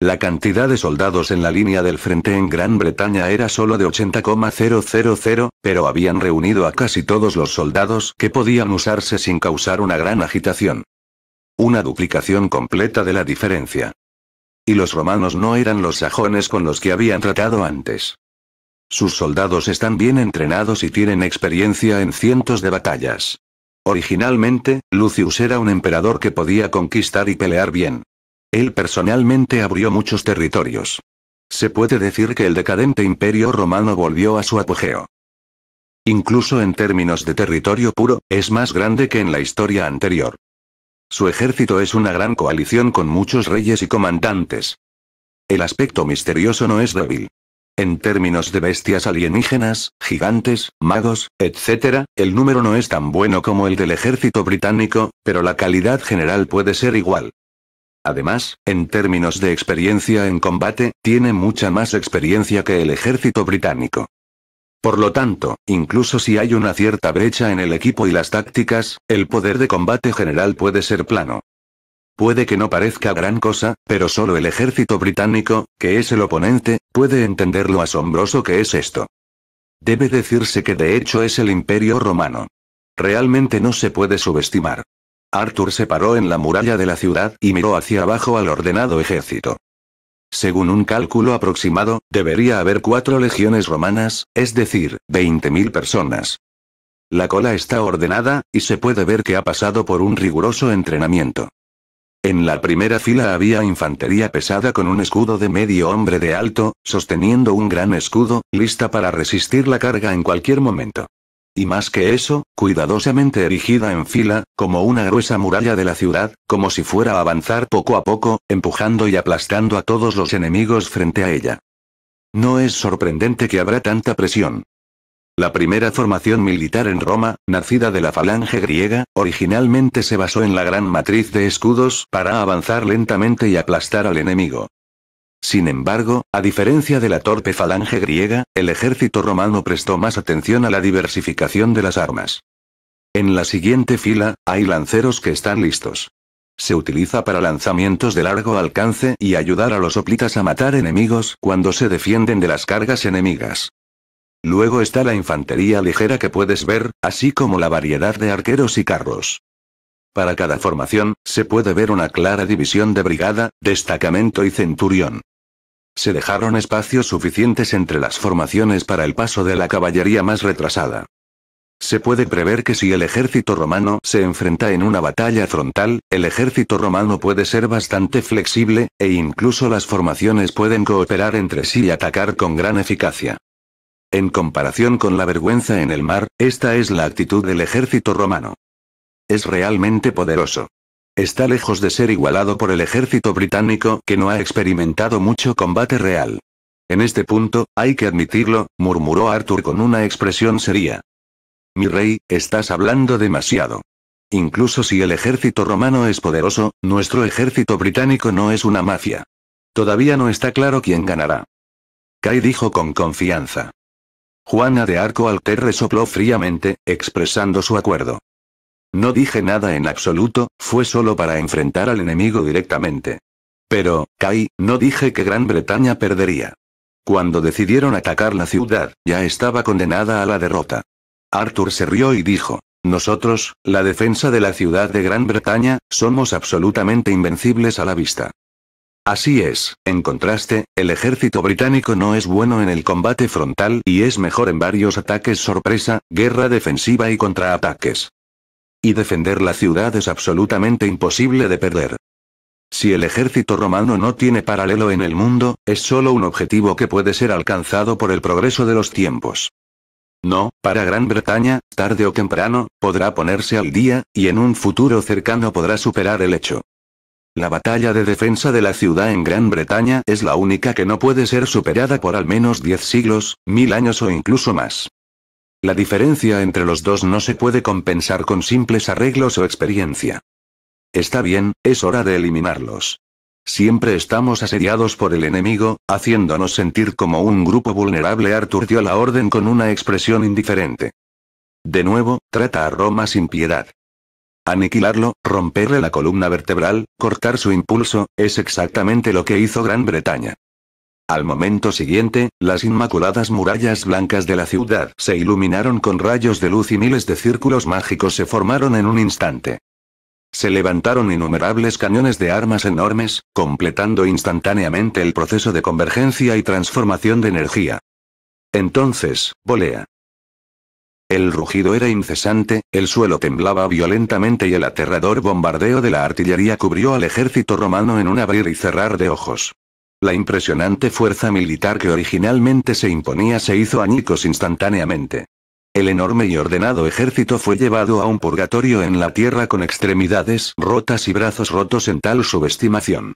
La cantidad de soldados en la línea del frente en Gran Bretaña era solo de 80,000, pero habían reunido a casi todos los soldados que podían usarse sin causar una gran agitación. Una duplicación completa de la diferencia. Y los romanos no eran los sajones con los que habían tratado antes. Sus soldados están bien entrenados y tienen experiencia en cientos de batallas. Originalmente, Lucius era un emperador que podía conquistar y pelear bien. Él personalmente abrió muchos territorios. Se puede decir que el decadente imperio romano volvió a su apogeo. Incluso en términos de territorio puro, es más grande que en la historia anterior. Su ejército es una gran coalición con muchos reyes y comandantes. El aspecto misterioso no es débil. En términos de bestias alienígenas, gigantes, magos, etc., el número no es tan bueno como el del ejército británico, pero la calidad general puede ser igual. Además, en términos de experiencia en combate, tiene mucha más experiencia que el ejército británico. Por lo tanto, incluso si hay una cierta brecha en el equipo y las tácticas, el poder de combate general puede ser plano. Puede que no parezca gran cosa, pero solo el ejército británico, que es el oponente, puede entender lo asombroso que es esto. Debe decirse que de hecho es el imperio romano. Realmente no se puede subestimar. Arthur se paró en la muralla de la ciudad y miró hacia abajo al ordenado ejército. Según un cálculo aproximado, debería haber cuatro legiones romanas, es decir, 20.000 personas. La cola está ordenada, y se puede ver que ha pasado por un riguroso entrenamiento. En la primera fila había infantería pesada con un escudo de medio hombre de alto, sosteniendo un gran escudo, lista para resistir la carga en cualquier momento y más que eso, cuidadosamente erigida en fila, como una gruesa muralla de la ciudad, como si fuera a avanzar poco a poco, empujando y aplastando a todos los enemigos frente a ella. No es sorprendente que habrá tanta presión. La primera formación militar en Roma, nacida de la falange griega, originalmente se basó en la gran matriz de escudos para avanzar lentamente y aplastar al enemigo. Sin embargo, a diferencia de la torpe falange griega, el ejército romano prestó más atención a la diversificación de las armas. En la siguiente fila, hay lanceros que están listos. Se utiliza para lanzamientos de largo alcance y ayudar a los hoplitas a matar enemigos cuando se defienden de las cargas enemigas. Luego está la infantería ligera que puedes ver, así como la variedad de arqueros y carros. Para cada formación, se puede ver una clara división de brigada, destacamento y centurión. Se dejaron espacios suficientes entre las formaciones para el paso de la caballería más retrasada. Se puede prever que si el ejército romano se enfrenta en una batalla frontal, el ejército romano puede ser bastante flexible, e incluso las formaciones pueden cooperar entre sí y atacar con gran eficacia. En comparación con la vergüenza en el mar, esta es la actitud del ejército romano. Es realmente poderoso. Está lejos de ser igualado por el ejército británico que no ha experimentado mucho combate real. En este punto, hay que admitirlo, murmuró Arthur con una expresión seria. Mi rey, estás hablando demasiado. Incluso si el ejército romano es poderoso, nuestro ejército británico no es una mafia. Todavía no está claro quién ganará. Kai dijo con confianza. Juana de Arco Alter resopló fríamente, expresando su acuerdo. No dije nada en absoluto, fue solo para enfrentar al enemigo directamente. Pero, Kai, no dije que Gran Bretaña perdería. Cuando decidieron atacar la ciudad, ya estaba condenada a la derrota. Arthur se rió y dijo, nosotros, la defensa de la ciudad de Gran Bretaña, somos absolutamente invencibles a la vista. Así es, en contraste, el ejército británico no es bueno en el combate frontal y es mejor en varios ataques sorpresa, guerra defensiva y contraataques. Y defender la ciudad es absolutamente imposible de perder. Si el ejército romano no tiene paralelo en el mundo, es solo un objetivo que puede ser alcanzado por el progreso de los tiempos. No, para Gran Bretaña, tarde o temprano, podrá ponerse al día, y en un futuro cercano podrá superar el hecho. La batalla de defensa de la ciudad en Gran Bretaña es la única que no puede ser superada por al menos 10 siglos, mil años o incluso más. La diferencia entre los dos no se puede compensar con simples arreglos o experiencia. Está bien, es hora de eliminarlos. Siempre estamos asediados por el enemigo, haciéndonos sentir como un grupo vulnerable. Arthur dio la orden con una expresión indiferente. De nuevo, trata a Roma sin piedad. Aniquilarlo, romperle la columna vertebral, cortar su impulso, es exactamente lo que hizo Gran Bretaña. Al momento siguiente, las inmaculadas murallas blancas de la ciudad se iluminaron con rayos de luz y miles de círculos mágicos se formaron en un instante. Se levantaron innumerables cañones de armas enormes, completando instantáneamente el proceso de convergencia y transformación de energía. Entonces, volea. El rugido era incesante, el suelo temblaba violentamente y el aterrador bombardeo de la artillería cubrió al ejército romano en un abrir y cerrar de ojos. La impresionante fuerza militar que originalmente se imponía se hizo añicos instantáneamente. El enorme y ordenado ejército fue llevado a un purgatorio en la tierra con extremidades rotas y brazos rotos en tal subestimación.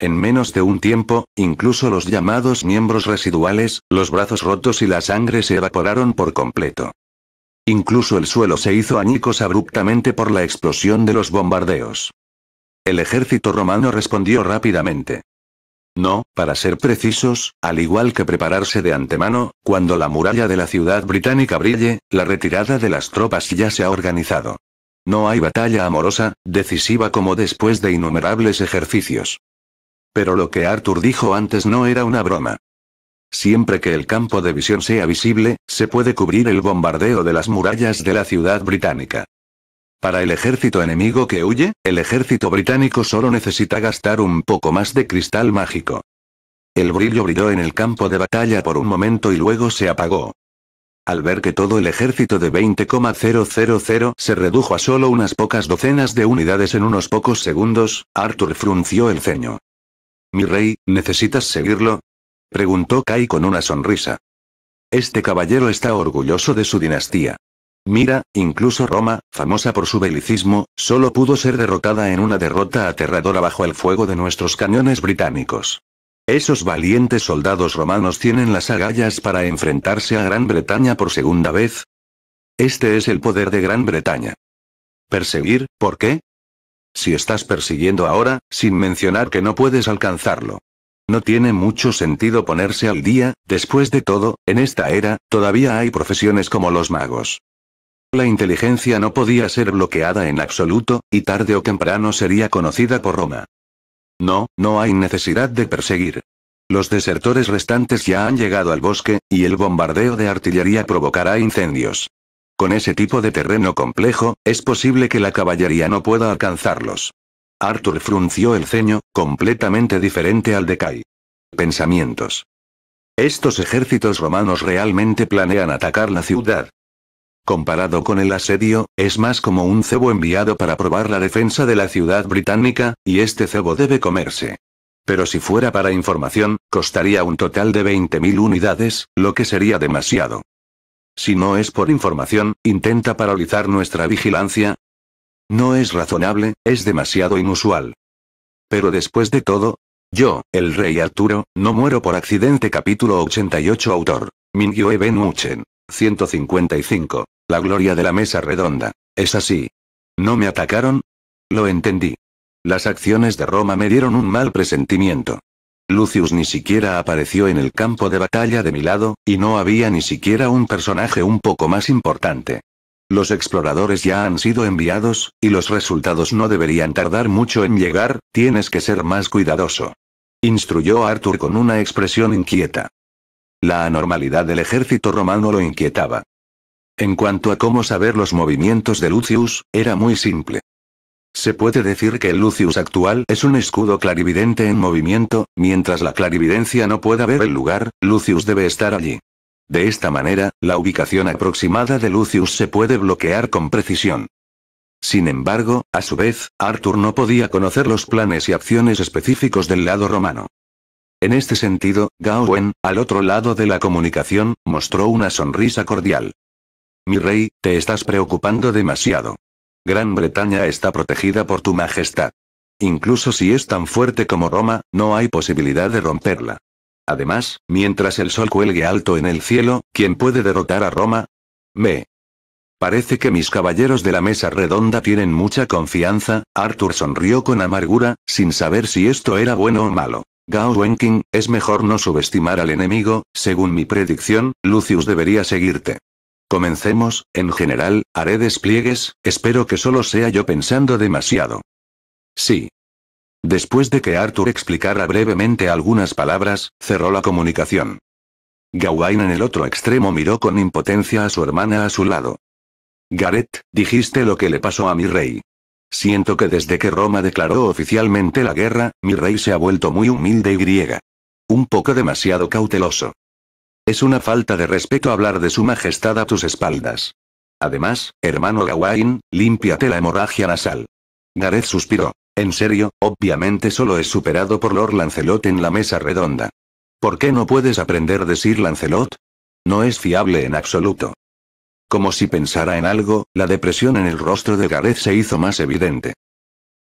En menos de un tiempo, incluso los llamados miembros residuales, los brazos rotos y la sangre se evaporaron por completo. Incluso el suelo se hizo añicos abruptamente por la explosión de los bombardeos. El ejército romano respondió rápidamente. No, para ser precisos, al igual que prepararse de antemano, cuando la muralla de la ciudad británica brille, la retirada de las tropas ya se ha organizado. No hay batalla amorosa, decisiva como después de innumerables ejercicios. Pero lo que Arthur dijo antes no era una broma. Siempre que el campo de visión sea visible, se puede cubrir el bombardeo de las murallas de la ciudad británica. Para el ejército enemigo que huye, el ejército británico solo necesita gastar un poco más de cristal mágico. El brillo brilló en el campo de batalla por un momento y luego se apagó. Al ver que todo el ejército de 20,000 se redujo a solo unas pocas docenas de unidades en unos pocos segundos, Arthur frunció el ceño. Mi rey, ¿necesitas seguirlo? preguntó Kai con una sonrisa. Este caballero está orgulloso de su dinastía. Mira, incluso Roma, famosa por su belicismo, solo pudo ser derrotada en una derrota aterradora bajo el fuego de nuestros cañones británicos. Esos valientes soldados romanos tienen las agallas para enfrentarse a Gran Bretaña por segunda vez. Este es el poder de Gran Bretaña. Perseguir, ¿por qué? Si estás persiguiendo ahora, sin mencionar que no puedes alcanzarlo. No tiene mucho sentido ponerse al día, después de todo, en esta era, todavía hay profesiones como los magos. La inteligencia no podía ser bloqueada en absoluto, y tarde o temprano sería conocida por Roma. No, no hay necesidad de perseguir. Los desertores restantes ya han llegado al bosque, y el bombardeo de artillería provocará incendios. Con ese tipo de terreno complejo, es posible que la caballería no pueda alcanzarlos. Arthur frunció el ceño, completamente diferente al de Kai. Pensamientos. Estos ejércitos romanos realmente planean atacar la ciudad. Comparado con el asedio, es más como un cebo enviado para probar la defensa de la ciudad británica, y este cebo debe comerse. Pero si fuera para información, costaría un total de 20.000 unidades, lo que sería demasiado. Si no es por información, intenta paralizar nuestra vigilancia. No es razonable, es demasiado inusual. Pero después de todo, yo, el rey Arturo, no muero por accidente capítulo 88 autor. Mingyue Ben Uchen. 155. La gloria de la mesa redonda. Es así. ¿No me atacaron? Lo entendí. Las acciones de Roma me dieron un mal presentimiento. Lucius ni siquiera apareció en el campo de batalla de mi lado, y no había ni siquiera un personaje un poco más importante. Los exploradores ya han sido enviados, y los resultados no deberían tardar mucho en llegar, tienes que ser más cuidadoso. Instruyó Arthur con una expresión inquieta. La anormalidad del ejército romano lo inquietaba. En cuanto a cómo saber los movimientos de Lucius, era muy simple. Se puede decir que el Lucius actual es un escudo clarividente en movimiento, mientras la clarividencia no pueda ver el lugar, Lucius debe estar allí. De esta manera, la ubicación aproximada de Lucius se puede bloquear con precisión. Sin embargo, a su vez, Arthur no podía conocer los planes y acciones específicos del lado romano. En este sentido, Gawain, al otro lado de la comunicación, mostró una sonrisa cordial. Mi rey, te estás preocupando demasiado. Gran Bretaña está protegida por tu majestad. Incluso si es tan fuerte como Roma, no hay posibilidad de romperla. Además, mientras el sol cuelgue alto en el cielo, ¿quién puede derrotar a Roma? Me. Parece que mis caballeros de la mesa redonda tienen mucha confianza, Arthur sonrió con amargura, sin saber si esto era bueno o malo. Gao Wenqing, es mejor no subestimar al enemigo, según mi predicción, Lucius debería seguirte. Comencemos, en general, haré despliegues, espero que solo sea yo pensando demasiado. Sí. Después de que Arthur explicara brevemente algunas palabras, cerró la comunicación. Gawain en el otro extremo miró con impotencia a su hermana a su lado. Gareth, dijiste lo que le pasó a mi rey. Siento que desde que Roma declaró oficialmente la guerra, mi rey se ha vuelto muy humilde y griega. Un poco demasiado cauteloso. Es una falta de respeto hablar de su majestad a tus espaldas. Además, hermano Gawain, límpiate la hemorragia nasal. Gareth suspiró. En serio, obviamente solo es superado por Lord Lancelot en la mesa redonda. ¿Por qué no puedes aprender de Sir Lancelot? No es fiable en absoluto. Como si pensara en algo, la depresión en el rostro de Gareth se hizo más evidente.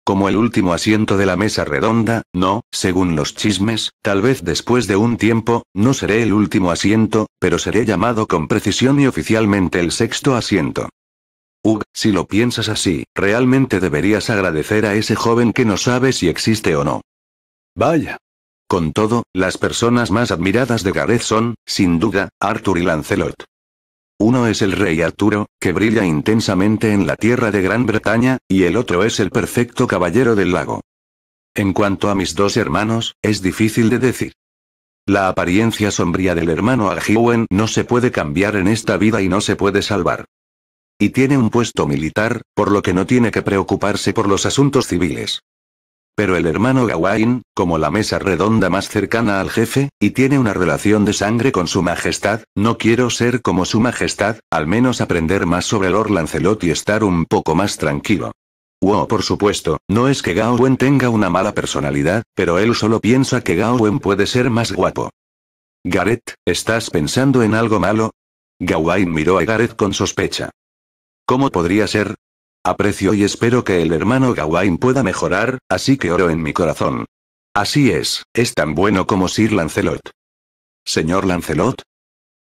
Como el último asiento de la mesa redonda, no, según los chismes, tal vez después de un tiempo, no seré el último asiento, pero seré llamado con precisión y oficialmente el sexto asiento. Ugh, si lo piensas así, realmente deberías agradecer a ese joven que no sabe si existe o no. Vaya. Con todo, las personas más admiradas de Gareth son, sin duda, Arthur y Lancelot. Uno es el rey Arturo, que brilla intensamente en la tierra de Gran Bretaña, y el otro es el perfecto caballero del lago. En cuanto a mis dos hermanos, es difícil de decir. La apariencia sombría del hermano Alhiwen no se puede cambiar en esta vida y no se puede salvar. Y tiene un puesto militar, por lo que no tiene que preocuparse por los asuntos civiles. Pero el hermano Gawain, como la mesa redonda más cercana al jefe, y tiene una relación de sangre con su majestad, no quiero ser como su majestad, al menos aprender más sobre Lord Lancelot y estar un poco más tranquilo. Wow, por supuesto, no es que Gawain tenga una mala personalidad, pero él solo piensa que Gawain puede ser más guapo. Gareth, ¿estás pensando en algo malo? Gawain miró a Gareth con sospecha. ¿Cómo podría ser? Aprecio y espero que el hermano Gawain pueda mejorar, así que oro en mi corazón. Así es, es tan bueno como Sir Lancelot. Señor Lancelot.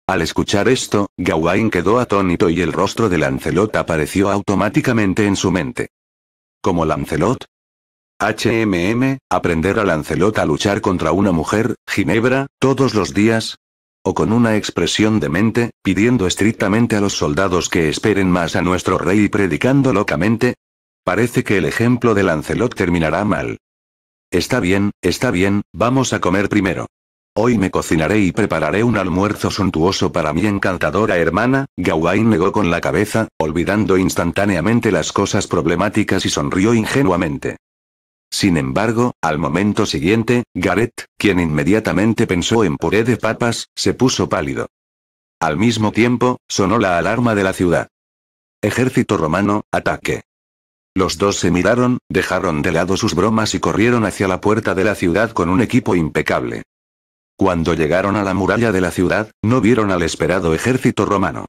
Al escuchar esto, Gawain quedó atónito y el rostro de Lancelot apareció automáticamente en su mente. ¿Como Lancelot? HMM, aprender a Lancelot a luchar contra una mujer, Ginebra, todos los días, o con una expresión de mente, pidiendo estrictamente a los soldados que esperen más a nuestro rey y predicando locamente? Parece que el ejemplo de Lancelot terminará mal. Está bien, está bien, vamos a comer primero. Hoy me cocinaré y prepararé un almuerzo suntuoso para mi encantadora hermana, Gawain negó con la cabeza, olvidando instantáneamente las cosas problemáticas y sonrió ingenuamente. Sin embargo, al momento siguiente, Gareth, quien inmediatamente pensó en puré de papas, se puso pálido. Al mismo tiempo, sonó la alarma de la ciudad. Ejército romano, ataque. Los dos se miraron, dejaron de lado sus bromas y corrieron hacia la puerta de la ciudad con un equipo impecable. Cuando llegaron a la muralla de la ciudad, no vieron al esperado ejército romano.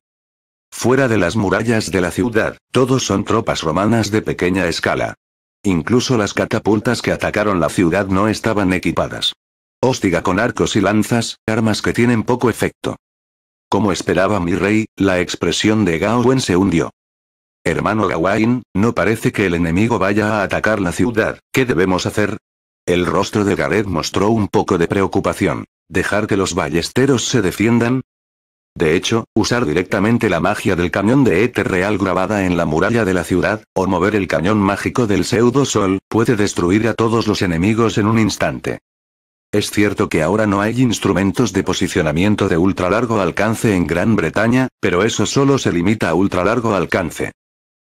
Fuera de las murallas de la ciudad, todos son tropas romanas de pequeña escala. Incluso las catapultas que atacaron la ciudad no estaban equipadas. Hostiga con arcos y lanzas, armas que tienen poco efecto. Como esperaba mi rey, la expresión de Gawain se hundió. Hermano Gawain, no parece que el enemigo vaya a atacar la ciudad, ¿qué debemos hacer? El rostro de Gareth mostró un poco de preocupación. ¿Dejar que los ballesteros se defiendan? De hecho, usar directamente la magia del cañón de éter real grabada en la muralla de la ciudad, o mover el cañón mágico del pseudo sol, puede destruir a todos los enemigos en un instante. Es cierto que ahora no hay instrumentos de posicionamiento de ultralargo alcance en Gran Bretaña, pero eso solo se limita a ultralargo alcance.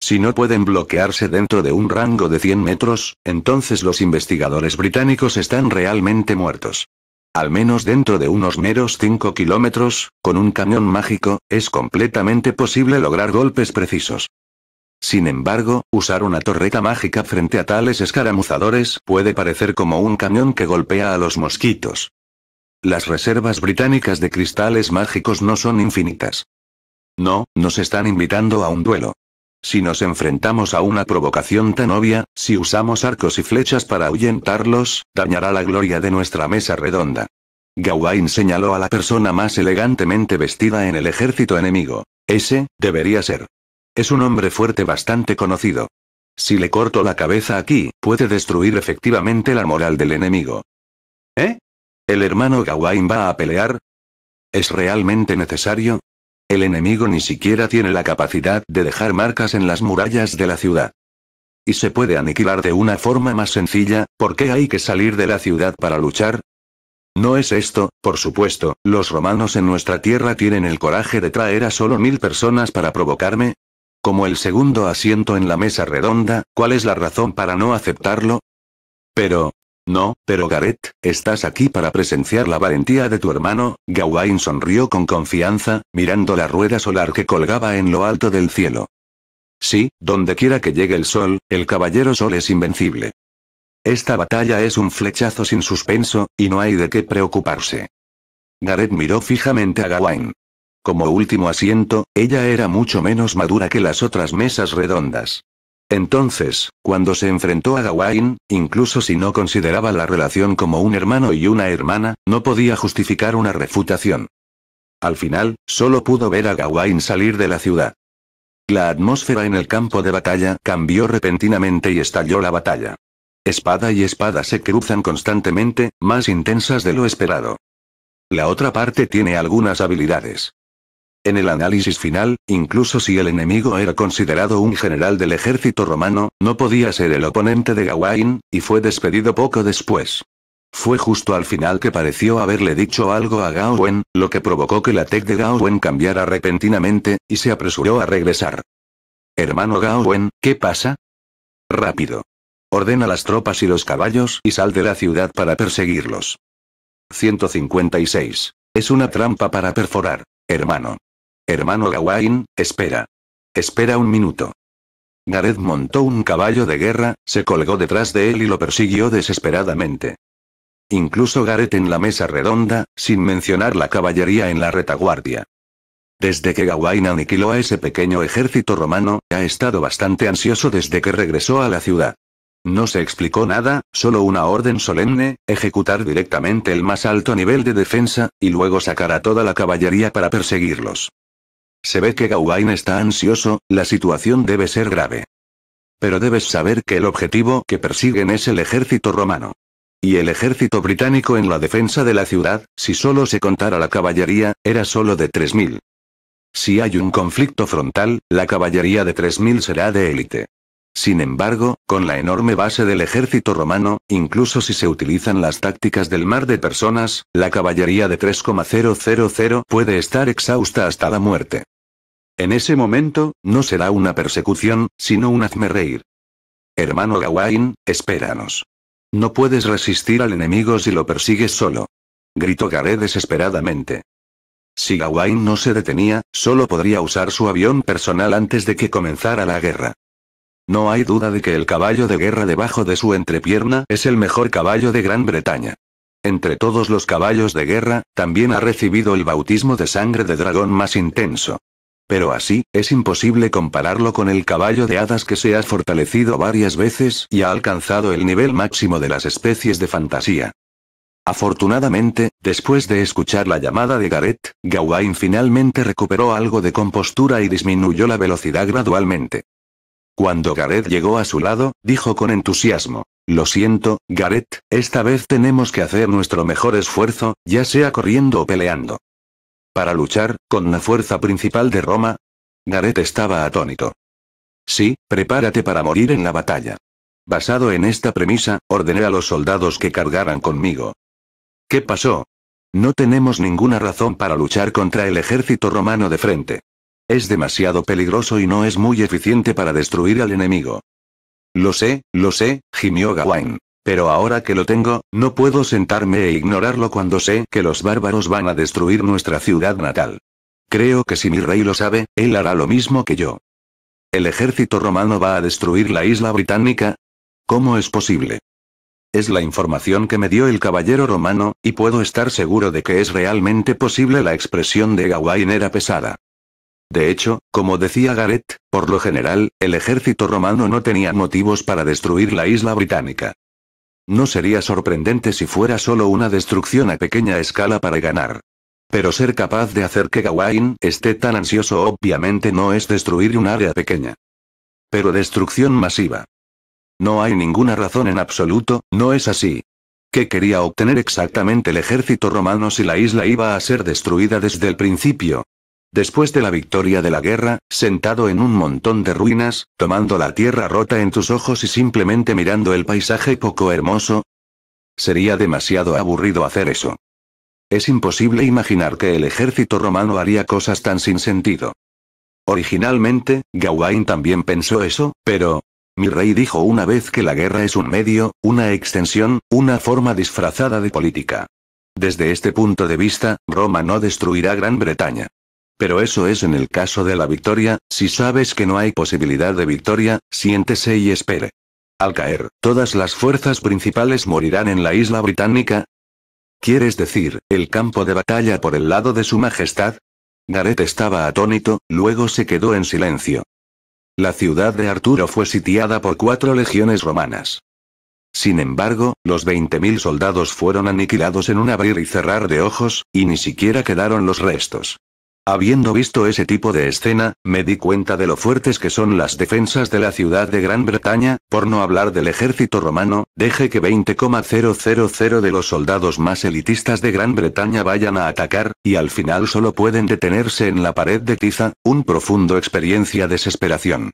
Si no pueden bloquearse dentro de un rango de 100 metros, entonces los investigadores británicos están realmente muertos. Al menos dentro de unos meros 5 kilómetros, con un cañón mágico, es completamente posible lograr golpes precisos. Sin embargo, usar una torreta mágica frente a tales escaramuzadores puede parecer como un cañón que golpea a los mosquitos. Las reservas británicas de cristales mágicos no son infinitas. No, nos están invitando a un duelo. Si nos enfrentamos a una provocación tan obvia, si usamos arcos y flechas para ahuyentarlos, dañará la gloria de nuestra mesa redonda. Gawain señaló a la persona más elegantemente vestida en el ejército enemigo. Ese, debería ser. Es un hombre fuerte bastante conocido. Si le corto la cabeza aquí, puede destruir efectivamente la moral del enemigo. ¿Eh? ¿El hermano Gawain va a pelear? ¿Es realmente necesario? El enemigo ni siquiera tiene la capacidad de dejar marcas en las murallas de la ciudad. Y se puede aniquilar de una forma más sencilla, ¿por qué hay que salir de la ciudad para luchar? No es esto, por supuesto, los romanos en nuestra tierra tienen el coraje de traer a solo mil personas para provocarme. Como el segundo asiento en la mesa redonda, ¿cuál es la razón para no aceptarlo? Pero, no, pero Gareth, estás aquí para presenciar la valentía de tu hermano, Gawain sonrió con confianza, mirando la rueda solar que colgaba en lo alto del cielo. Sí, donde quiera que llegue el sol, el caballero sol es invencible. Esta batalla es un flechazo sin suspenso, y no hay de qué preocuparse. Gareth miró fijamente a Gawain. Como último asiento, ella era mucho menos madura que las otras mesas redondas. Entonces, cuando se enfrentó a Gawain, incluso si no consideraba la relación como un hermano y una hermana, no podía justificar una refutación. Al final, solo pudo ver a Gawain salir de la ciudad. La atmósfera en el campo de batalla cambió repentinamente y estalló la batalla. Espada y espada se cruzan constantemente, más intensas de lo esperado. La otra parte tiene algunas habilidades. En el análisis final, incluso si el enemigo era considerado un general del ejército romano, no podía ser el oponente de Gawain, y fue despedido poco después. Fue justo al final que pareció haberle dicho algo a Gawain, lo que provocó que la tech de Gawain cambiara repentinamente, y se apresuró a regresar. Hermano Gawain, ¿qué pasa? Rápido. Ordena las tropas y los caballos y sal de la ciudad para perseguirlos. 156. Es una trampa para perforar, hermano. Hermano Gawain, espera. Espera un minuto. Gareth montó un caballo de guerra, se colgó detrás de él y lo persiguió desesperadamente. Incluso Gareth en la mesa redonda, sin mencionar la caballería en la retaguardia. Desde que Gawain aniquiló a ese pequeño ejército romano, ha estado bastante ansioso desde que regresó a la ciudad. No se explicó nada, solo una orden solemne, ejecutar directamente el más alto nivel de defensa, y luego sacar a toda la caballería para perseguirlos. Se ve que Gawain está ansioso, la situación debe ser grave. Pero debes saber que el objetivo que persiguen es el ejército romano. Y el ejército británico en la defensa de la ciudad, si solo se contara la caballería, era solo de 3.000. Si hay un conflicto frontal, la caballería de 3.000 será de élite. Sin embargo, con la enorme base del ejército romano, incluso si se utilizan las tácticas del mar de personas, la caballería de 3,000 puede estar exhausta hasta la muerte. En ese momento, no será una persecución, sino un reír. Hermano Gawain, espéranos. No puedes resistir al enemigo si lo persigues solo. Gritó Garé desesperadamente. Si Gawain no se detenía, solo podría usar su avión personal antes de que comenzara la guerra. No hay duda de que el caballo de guerra debajo de su entrepierna es el mejor caballo de Gran Bretaña. Entre todos los caballos de guerra, también ha recibido el bautismo de sangre de dragón más intenso. Pero así, es imposible compararlo con el caballo de hadas que se ha fortalecido varias veces y ha alcanzado el nivel máximo de las especies de fantasía. Afortunadamente, después de escuchar la llamada de Gareth, Gawain finalmente recuperó algo de compostura y disminuyó la velocidad gradualmente. Cuando Gareth llegó a su lado, dijo con entusiasmo. Lo siento, Gareth, esta vez tenemos que hacer nuestro mejor esfuerzo, ya sea corriendo o peleando. Para luchar, con la fuerza principal de Roma. Gareth estaba atónito. Sí, prepárate para morir en la batalla. Basado en esta premisa, ordené a los soldados que cargaran conmigo. ¿Qué pasó? No tenemos ninguna razón para luchar contra el ejército romano de frente. Es demasiado peligroso y no es muy eficiente para destruir al enemigo. Lo sé, lo sé, gimió Gawain. Pero ahora que lo tengo, no puedo sentarme e ignorarlo cuando sé que los bárbaros van a destruir nuestra ciudad natal. Creo que si mi rey lo sabe, él hará lo mismo que yo. ¿El ejército romano va a destruir la isla británica? ¿Cómo es posible? Es la información que me dio el caballero romano, y puedo estar seguro de que es realmente posible la expresión de Gawain era pesada. De hecho, como decía Gareth, por lo general, el ejército romano no tenía motivos para destruir la isla británica. No sería sorprendente si fuera solo una destrucción a pequeña escala para ganar. Pero ser capaz de hacer que Gawain esté tan ansioso obviamente no es destruir un área pequeña. Pero destrucción masiva. No hay ninguna razón en absoluto, no es así. ¿Qué quería obtener exactamente el ejército romano si la isla iba a ser destruida desde el principio? Después de la victoria de la guerra, sentado en un montón de ruinas, tomando la tierra rota en tus ojos y simplemente mirando el paisaje poco hermoso. Sería demasiado aburrido hacer eso. Es imposible imaginar que el ejército romano haría cosas tan sin sentido. Originalmente, Gawain también pensó eso, pero... Mi rey dijo una vez que la guerra es un medio, una extensión, una forma disfrazada de política. Desde este punto de vista, Roma no destruirá Gran Bretaña. Pero eso es en el caso de la victoria, si sabes que no hay posibilidad de victoria, siéntese y espere. Al caer, todas las fuerzas principales morirán en la isla británica. ¿Quieres decir, el campo de batalla por el lado de su Majestad? Gareth estaba atónito, luego se quedó en silencio. La ciudad de Arturo fue sitiada por cuatro legiones romanas. Sin embargo, los 20.000 soldados fueron aniquilados en un abrir y cerrar de ojos, y ni siquiera quedaron los restos. Habiendo visto ese tipo de escena, me di cuenta de lo fuertes que son las defensas de la ciudad de Gran Bretaña, por no hablar del ejército romano, deje que 20,000 de los soldados más elitistas de Gran Bretaña vayan a atacar, y al final solo pueden detenerse en la pared de tiza, un profundo experiencia desesperación.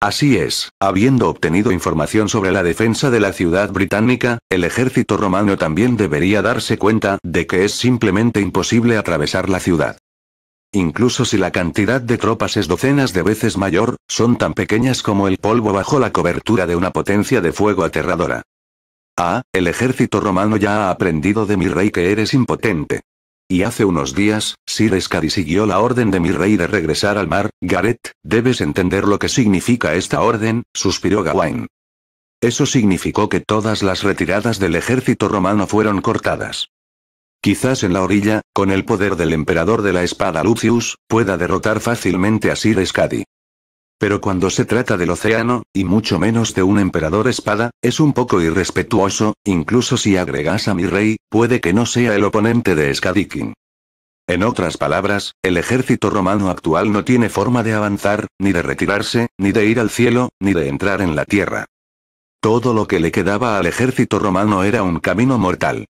Así es, habiendo obtenido información sobre la defensa de la ciudad británica, el ejército romano también debería darse cuenta de que es simplemente imposible atravesar la ciudad. Incluso si la cantidad de tropas es docenas de veces mayor, son tan pequeñas como el polvo bajo la cobertura de una potencia de fuego aterradora. Ah, el ejército romano ya ha aprendido de mi rey que eres impotente. Y hace unos días, Sir Escadi siguió la orden de mi rey de regresar al mar, Gareth, debes entender lo que significa esta orden, suspiró Gawain. Eso significó que todas las retiradas del ejército romano fueron cortadas. Quizás en la orilla, con el poder del emperador de la espada Lucius, pueda derrotar fácilmente a Sir Escadi. Pero cuando se trata del océano, y mucho menos de un emperador espada, es un poco irrespetuoso, incluso si agregas a mi rey, puede que no sea el oponente de Skadikin. En otras palabras, el ejército romano actual no tiene forma de avanzar, ni de retirarse, ni de ir al cielo, ni de entrar en la tierra. Todo lo que le quedaba al ejército romano era un camino mortal.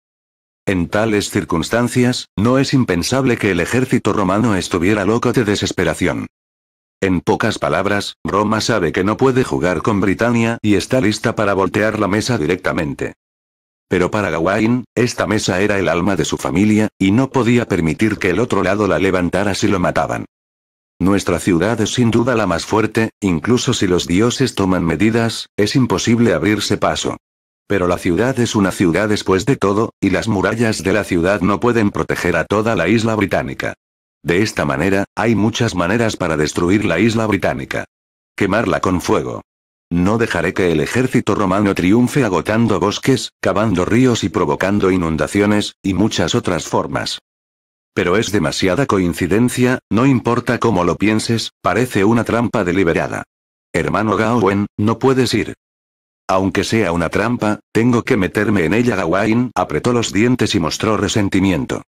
En tales circunstancias, no es impensable que el ejército romano estuviera loco de desesperación. En pocas palabras, Roma sabe que no puede jugar con Britania y está lista para voltear la mesa directamente. Pero para Gawain, esta mesa era el alma de su familia, y no podía permitir que el otro lado la levantara si lo mataban. Nuestra ciudad es sin duda la más fuerte, incluso si los dioses toman medidas, es imposible abrirse paso. Pero la ciudad es una ciudad después de todo, y las murallas de la ciudad no pueden proteger a toda la isla británica. De esta manera, hay muchas maneras para destruir la isla británica. Quemarla con fuego. No dejaré que el ejército romano triunfe agotando bosques, cavando ríos y provocando inundaciones, y muchas otras formas. Pero es demasiada coincidencia, no importa cómo lo pienses, parece una trampa deliberada. Hermano Gawen, no puedes ir. Aunque sea una trampa, tengo que meterme en ella. Gawain apretó los dientes y mostró resentimiento.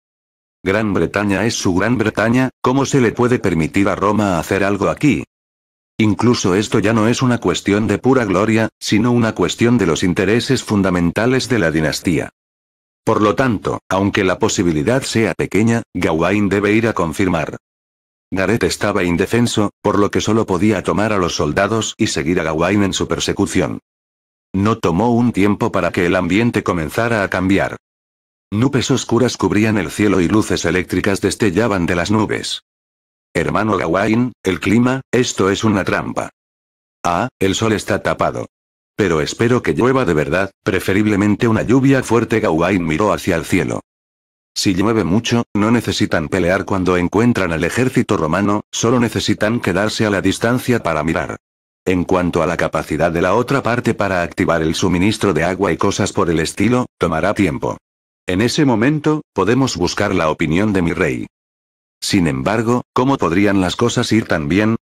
Gran Bretaña es su Gran Bretaña, ¿cómo se le puede permitir a Roma hacer algo aquí? Incluso esto ya no es una cuestión de pura gloria, sino una cuestión de los intereses fundamentales de la dinastía. Por lo tanto, aunque la posibilidad sea pequeña, Gawain debe ir a confirmar. Gareth estaba indefenso, por lo que solo podía tomar a los soldados y seguir a Gawain en su persecución. No tomó un tiempo para que el ambiente comenzara a cambiar. Nubes oscuras cubrían el cielo y luces eléctricas destellaban de las nubes. Hermano Gawain, el clima, esto es una trampa. Ah, el sol está tapado. Pero espero que llueva de verdad, preferiblemente una lluvia fuerte. Gawain miró hacia el cielo. Si llueve mucho, no necesitan pelear cuando encuentran al ejército romano, solo necesitan quedarse a la distancia para mirar. En cuanto a la capacidad de la otra parte para activar el suministro de agua y cosas por el estilo, tomará tiempo. En ese momento, podemos buscar la opinión de mi rey. Sin embargo, ¿cómo podrían las cosas ir tan bien?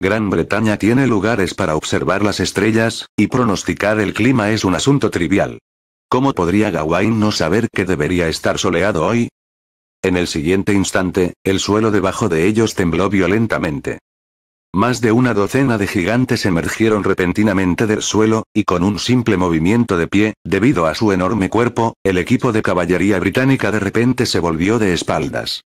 Gran Bretaña tiene lugares para observar las estrellas, y pronosticar el clima es un asunto trivial. ¿Cómo podría Gawain no saber que debería estar soleado hoy? En el siguiente instante, el suelo debajo de ellos tembló violentamente. Más de una docena de gigantes emergieron repentinamente del suelo, y con un simple movimiento de pie, debido a su enorme cuerpo, el equipo de caballería británica de repente se volvió de espaldas.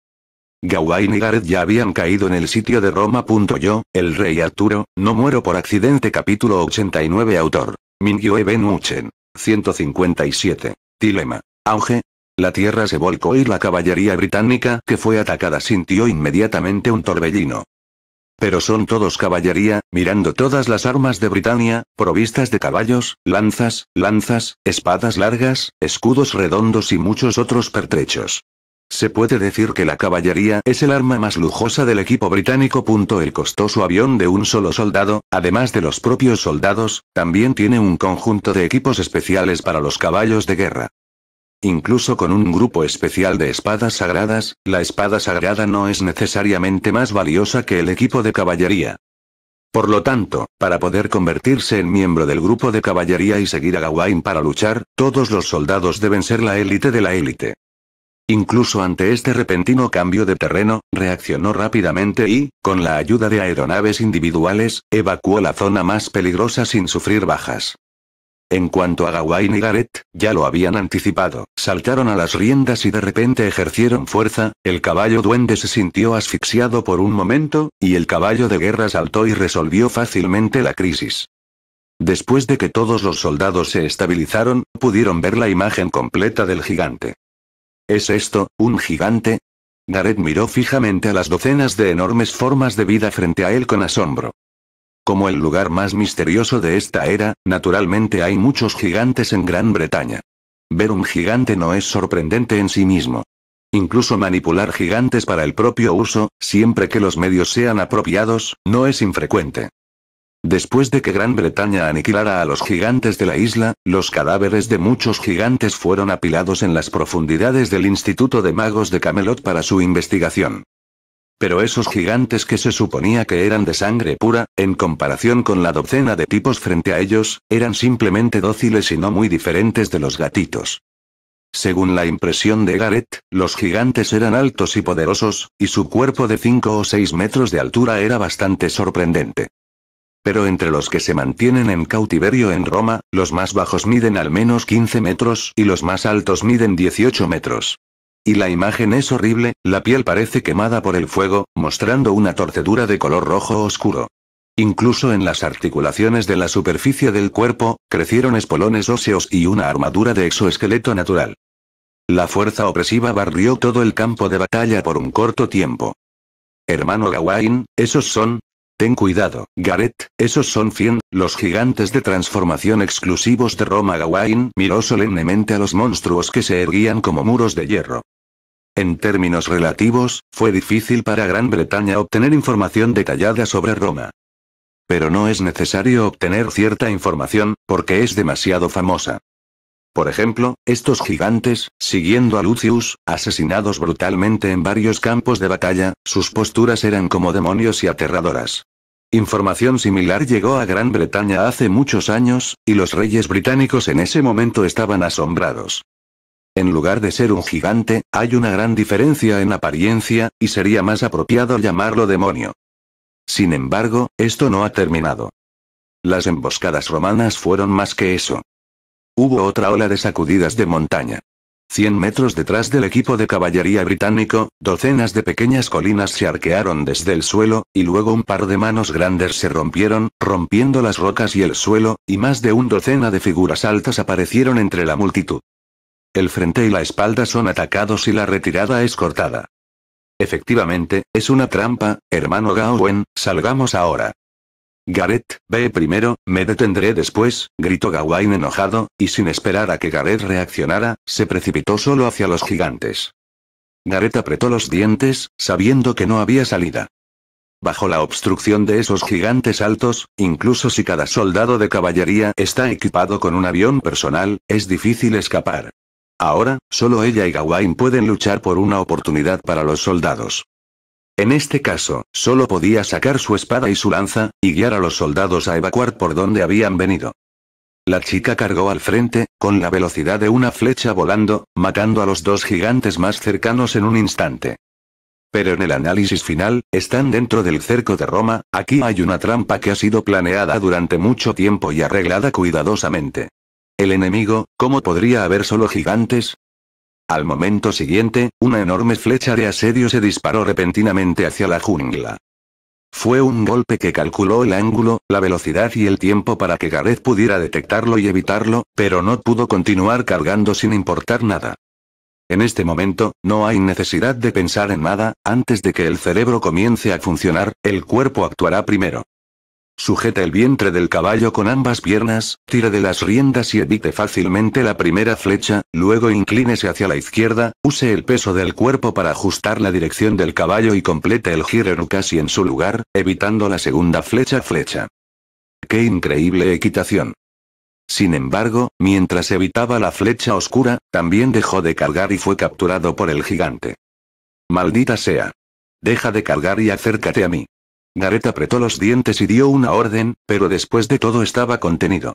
Gawain y Gareth ya habían caído en el sitio de Roma. Yo, el rey Arturo, no muero por accidente. Capítulo 89 Autor. Mingyue Ben 157. Tilema. Auge. La tierra se volcó y la caballería británica que fue atacada sintió inmediatamente un torbellino. Pero son todos caballería, mirando todas las armas de Britania, provistas de caballos, lanzas, lanzas, espadas largas, escudos redondos y muchos otros pertrechos. Se puede decir que la caballería es el arma más lujosa del equipo británico. El costoso avión de un solo soldado, además de los propios soldados, también tiene un conjunto de equipos especiales para los caballos de guerra. Incluso con un grupo especial de espadas sagradas, la espada sagrada no es necesariamente más valiosa que el equipo de caballería. Por lo tanto, para poder convertirse en miembro del grupo de caballería y seguir a Gawain para luchar, todos los soldados deben ser la élite de la élite. Incluso ante este repentino cambio de terreno, reaccionó rápidamente y, con la ayuda de aeronaves individuales, evacuó la zona más peligrosa sin sufrir bajas. En cuanto a Gawain y Gareth, ya lo habían anticipado, saltaron a las riendas y de repente ejercieron fuerza, el caballo duende se sintió asfixiado por un momento, y el caballo de guerra saltó y resolvió fácilmente la crisis. Después de que todos los soldados se estabilizaron, pudieron ver la imagen completa del gigante. ¿Es esto, un gigante? Gareth miró fijamente a las docenas de enormes formas de vida frente a él con asombro. Como el lugar más misterioso de esta era, naturalmente hay muchos gigantes en Gran Bretaña. Ver un gigante no es sorprendente en sí mismo. Incluso manipular gigantes para el propio uso, siempre que los medios sean apropiados, no es infrecuente. Después de que Gran Bretaña aniquilara a los gigantes de la isla, los cadáveres de muchos gigantes fueron apilados en las profundidades del Instituto de Magos de Camelot para su investigación. Pero esos gigantes que se suponía que eran de sangre pura, en comparación con la docena de tipos frente a ellos, eran simplemente dóciles y no muy diferentes de los gatitos. Según la impresión de Gareth, los gigantes eran altos y poderosos, y su cuerpo de 5 o 6 metros de altura era bastante sorprendente. Pero entre los que se mantienen en cautiverio en Roma, los más bajos miden al menos 15 metros y los más altos miden 18 metros. Y la imagen es horrible, la piel parece quemada por el fuego, mostrando una torcedura de color rojo oscuro. Incluso en las articulaciones de la superficie del cuerpo, crecieron espolones óseos y una armadura de exoesqueleto natural. La fuerza opresiva barrió todo el campo de batalla por un corto tiempo. Hermano Gawain, esos son, Ten cuidado, Gareth, esos son cien. los gigantes de transformación exclusivos de Roma. Gawain miró solemnemente a los monstruos que se erguían como muros de hierro. En términos relativos, fue difícil para Gran Bretaña obtener información detallada sobre Roma. Pero no es necesario obtener cierta información, porque es demasiado famosa. Por ejemplo, estos gigantes, siguiendo a Lucius, asesinados brutalmente en varios campos de batalla, sus posturas eran como demonios y aterradoras. Información similar llegó a Gran Bretaña hace muchos años, y los reyes británicos en ese momento estaban asombrados. En lugar de ser un gigante, hay una gran diferencia en apariencia, y sería más apropiado llamarlo demonio. Sin embargo, esto no ha terminado. Las emboscadas romanas fueron más que eso. Hubo otra ola de sacudidas de montaña. Cien metros detrás del equipo de caballería británico, docenas de pequeñas colinas se arquearon desde el suelo, y luego un par de manos grandes se rompieron, rompiendo las rocas y el suelo, y más de un docena de figuras altas aparecieron entre la multitud. El frente y la espalda son atacados y la retirada es cortada. Efectivamente, es una trampa, hermano Gawain, salgamos ahora. Gareth, ve primero, me detendré después, gritó Gawain enojado, y sin esperar a que Gareth reaccionara, se precipitó solo hacia los gigantes. Gareth apretó los dientes, sabiendo que no había salida. Bajo la obstrucción de esos gigantes altos, incluso si cada soldado de caballería está equipado con un avión personal, es difícil escapar. Ahora, solo ella y Gawain pueden luchar por una oportunidad para los soldados. En este caso, solo podía sacar su espada y su lanza, y guiar a los soldados a evacuar por donde habían venido. La chica cargó al frente, con la velocidad de una flecha volando, matando a los dos gigantes más cercanos en un instante. Pero en el análisis final, están dentro del cerco de Roma, aquí hay una trampa que ha sido planeada durante mucho tiempo y arreglada cuidadosamente. El enemigo, ¿cómo podría haber solo gigantes? Al momento siguiente, una enorme flecha de asedio se disparó repentinamente hacia la jungla. Fue un golpe que calculó el ángulo, la velocidad y el tiempo para que Gareth pudiera detectarlo y evitarlo, pero no pudo continuar cargando sin importar nada. En este momento, no hay necesidad de pensar en nada, antes de que el cerebro comience a funcionar, el cuerpo actuará primero. Sujeta el vientre del caballo con ambas piernas, tira de las riendas y evite fácilmente la primera flecha, luego inclínese hacia la izquierda, use el peso del cuerpo para ajustar la dirección del caballo y complete el giro casi en su lugar, evitando la segunda flecha flecha. ¡Qué increíble equitación! Sin embargo, mientras evitaba la flecha oscura, también dejó de cargar y fue capturado por el gigante. Maldita sea. Deja de cargar y acércate a mí. Gareth apretó los dientes y dio una orden, pero después de todo estaba contenido.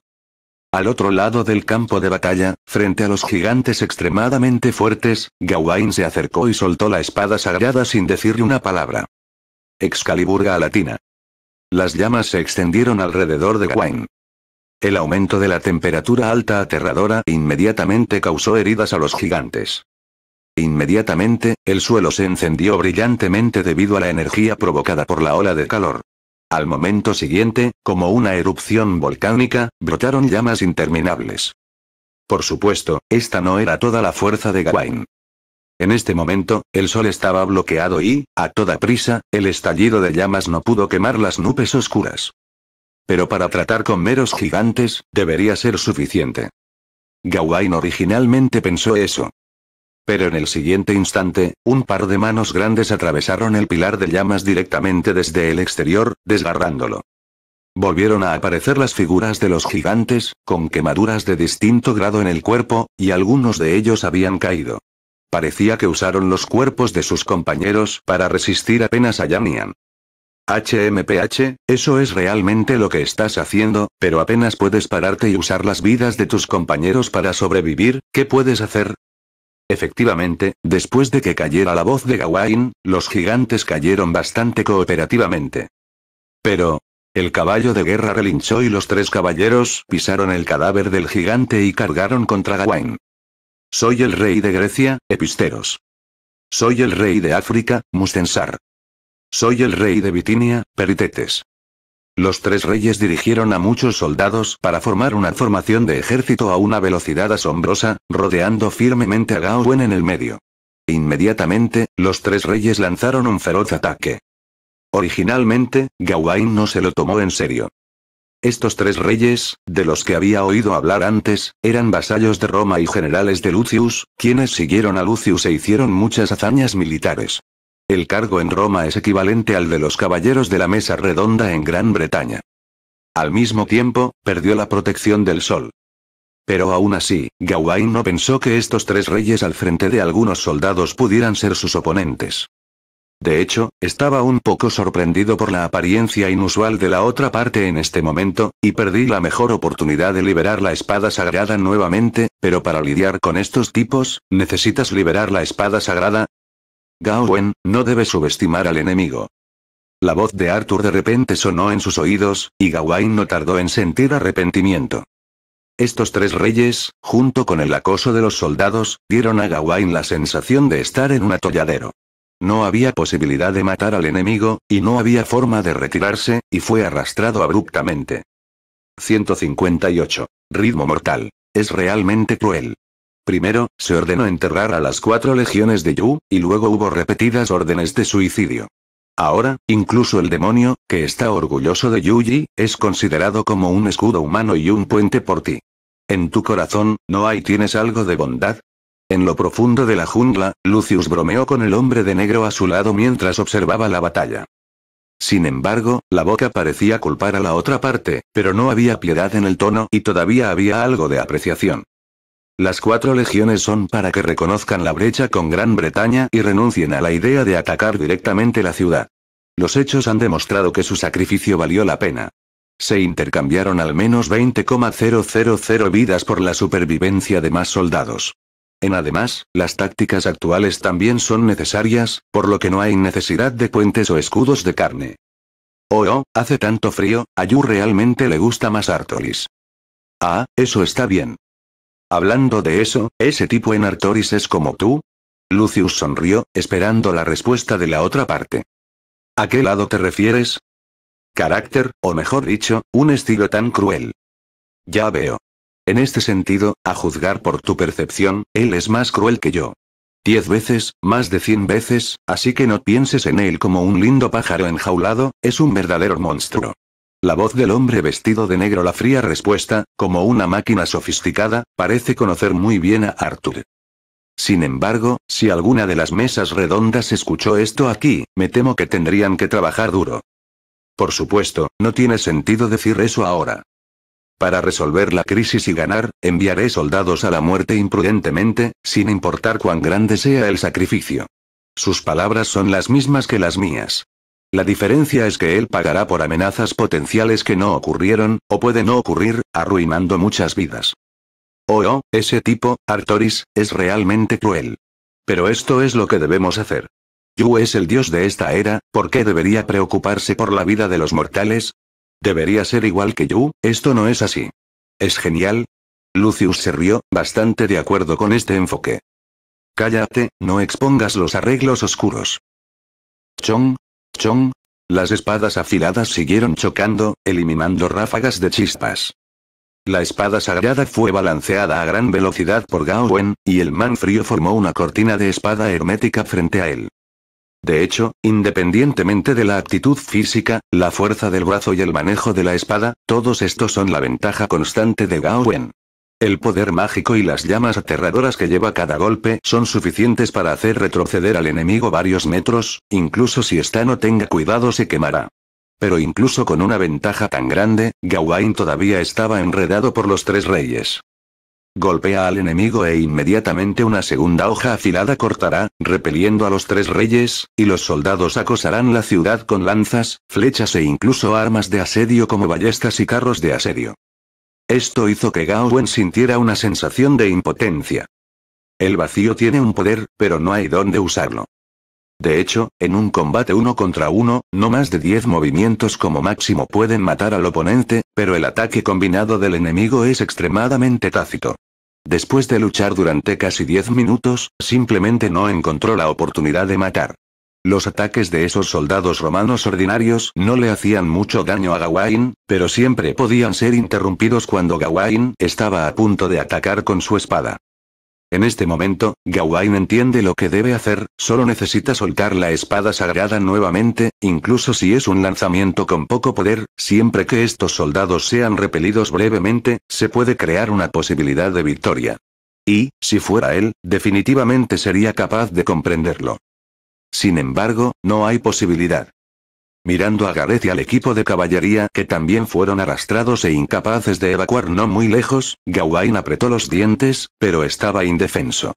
Al otro lado del campo de batalla, frente a los gigantes extremadamente fuertes, Gawain se acercó y soltó la espada sagrada sin decirle una palabra. Excaliburga latina. Las llamas se extendieron alrededor de Gawain. El aumento de la temperatura alta aterradora inmediatamente causó heridas a los gigantes. Inmediatamente, el suelo se encendió brillantemente debido a la energía provocada por la ola de calor. Al momento siguiente, como una erupción volcánica, brotaron llamas interminables. Por supuesto, esta no era toda la fuerza de Gawain. En este momento, el sol estaba bloqueado y, a toda prisa, el estallido de llamas no pudo quemar las nubes oscuras. Pero para tratar con meros gigantes, debería ser suficiente. Gawain originalmente pensó eso, pero en el siguiente instante, un par de manos grandes atravesaron el pilar de llamas directamente desde el exterior, desgarrándolo. Volvieron a aparecer las figuras de los gigantes, con quemaduras de distinto grado en el cuerpo, y algunos de ellos habían caído. Parecía que usaron los cuerpos de sus compañeros para resistir apenas a Yanian. HMPH, eso es realmente lo que estás haciendo, pero apenas puedes pararte y usar las vidas de tus compañeros para sobrevivir, ¿qué puedes hacer? Efectivamente, después de que cayera la voz de Gawain, los gigantes cayeron bastante cooperativamente. Pero... El caballo de guerra relinchó y los tres caballeros pisaron el cadáver del gigante y cargaron contra Gawain. Soy el rey de Grecia, Episteros. Soy el rey de África, Mustensar. Soy el rey de Bitinia, Peritetes. Los tres reyes dirigieron a muchos soldados para formar una formación de ejército a una velocidad asombrosa, rodeando firmemente a Gawain en el medio. Inmediatamente, los tres reyes lanzaron un feroz ataque. Originalmente, Gawain no se lo tomó en serio. Estos tres reyes, de los que había oído hablar antes, eran vasallos de Roma y generales de Lucius, quienes siguieron a Lucius e hicieron muchas hazañas militares. El cargo en Roma es equivalente al de los caballeros de la Mesa Redonda en Gran Bretaña. Al mismo tiempo, perdió la protección del sol. Pero aún así, Gawain no pensó que estos tres reyes al frente de algunos soldados pudieran ser sus oponentes. De hecho, estaba un poco sorprendido por la apariencia inusual de la otra parte en este momento, y perdí la mejor oportunidad de liberar la espada sagrada nuevamente, pero para lidiar con estos tipos, necesitas liberar la espada sagrada, Gawain, no debe subestimar al enemigo. La voz de Arthur de repente sonó en sus oídos, y Gawain no tardó en sentir arrepentimiento. Estos tres reyes, junto con el acoso de los soldados, dieron a Gawain la sensación de estar en un atolladero. No había posibilidad de matar al enemigo, y no había forma de retirarse, y fue arrastrado abruptamente. 158. Ritmo mortal. Es realmente cruel. Primero, se ordenó enterrar a las cuatro legiones de Yu, y luego hubo repetidas órdenes de suicidio. Ahora, incluso el demonio, que está orgulloso de Yuji, es considerado como un escudo humano y un puente por ti. En tu corazón, ¿no hay tienes algo de bondad? En lo profundo de la jungla, Lucius bromeó con el hombre de negro a su lado mientras observaba la batalla. Sin embargo, la boca parecía culpar a la otra parte, pero no había piedad en el tono y todavía había algo de apreciación. Las cuatro legiones son para que reconozcan la brecha con Gran Bretaña y renuncien a la idea de atacar directamente la ciudad. Los hechos han demostrado que su sacrificio valió la pena. Se intercambiaron al menos 20,000 vidas por la supervivencia de más soldados. En además, las tácticas actuales también son necesarias, por lo que no hay necesidad de puentes o escudos de carne. Oh, oh hace tanto frío, a Yu realmente le gusta más Artolis. Ah, eso está bien. Hablando de eso, ¿ese tipo en Artoris es como tú? Lucius sonrió, esperando la respuesta de la otra parte. ¿A qué lado te refieres? Carácter, o mejor dicho, un estilo tan cruel. Ya veo. En este sentido, a juzgar por tu percepción, él es más cruel que yo. Diez veces, más de cien veces, así que no pienses en él como un lindo pájaro enjaulado, es un verdadero monstruo. La voz del hombre vestido de negro la fría respuesta, como una máquina sofisticada, parece conocer muy bien a Arthur. Sin embargo, si alguna de las mesas redondas escuchó esto aquí, me temo que tendrían que trabajar duro. Por supuesto, no tiene sentido decir eso ahora. Para resolver la crisis y ganar, enviaré soldados a la muerte imprudentemente, sin importar cuán grande sea el sacrificio. Sus palabras son las mismas que las mías. La diferencia es que él pagará por amenazas potenciales que no ocurrieron, o pueden no ocurrir, arruinando muchas vidas. Oh, oh, ese tipo, Artoris, es realmente cruel. Pero esto es lo que debemos hacer. Yu es el dios de esta era, ¿por qué debería preocuparse por la vida de los mortales? Debería ser igual que Yu, esto no es así. ¿Es genial? Lucius se rió, bastante de acuerdo con este enfoque. Cállate, no expongas los arreglos oscuros. Chong, Chong. Las espadas afiladas siguieron chocando, eliminando ráfagas de chispas. La espada sagrada fue balanceada a gran velocidad por Gao Wen, y el man frío formó una cortina de espada hermética frente a él. De hecho, independientemente de la actitud física, la fuerza del brazo y el manejo de la espada, todos estos son la ventaja constante de Gao Wen. El poder mágico y las llamas aterradoras que lleva cada golpe son suficientes para hacer retroceder al enemigo varios metros, incluso si está no tenga cuidado se quemará. Pero incluso con una ventaja tan grande, Gawain todavía estaba enredado por los tres reyes. Golpea al enemigo e inmediatamente una segunda hoja afilada cortará, repeliendo a los tres reyes, y los soldados acosarán la ciudad con lanzas, flechas e incluso armas de asedio como ballestas y carros de asedio. Esto hizo que Gao Wen sintiera una sensación de impotencia. El vacío tiene un poder, pero no hay dónde usarlo. De hecho, en un combate uno contra uno, no más de 10 movimientos como máximo pueden matar al oponente, pero el ataque combinado del enemigo es extremadamente tácito. Después de luchar durante casi 10 minutos, simplemente no encontró la oportunidad de matar. Los ataques de esos soldados romanos ordinarios no le hacían mucho daño a Gawain, pero siempre podían ser interrumpidos cuando Gawain estaba a punto de atacar con su espada. En este momento, Gawain entiende lo que debe hacer, solo necesita soltar la espada sagrada nuevamente, incluso si es un lanzamiento con poco poder, siempre que estos soldados sean repelidos brevemente, se puede crear una posibilidad de victoria. Y, si fuera él, definitivamente sería capaz de comprenderlo. Sin embargo, no hay posibilidad. Mirando a Gareth y al equipo de caballería que también fueron arrastrados e incapaces de evacuar no muy lejos, Gawain apretó los dientes, pero estaba indefenso.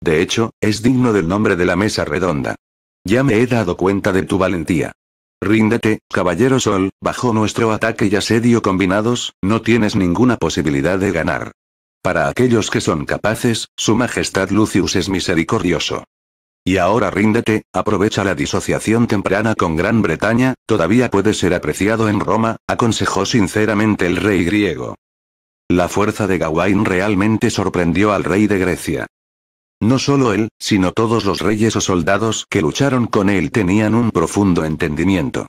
De hecho, es digno del nombre de la mesa redonda. Ya me he dado cuenta de tu valentía. Ríndete, caballero Sol, bajo nuestro ataque y asedio combinados, no tienes ninguna posibilidad de ganar. Para aquellos que son capaces, Su Majestad Lucius es misericordioso. Y ahora ríndete, aprovecha la disociación temprana con Gran Bretaña, todavía puede ser apreciado en Roma, aconsejó sinceramente el rey griego. La fuerza de Gawain realmente sorprendió al rey de Grecia. No solo él, sino todos los reyes o soldados que lucharon con él tenían un profundo entendimiento.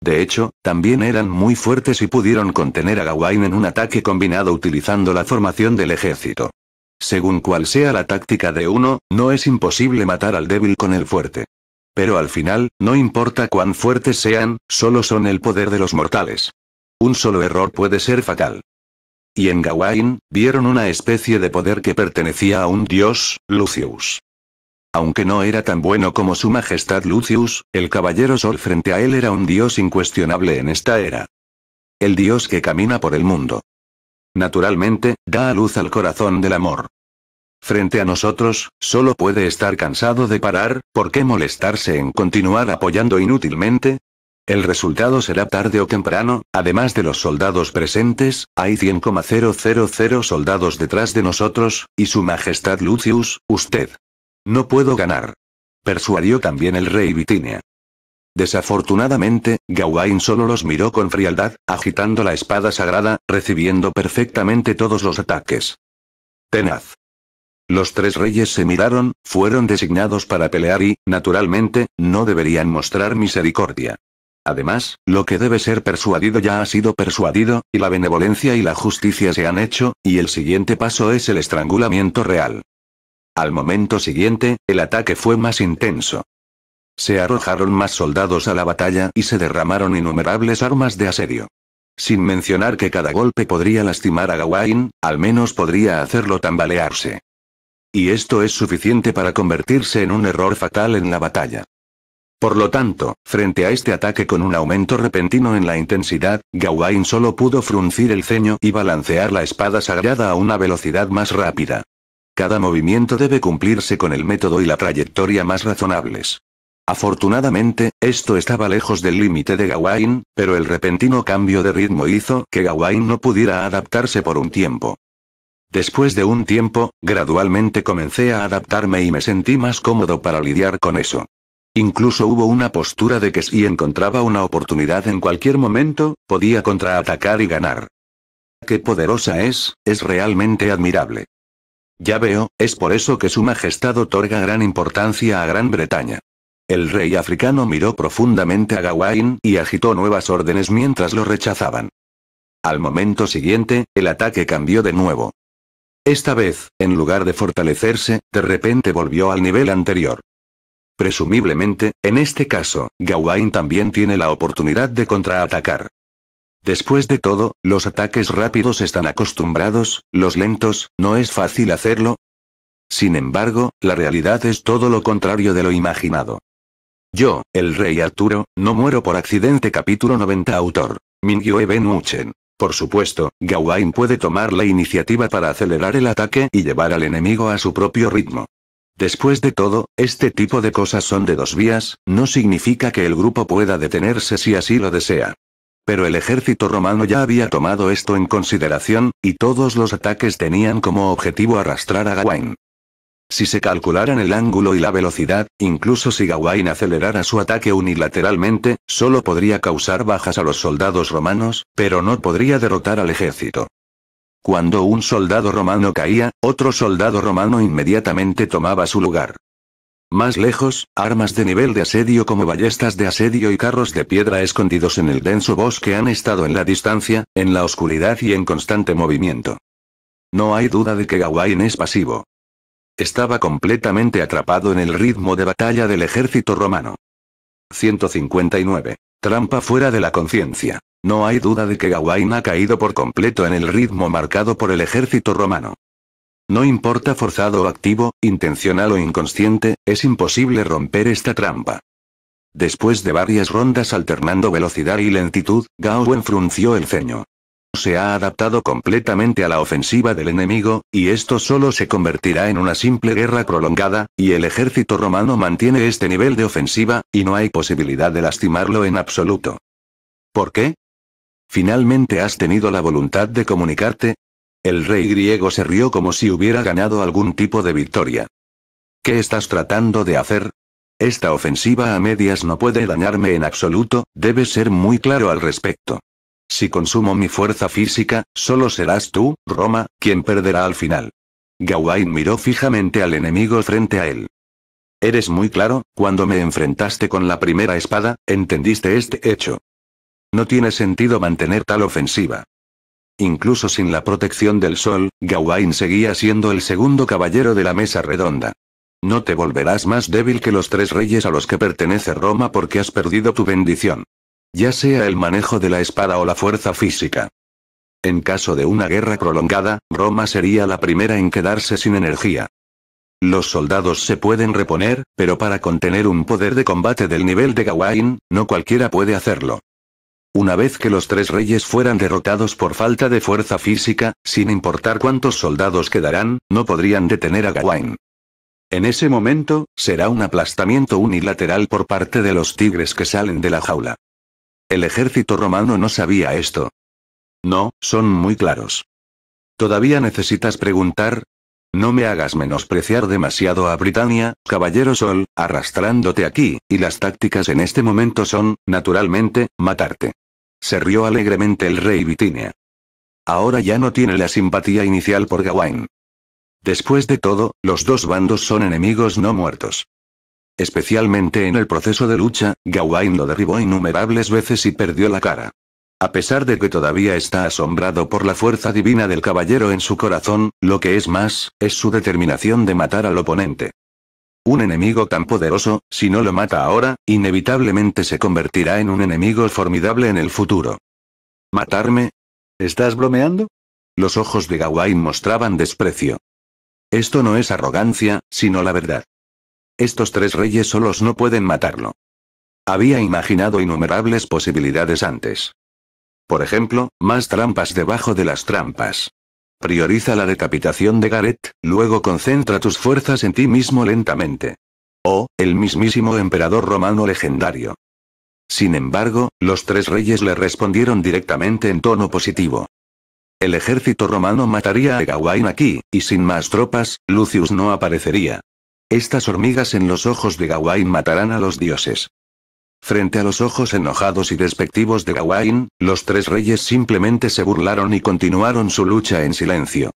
De hecho, también eran muy fuertes y pudieron contener a Gawain en un ataque combinado utilizando la formación del ejército. Según cual sea la táctica de uno, no es imposible matar al débil con el fuerte. Pero al final, no importa cuán fuertes sean, solo son el poder de los mortales. Un solo error puede ser fatal. Y en Gawain, vieron una especie de poder que pertenecía a un dios, Lucius. Aunque no era tan bueno como su majestad Lucius, el caballero Sol frente a él era un dios incuestionable en esta era. El dios que camina por el mundo naturalmente, da a luz al corazón del amor. Frente a nosotros, solo puede estar cansado de parar, ¿por qué molestarse en continuar apoyando inútilmente? El resultado será tarde o temprano, además de los soldados presentes, hay 100,000 soldados detrás de nosotros, y su majestad Lucius, usted. No puedo ganar. Persuadió también el rey Vitinia. Desafortunadamente, Gawain solo los miró con frialdad, agitando la espada sagrada, recibiendo perfectamente todos los ataques. Tenaz. Los tres reyes se miraron, fueron designados para pelear y, naturalmente, no deberían mostrar misericordia. Además, lo que debe ser persuadido ya ha sido persuadido, y la benevolencia y la justicia se han hecho, y el siguiente paso es el estrangulamiento real. Al momento siguiente, el ataque fue más intenso. Se arrojaron más soldados a la batalla y se derramaron innumerables armas de asedio. Sin mencionar que cada golpe podría lastimar a Gawain, al menos podría hacerlo tambalearse. Y esto es suficiente para convertirse en un error fatal en la batalla. Por lo tanto, frente a este ataque con un aumento repentino en la intensidad, Gawain solo pudo fruncir el ceño y balancear la espada sagrada a una velocidad más rápida. Cada movimiento debe cumplirse con el método y la trayectoria más razonables. Afortunadamente, esto estaba lejos del límite de Gawain, pero el repentino cambio de ritmo hizo que Gawain no pudiera adaptarse por un tiempo. Después de un tiempo, gradualmente comencé a adaptarme y me sentí más cómodo para lidiar con eso. Incluso hubo una postura de que si encontraba una oportunidad en cualquier momento, podía contraatacar y ganar. Qué poderosa es, es realmente admirable. Ya veo, es por eso que Su Majestad otorga gran importancia a Gran Bretaña. El rey africano miró profundamente a Gawain y agitó nuevas órdenes mientras lo rechazaban. Al momento siguiente, el ataque cambió de nuevo. Esta vez, en lugar de fortalecerse, de repente volvió al nivel anterior. Presumiblemente, en este caso, Gawain también tiene la oportunidad de contraatacar. Después de todo, los ataques rápidos están acostumbrados, los lentos, no es fácil hacerlo. Sin embargo, la realidad es todo lo contrario de lo imaginado. Yo, el rey Arturo, no muero por accidente capítulo 90 autor. Mingyue Ben Por supuesto, Gawain puede tomar la iniciativa para acelerar el ataque y llevar al enemigo a su propio ritmo. Después de todo, este tipo de cosas son de dos vías, no significa que el grupo pueda detenerse si así lo desea. Pero el ejército romano ya había tomado esto en consideración, y todos los ataques tenían como objetivo arrastrar a Gawain. Si se calcularan el ángulo y la velocidad, incluso si Gawain acelerara su ataque unilateralmente, solo podría causar bajas a los soldados romanos, pero no podría derrotar al ejército. Cuando un soldado romano caía, otro soldado romano inmediatamente tomaba su lugar. Más lejos, armas de nivel de asedio como ballestas de asedio y carros de piedra escondidos en el denso bosque han estado en la distancia, en la oscuridad y en constante movimiento. No hay duda de que Gawain es pasivo. Estaba completamente atrapado en el ritmo de batalla del ejército romano. 159. Trampa fuera de la conciencia. No hay duda de que Gawain ha caído por completo en el ritmo marcado por el ejército romano. No importa forzado o activo, intencional o inconsciente, es imposible romper esta trampa. Después de varias rondas alternando velocidad y lentitud, Gawain frunció el ceño se ha adaptado completamente a la ofensiva del enemigo, y esto solo se convertirá en una simple guerra prolongada, y el ejército romano mantiene este nivel de ofensiva, y no hay posibilidad de lastimarlo en absoluto. ¿Por qué? ¿Finalmente has tenido la voluntad de comunicarte? El rey griego se rió como si hubiera ganado algún tipo de victoria. ¿Qué estás tratando de hacer? Esta ofensiva a medias no puede dañarme en absoluto, debes ser muy claro al respecto. Si consumo mi fuerza física, solo serás tú, Roma, quien perderá al final. Gawain miró fijamente al enemigo frente a él. Eres muy claro, cuando me enfrentaste con la primera espada, entendiste este hecho. No tiene sentido mantener tal ofensiva. Incluso sin la protección del sol, Gawain seguía siendo el segundo caballero de la mesa redonda. No te volverás más débil que los tres reyes a los que pertenece Roma porque has perdido tu bendición ya sea el manejo de la espada o la fuerza física. En caso de una guerra prolongada, Roma sería la primera en quedarse sin energía. Los soldados se pueden reponer, pero para contener un poder de combate del nivel de Gawain, no cualquiera puede hacerlo. Una vez que los tres reyes fueran derrotados por falta de fuerza física, sin importar cuántos soldados quedarán, no podrían detener a Gawain. En ese momento, será un aplastamiento unilateral por parte de los tigres que salen de la jaula. El ejército romano no sabía esto. No, son muy claros. ¿Todavía necesitas preguntar? No me hagas menospreciar demasiado a Britania, caballero Sol, arrastrándote aquí, y las tácticas en este momento son, naturalmente, matarte. Se rió alegremente el rey Bitinia. Ahora ya no tiene la simpatía inicial por Gawain. Después de todo, los dos bandos son enemigos no muertos. Especialmente en el proceso de lucha, Gawain lo derribó innumerables veces y perdió la cara. A pesar de que todavía está asombrado por la fuerza divina del caballero en su corazón, lo que es más, es su determinación de matar al oponente. Un enemigo tan poderoso, si no lo mata ahora, inevitablemente se convertirá en un enemigo formidable en el futuro. ¿Matarme? ¿Estás bromeando? Los ojos de Gawain mostraban desprecio. Esto no es arrogancia, sino la verdad. Estos tres reyes solos no pueden matarlo. Había imaginado innumerables posibilidades antes. Por ejemplo, más trampas debajo de las trampas. Prioriza la decapitación de Gareth, luego concentra tus fuerzas en ti mismo lentamente. O, el mismísimo emperador romano legendario. Sin embargo, los tres reyes le respondieron directamente en tono positivo. El ejército romano mataría a Gawain aquí, y sin más tropas, Lucius no aparecería. Estas hormigas en los ojos de Gawain matarán a los dioses. Frente a los ojos enojados y despectivos de Gawain, los tres reyes simplemente se burlaron y continuaron su lucha en silencio.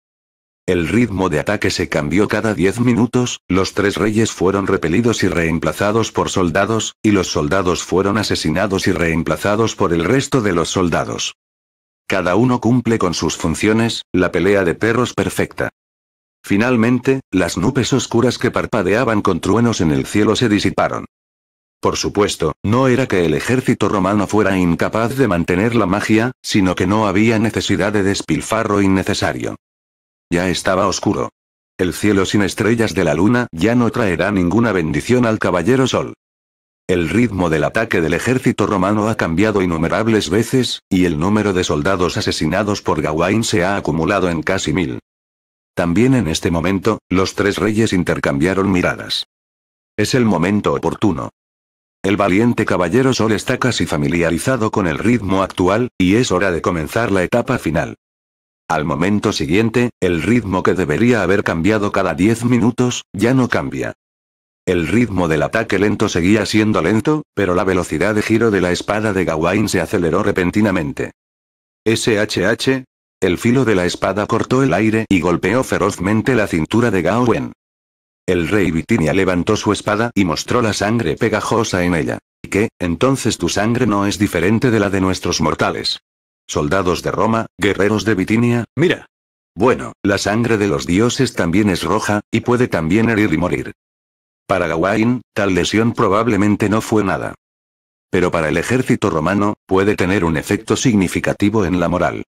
El ritmo de ataque se cambió cada diez minutos, los tres reyes fueron repelidos y reemplazados por soldados, y los soldados fueron asesinados y reemplazados por el resto de los soldados. Cada uno cumple con sus funciones, la pelea de perros perfecta. Finalmente, las nubes oscuras que parpadeaban con truenos en el cielo se disiparon. Por supuesto, no era que el ejército romano fuera incapaz de mantener la magia, sino que no había necesidad de despilfarro innecesario. Ya estaba oscuro. El cielo sin estrellas de la luna ya no traerá ninguna bendición al caballero sol. El ritmo del ataque del ejército romano ha cambiado innumerables veces, y el número de soldados asesinados por Gawain se ha acumulado en casi mil. También en este momento, los tres reyes intercambiaron miradas. Es el momento oportuno. El valiente caballero Sol está casi familiarizado con el ritmo actual, y es hora de comenzar la etapa final. Al momento siguiente, el ritmo que debería haber cambiado cada 10 minutos, ya no cambia. El ritmo del ataque lento seguía siendo lento, pero la velocidad de giro de la espada de Gawain se aceleró repentinamente. SHH, el filo de la espada cortó el aire y golpeó ferozmente la cintura de Gawain. El rey Vitinia levantó su espada y mostró la sangre pegajosa en ella. ¿Y qué, entonces tu sangre no es diferente de la de nuestros mortales? Soldados de Roma, guerreros de Vitinia, mira. Bueno, la sangre de los dioses también es roja, y puede también herir y morir. Para Gawain, tal lesión probablemente no fue nada. Pero para el ejército romano, puede tener un efecto significativo en la moral.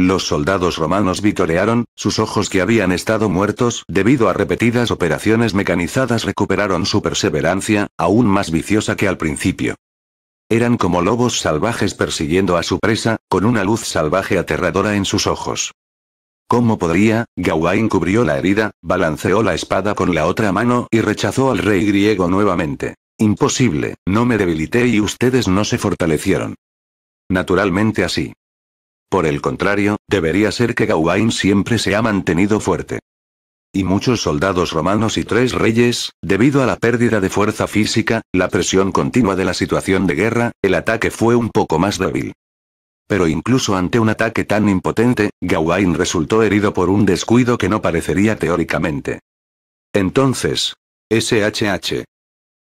Los soldados romanos vitorearon, sus ojos que habían estado muertos debido a repetidas operaciones mecanizadas recuperaron su perseverancia, aún más viciosa que al principio. Eran como lobos salvajes persiguiendo a su presa, con una luz salvaje aterradora en sus ojos. ¿Cómo podría? Gawain cubrió la herida, balanceó la espada con la otra mano y rechazó al rey griego nuevamente. Imposible, no me debilité y ustedes no se fortalecieron. Naturalmente así. Por el contrario, debería ser que Gawain siempre se ha mantenido fuerte. Y muchos soldados romanos y tres reyes, debido a la pérdida de fuerza física, la presión continua de la situación de guerra, el ataque fue un poco más débil. Pero incluso ante un ataque tan impotente, Gawain resultó herido por un descuido que no parecería teóricamente. Entonces, SHH.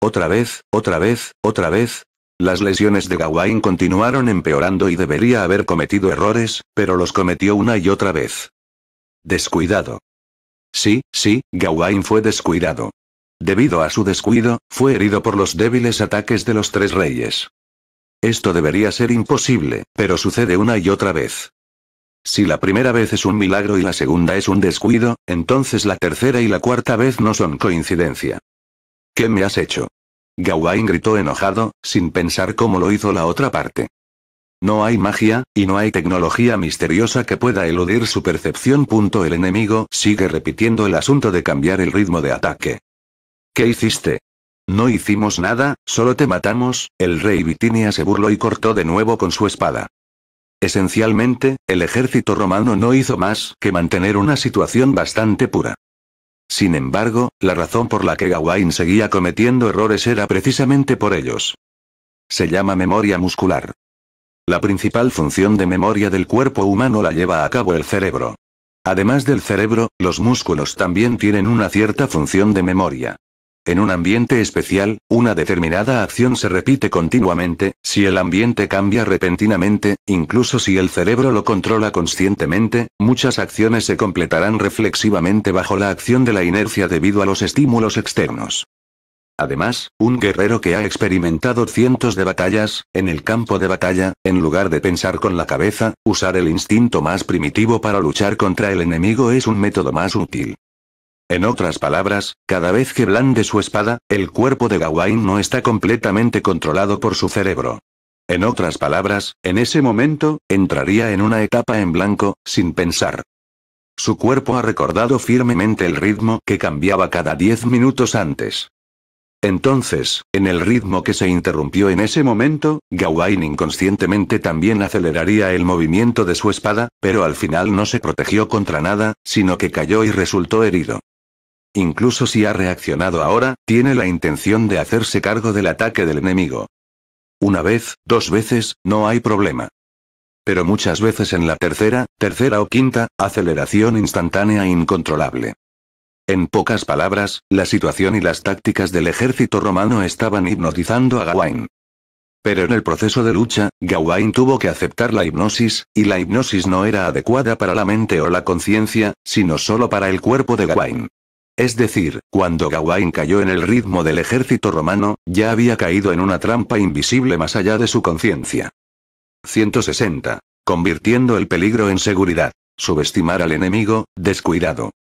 Otra vez, otra vez, otra vez, las lesiones de Gawain continuaron empeorando y debería haber cometido errores, pero los cometió una y otra vez. Descuidado. Sí, sí, Gawain fue descuidado. Debido a su descuido, fue herido por los débiles ataques de los tres reyes. Esto debería ser imposible, pero sucede una y otra vez. Si la primera vez es un milagro y la segunda es un descuido, entonces la tercera y la cuarta vez no son coincidencia. ¿Qué me has hecho? Gawain gritó enojado, sin pensar cómo lo hizo la otra parte. No hay magia, y no hay tecnología misteriosa que pueda eludir su percepción. El enemigo sigue repitiendo el asunto de cambiar el ritmo de ataque. ¿Qué hiciste? No hicimos nada, solo te matamos, el rey Vitinia se burló y cortó de nuevo con su espada. Esencialmente, el ejército romano no hizo más que mantener una situación bastante pura. Sin embargo, la razón por la que Gawain seguía cometiendo errores era precisamente por ellos. Se llama memoria muscular. La principal función de memoria del cuerpo humano la lleva a cabo el cerebro. Además del cerebro, los músculos también tienen una cierta función de memoria. En un ambiente especial, una determinada acción se repite continuamente, si el ambiente cambia repentinamente, incluso si el cerebro lo controla conscientemente, muchas acciones se completarán reflexivamente bajo la acción de la inercia debido a los estímulos externos. Además, un guerrero que ha experimentado cientos de batallas, en el campo de batalla, en lugar de pensar con la cabeza, usar el instinto más primitivo para luchar contra el enemigo es un método más útil. En otras palabras, cada vez que blande su espada, el cuerpo de Gawain no está completamente controlado por su cerebro. En otras palabras, en ese momento, entraría en una etapa en blanco, sin pensar. Su cuerpo ha recordado firmemente el ritmo que cambiaba cada diez minutos antes. Entonces, en el ritmo que se interrumpió en ese momento, Gawain inconscientemente también aceleraría el movimiento de su espada, pero al final no se protegió contra nada, sino que cayó y resultó herido. Incluso si ha reaccionado ahora, tiene la intención de hacerse cargo del ataque del enemigo. Una vez, dos veces, no hay problema. Pero muchas veces en la tercera, tercera o quinta, aceleración instantánea incontrolable. En pocas palabras, la situación y las tácticas del ejército romano estaban hipnotizando a Gawain. Pero en el proceso de lucha, Gawain tuvo que aceptar la hipnosis, y la hipnosis no era adecuada para la mente o la conciencia, sino solo para el cuerpo de Gawain. Es decir, cuando Gawain cayó en el ritmo del ejército romano, ya había caído en una trampa invisible más allá de su conciencia. 160. Convirtiendo el peligro en seguridad. Subestimar al enemigo, descuidado.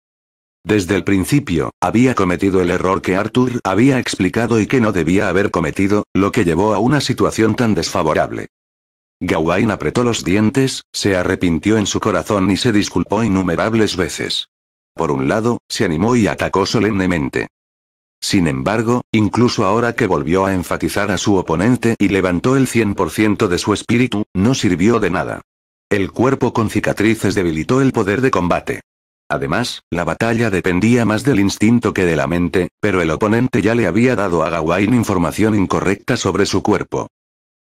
Desde el principio, había cometido el error que Arthur había explicado y que no debía haber cometido, lo que llevó a una situación tan desfavorable. Gawain apretó los dientes, se arrepintió en su corazón y se disculpó innumerables veces. Por un lado, se animó y atacó solemnemente. Sin embargo, incluso ahora que volvió a enfatizar a su oponente y levantó el 100% de su espíritu, no sirvió de nada. El cuerpo con cicatrices debilitó el poder de combate. Además, la batalla dependía más del instinto que de la mente, pero el oponente ya le había dado a Gawain información incorrecta sobre su cuerpo.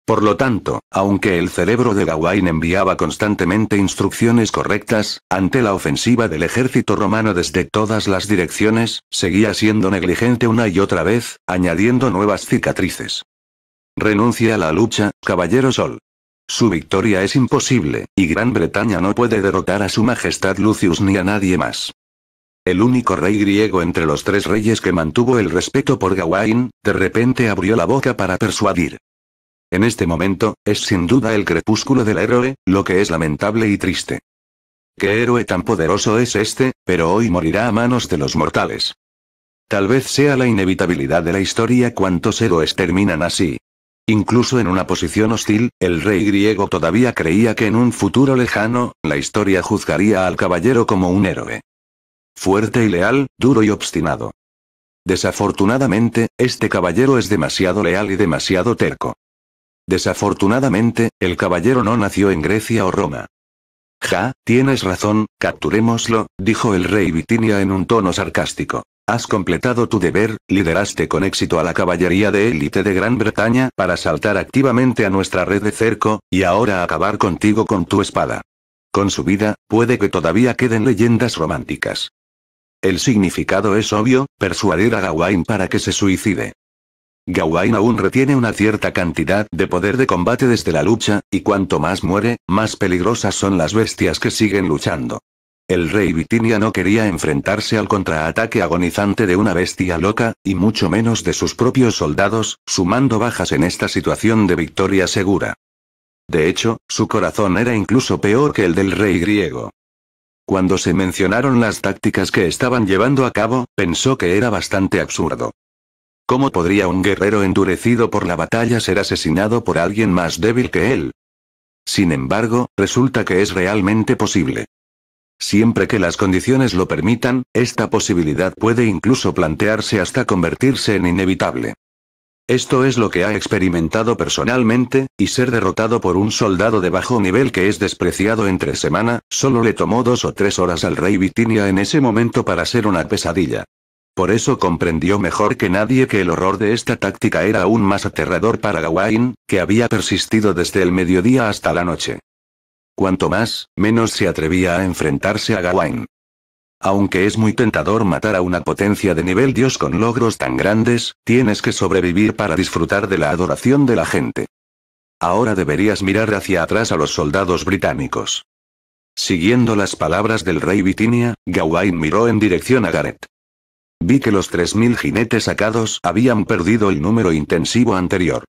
Por lo tanto, aunque el cerebro de Gawain enviaba constantemente instrucciones correctas, ante la ofensiva del ejército romano desde todas las direcciones, seguía siendo negligente una y otra vez, añadiendo nuevas cicatrices. Renuncia a la lucha, caballero Sol. Su victoria es imposible, y Gran Bretaña no puede derrotar a su majestad Lucius ni a nadie más. El único rey griego entre los tres reyes que mantuvo el respeto por Gawain, de repente abrió la boca para persuadir. En este momento, es sin duda el crepúsculo del héroe, lo que es lamentable y triste. ¿Qué héroe tan poderoso es este, pero hoy morirá a manos de los mortales? Tal vez sea la inevitabilidad de la historia cuantos héroes terminan así. Incluso en una posición hostil, el rey griego todavía creía que en un futuro lejano, la historia juzgaría al caballero como un héroe. Fuerte y leal, duro y obstinado. Desafortunadamente, este caballero es demasiado leal y demasiado terco. Desafortunadamente, el caballero no nació en Grecia o Roma. Ja, tienes razón, capturémoslo, dijo el rey Vitinia en un tono sarcástico. Has completado tu deber, lideraste con éxito a la caballería de élite de Gran Bretaña para saltar activamente a nuestra red de cerco, y ahora acabar contigo con tu espada. Con su vida, puede que todavía queden leyendas románticas. El significado es obvio, persuadir a Gawain para que se suicide. Gawain aún retiene una cierta cantidad de poder de combate desde la lucha, y cuanto más muere, más peligrosas son las bestias que siguen luchando. El rey Vitinia no quería enfrentarse al contraataque agonizante de una bestia loca, y mucho menos de sus propios soldados, sumando bajas en esta situación de victoria segura. De hecho, su corazón era incluso peor que el del rey griego. Cuando se mencionaron las tácticas que estaban llevando a cabo, pensó que era bastante absurdo. ¿Cómo podría un guerrero endurecido por la batalla ser asesinado por alguien más débil que él? Sin embargo, resulta que es realmente posible. Siempre que las condiciones lo permitan, esta posibilidad puede incluso plantearse hasta convertirse en inevitable. Esto es lo que ha experimentado personalmente, y ser derrotado por un soldado de bajo nivel que es despreciado entre semana, solo le tomó dos o tres horas al rey Vitinia en ese momento para ser una pesadilla. Por eso comprendió mejor que nadie que el horror de esta táctica era aún más aterrador para Gawain, que había persistido desde el mediodía hasta la noche. Cuanto más, menos se atrevía a enfrentarse a Gawain. Aunque es muy tentador matar a una potencia de nivel dios con logros tan grandes, tienes que sobrevivir para disfrutar de la adoración de la gente. Ahora deberías mirar hacia atrás a los soldados británicos. Siguiendo las palabras del rey Bitinia, Gawain miró en dirección a Gareth. Vi que los 3.000 jinetes sacados habían perdido el número intensivo anterior.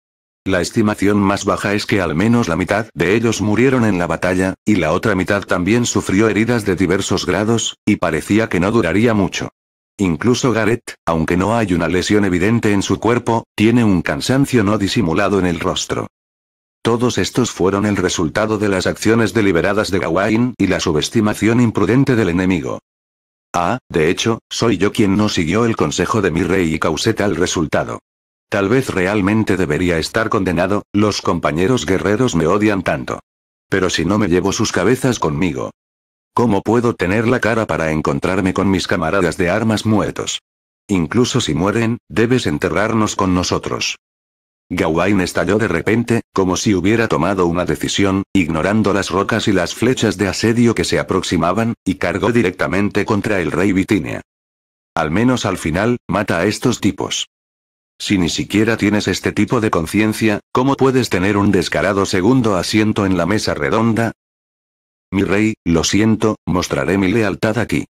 La estimación más baja es que al menos la mitad de ellos murieron en la batalla, y la otra mitad también sufrió heridas de diversos grados, y parecía que no duraría mucho. Incluso Gareth, aunque no hay una lesión evidente en su cuerpo, tiene un cansancio no disimulado en el rostro. Todos estos fueron el resultado de las acciones deliberadas de Gawain y la subestimación imprudente del enemigo. Ah, de hecho, soy yo quien no siguió el consejo de mi rey y causé tal resultado. Tal vez realmente debería estar condenado, los compañeros guerreros me odian tanto. Pero si no me llevo sus cabezas conmigo. ¿Cómo puedo tener la cara para encontrarme con mis camaradas de armas muertos? Incluso si mueren, debes enterrarnos con nosotros. Gawain estalló de repente, como si hubiera tomado una decisión, ignorando las rocas y las flechas de asedio que se aproximaban, y cargó directamente contra el rey Bitinia. Al menos al final, mata a estos tipos. Si ni siquiera tienes este tipo de conciencia, ¿cómo puedes tener un descarado segundo asiento en la mesa redonda? Mi rey, lo siento, mostraré mi lealtad aquí.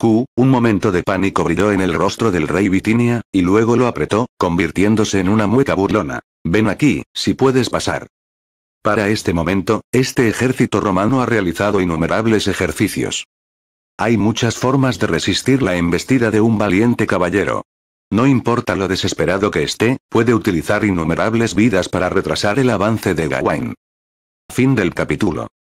Q, un momento de pánico brilló en el rostro del rey Vitinia, y luego lo apretó, convirtiéndose en una mueca burlona. Ven aquí, si puedes pasar. Para este momento, este ejército romano ha realizado innumerables ejercicios. Hay muchas formas de resistir la embestida de un valiente caballero. No importa lo desesperado que esté, puede utilizar innumerables vidas para retrasar el avance de Gawain. Fin del capítulo.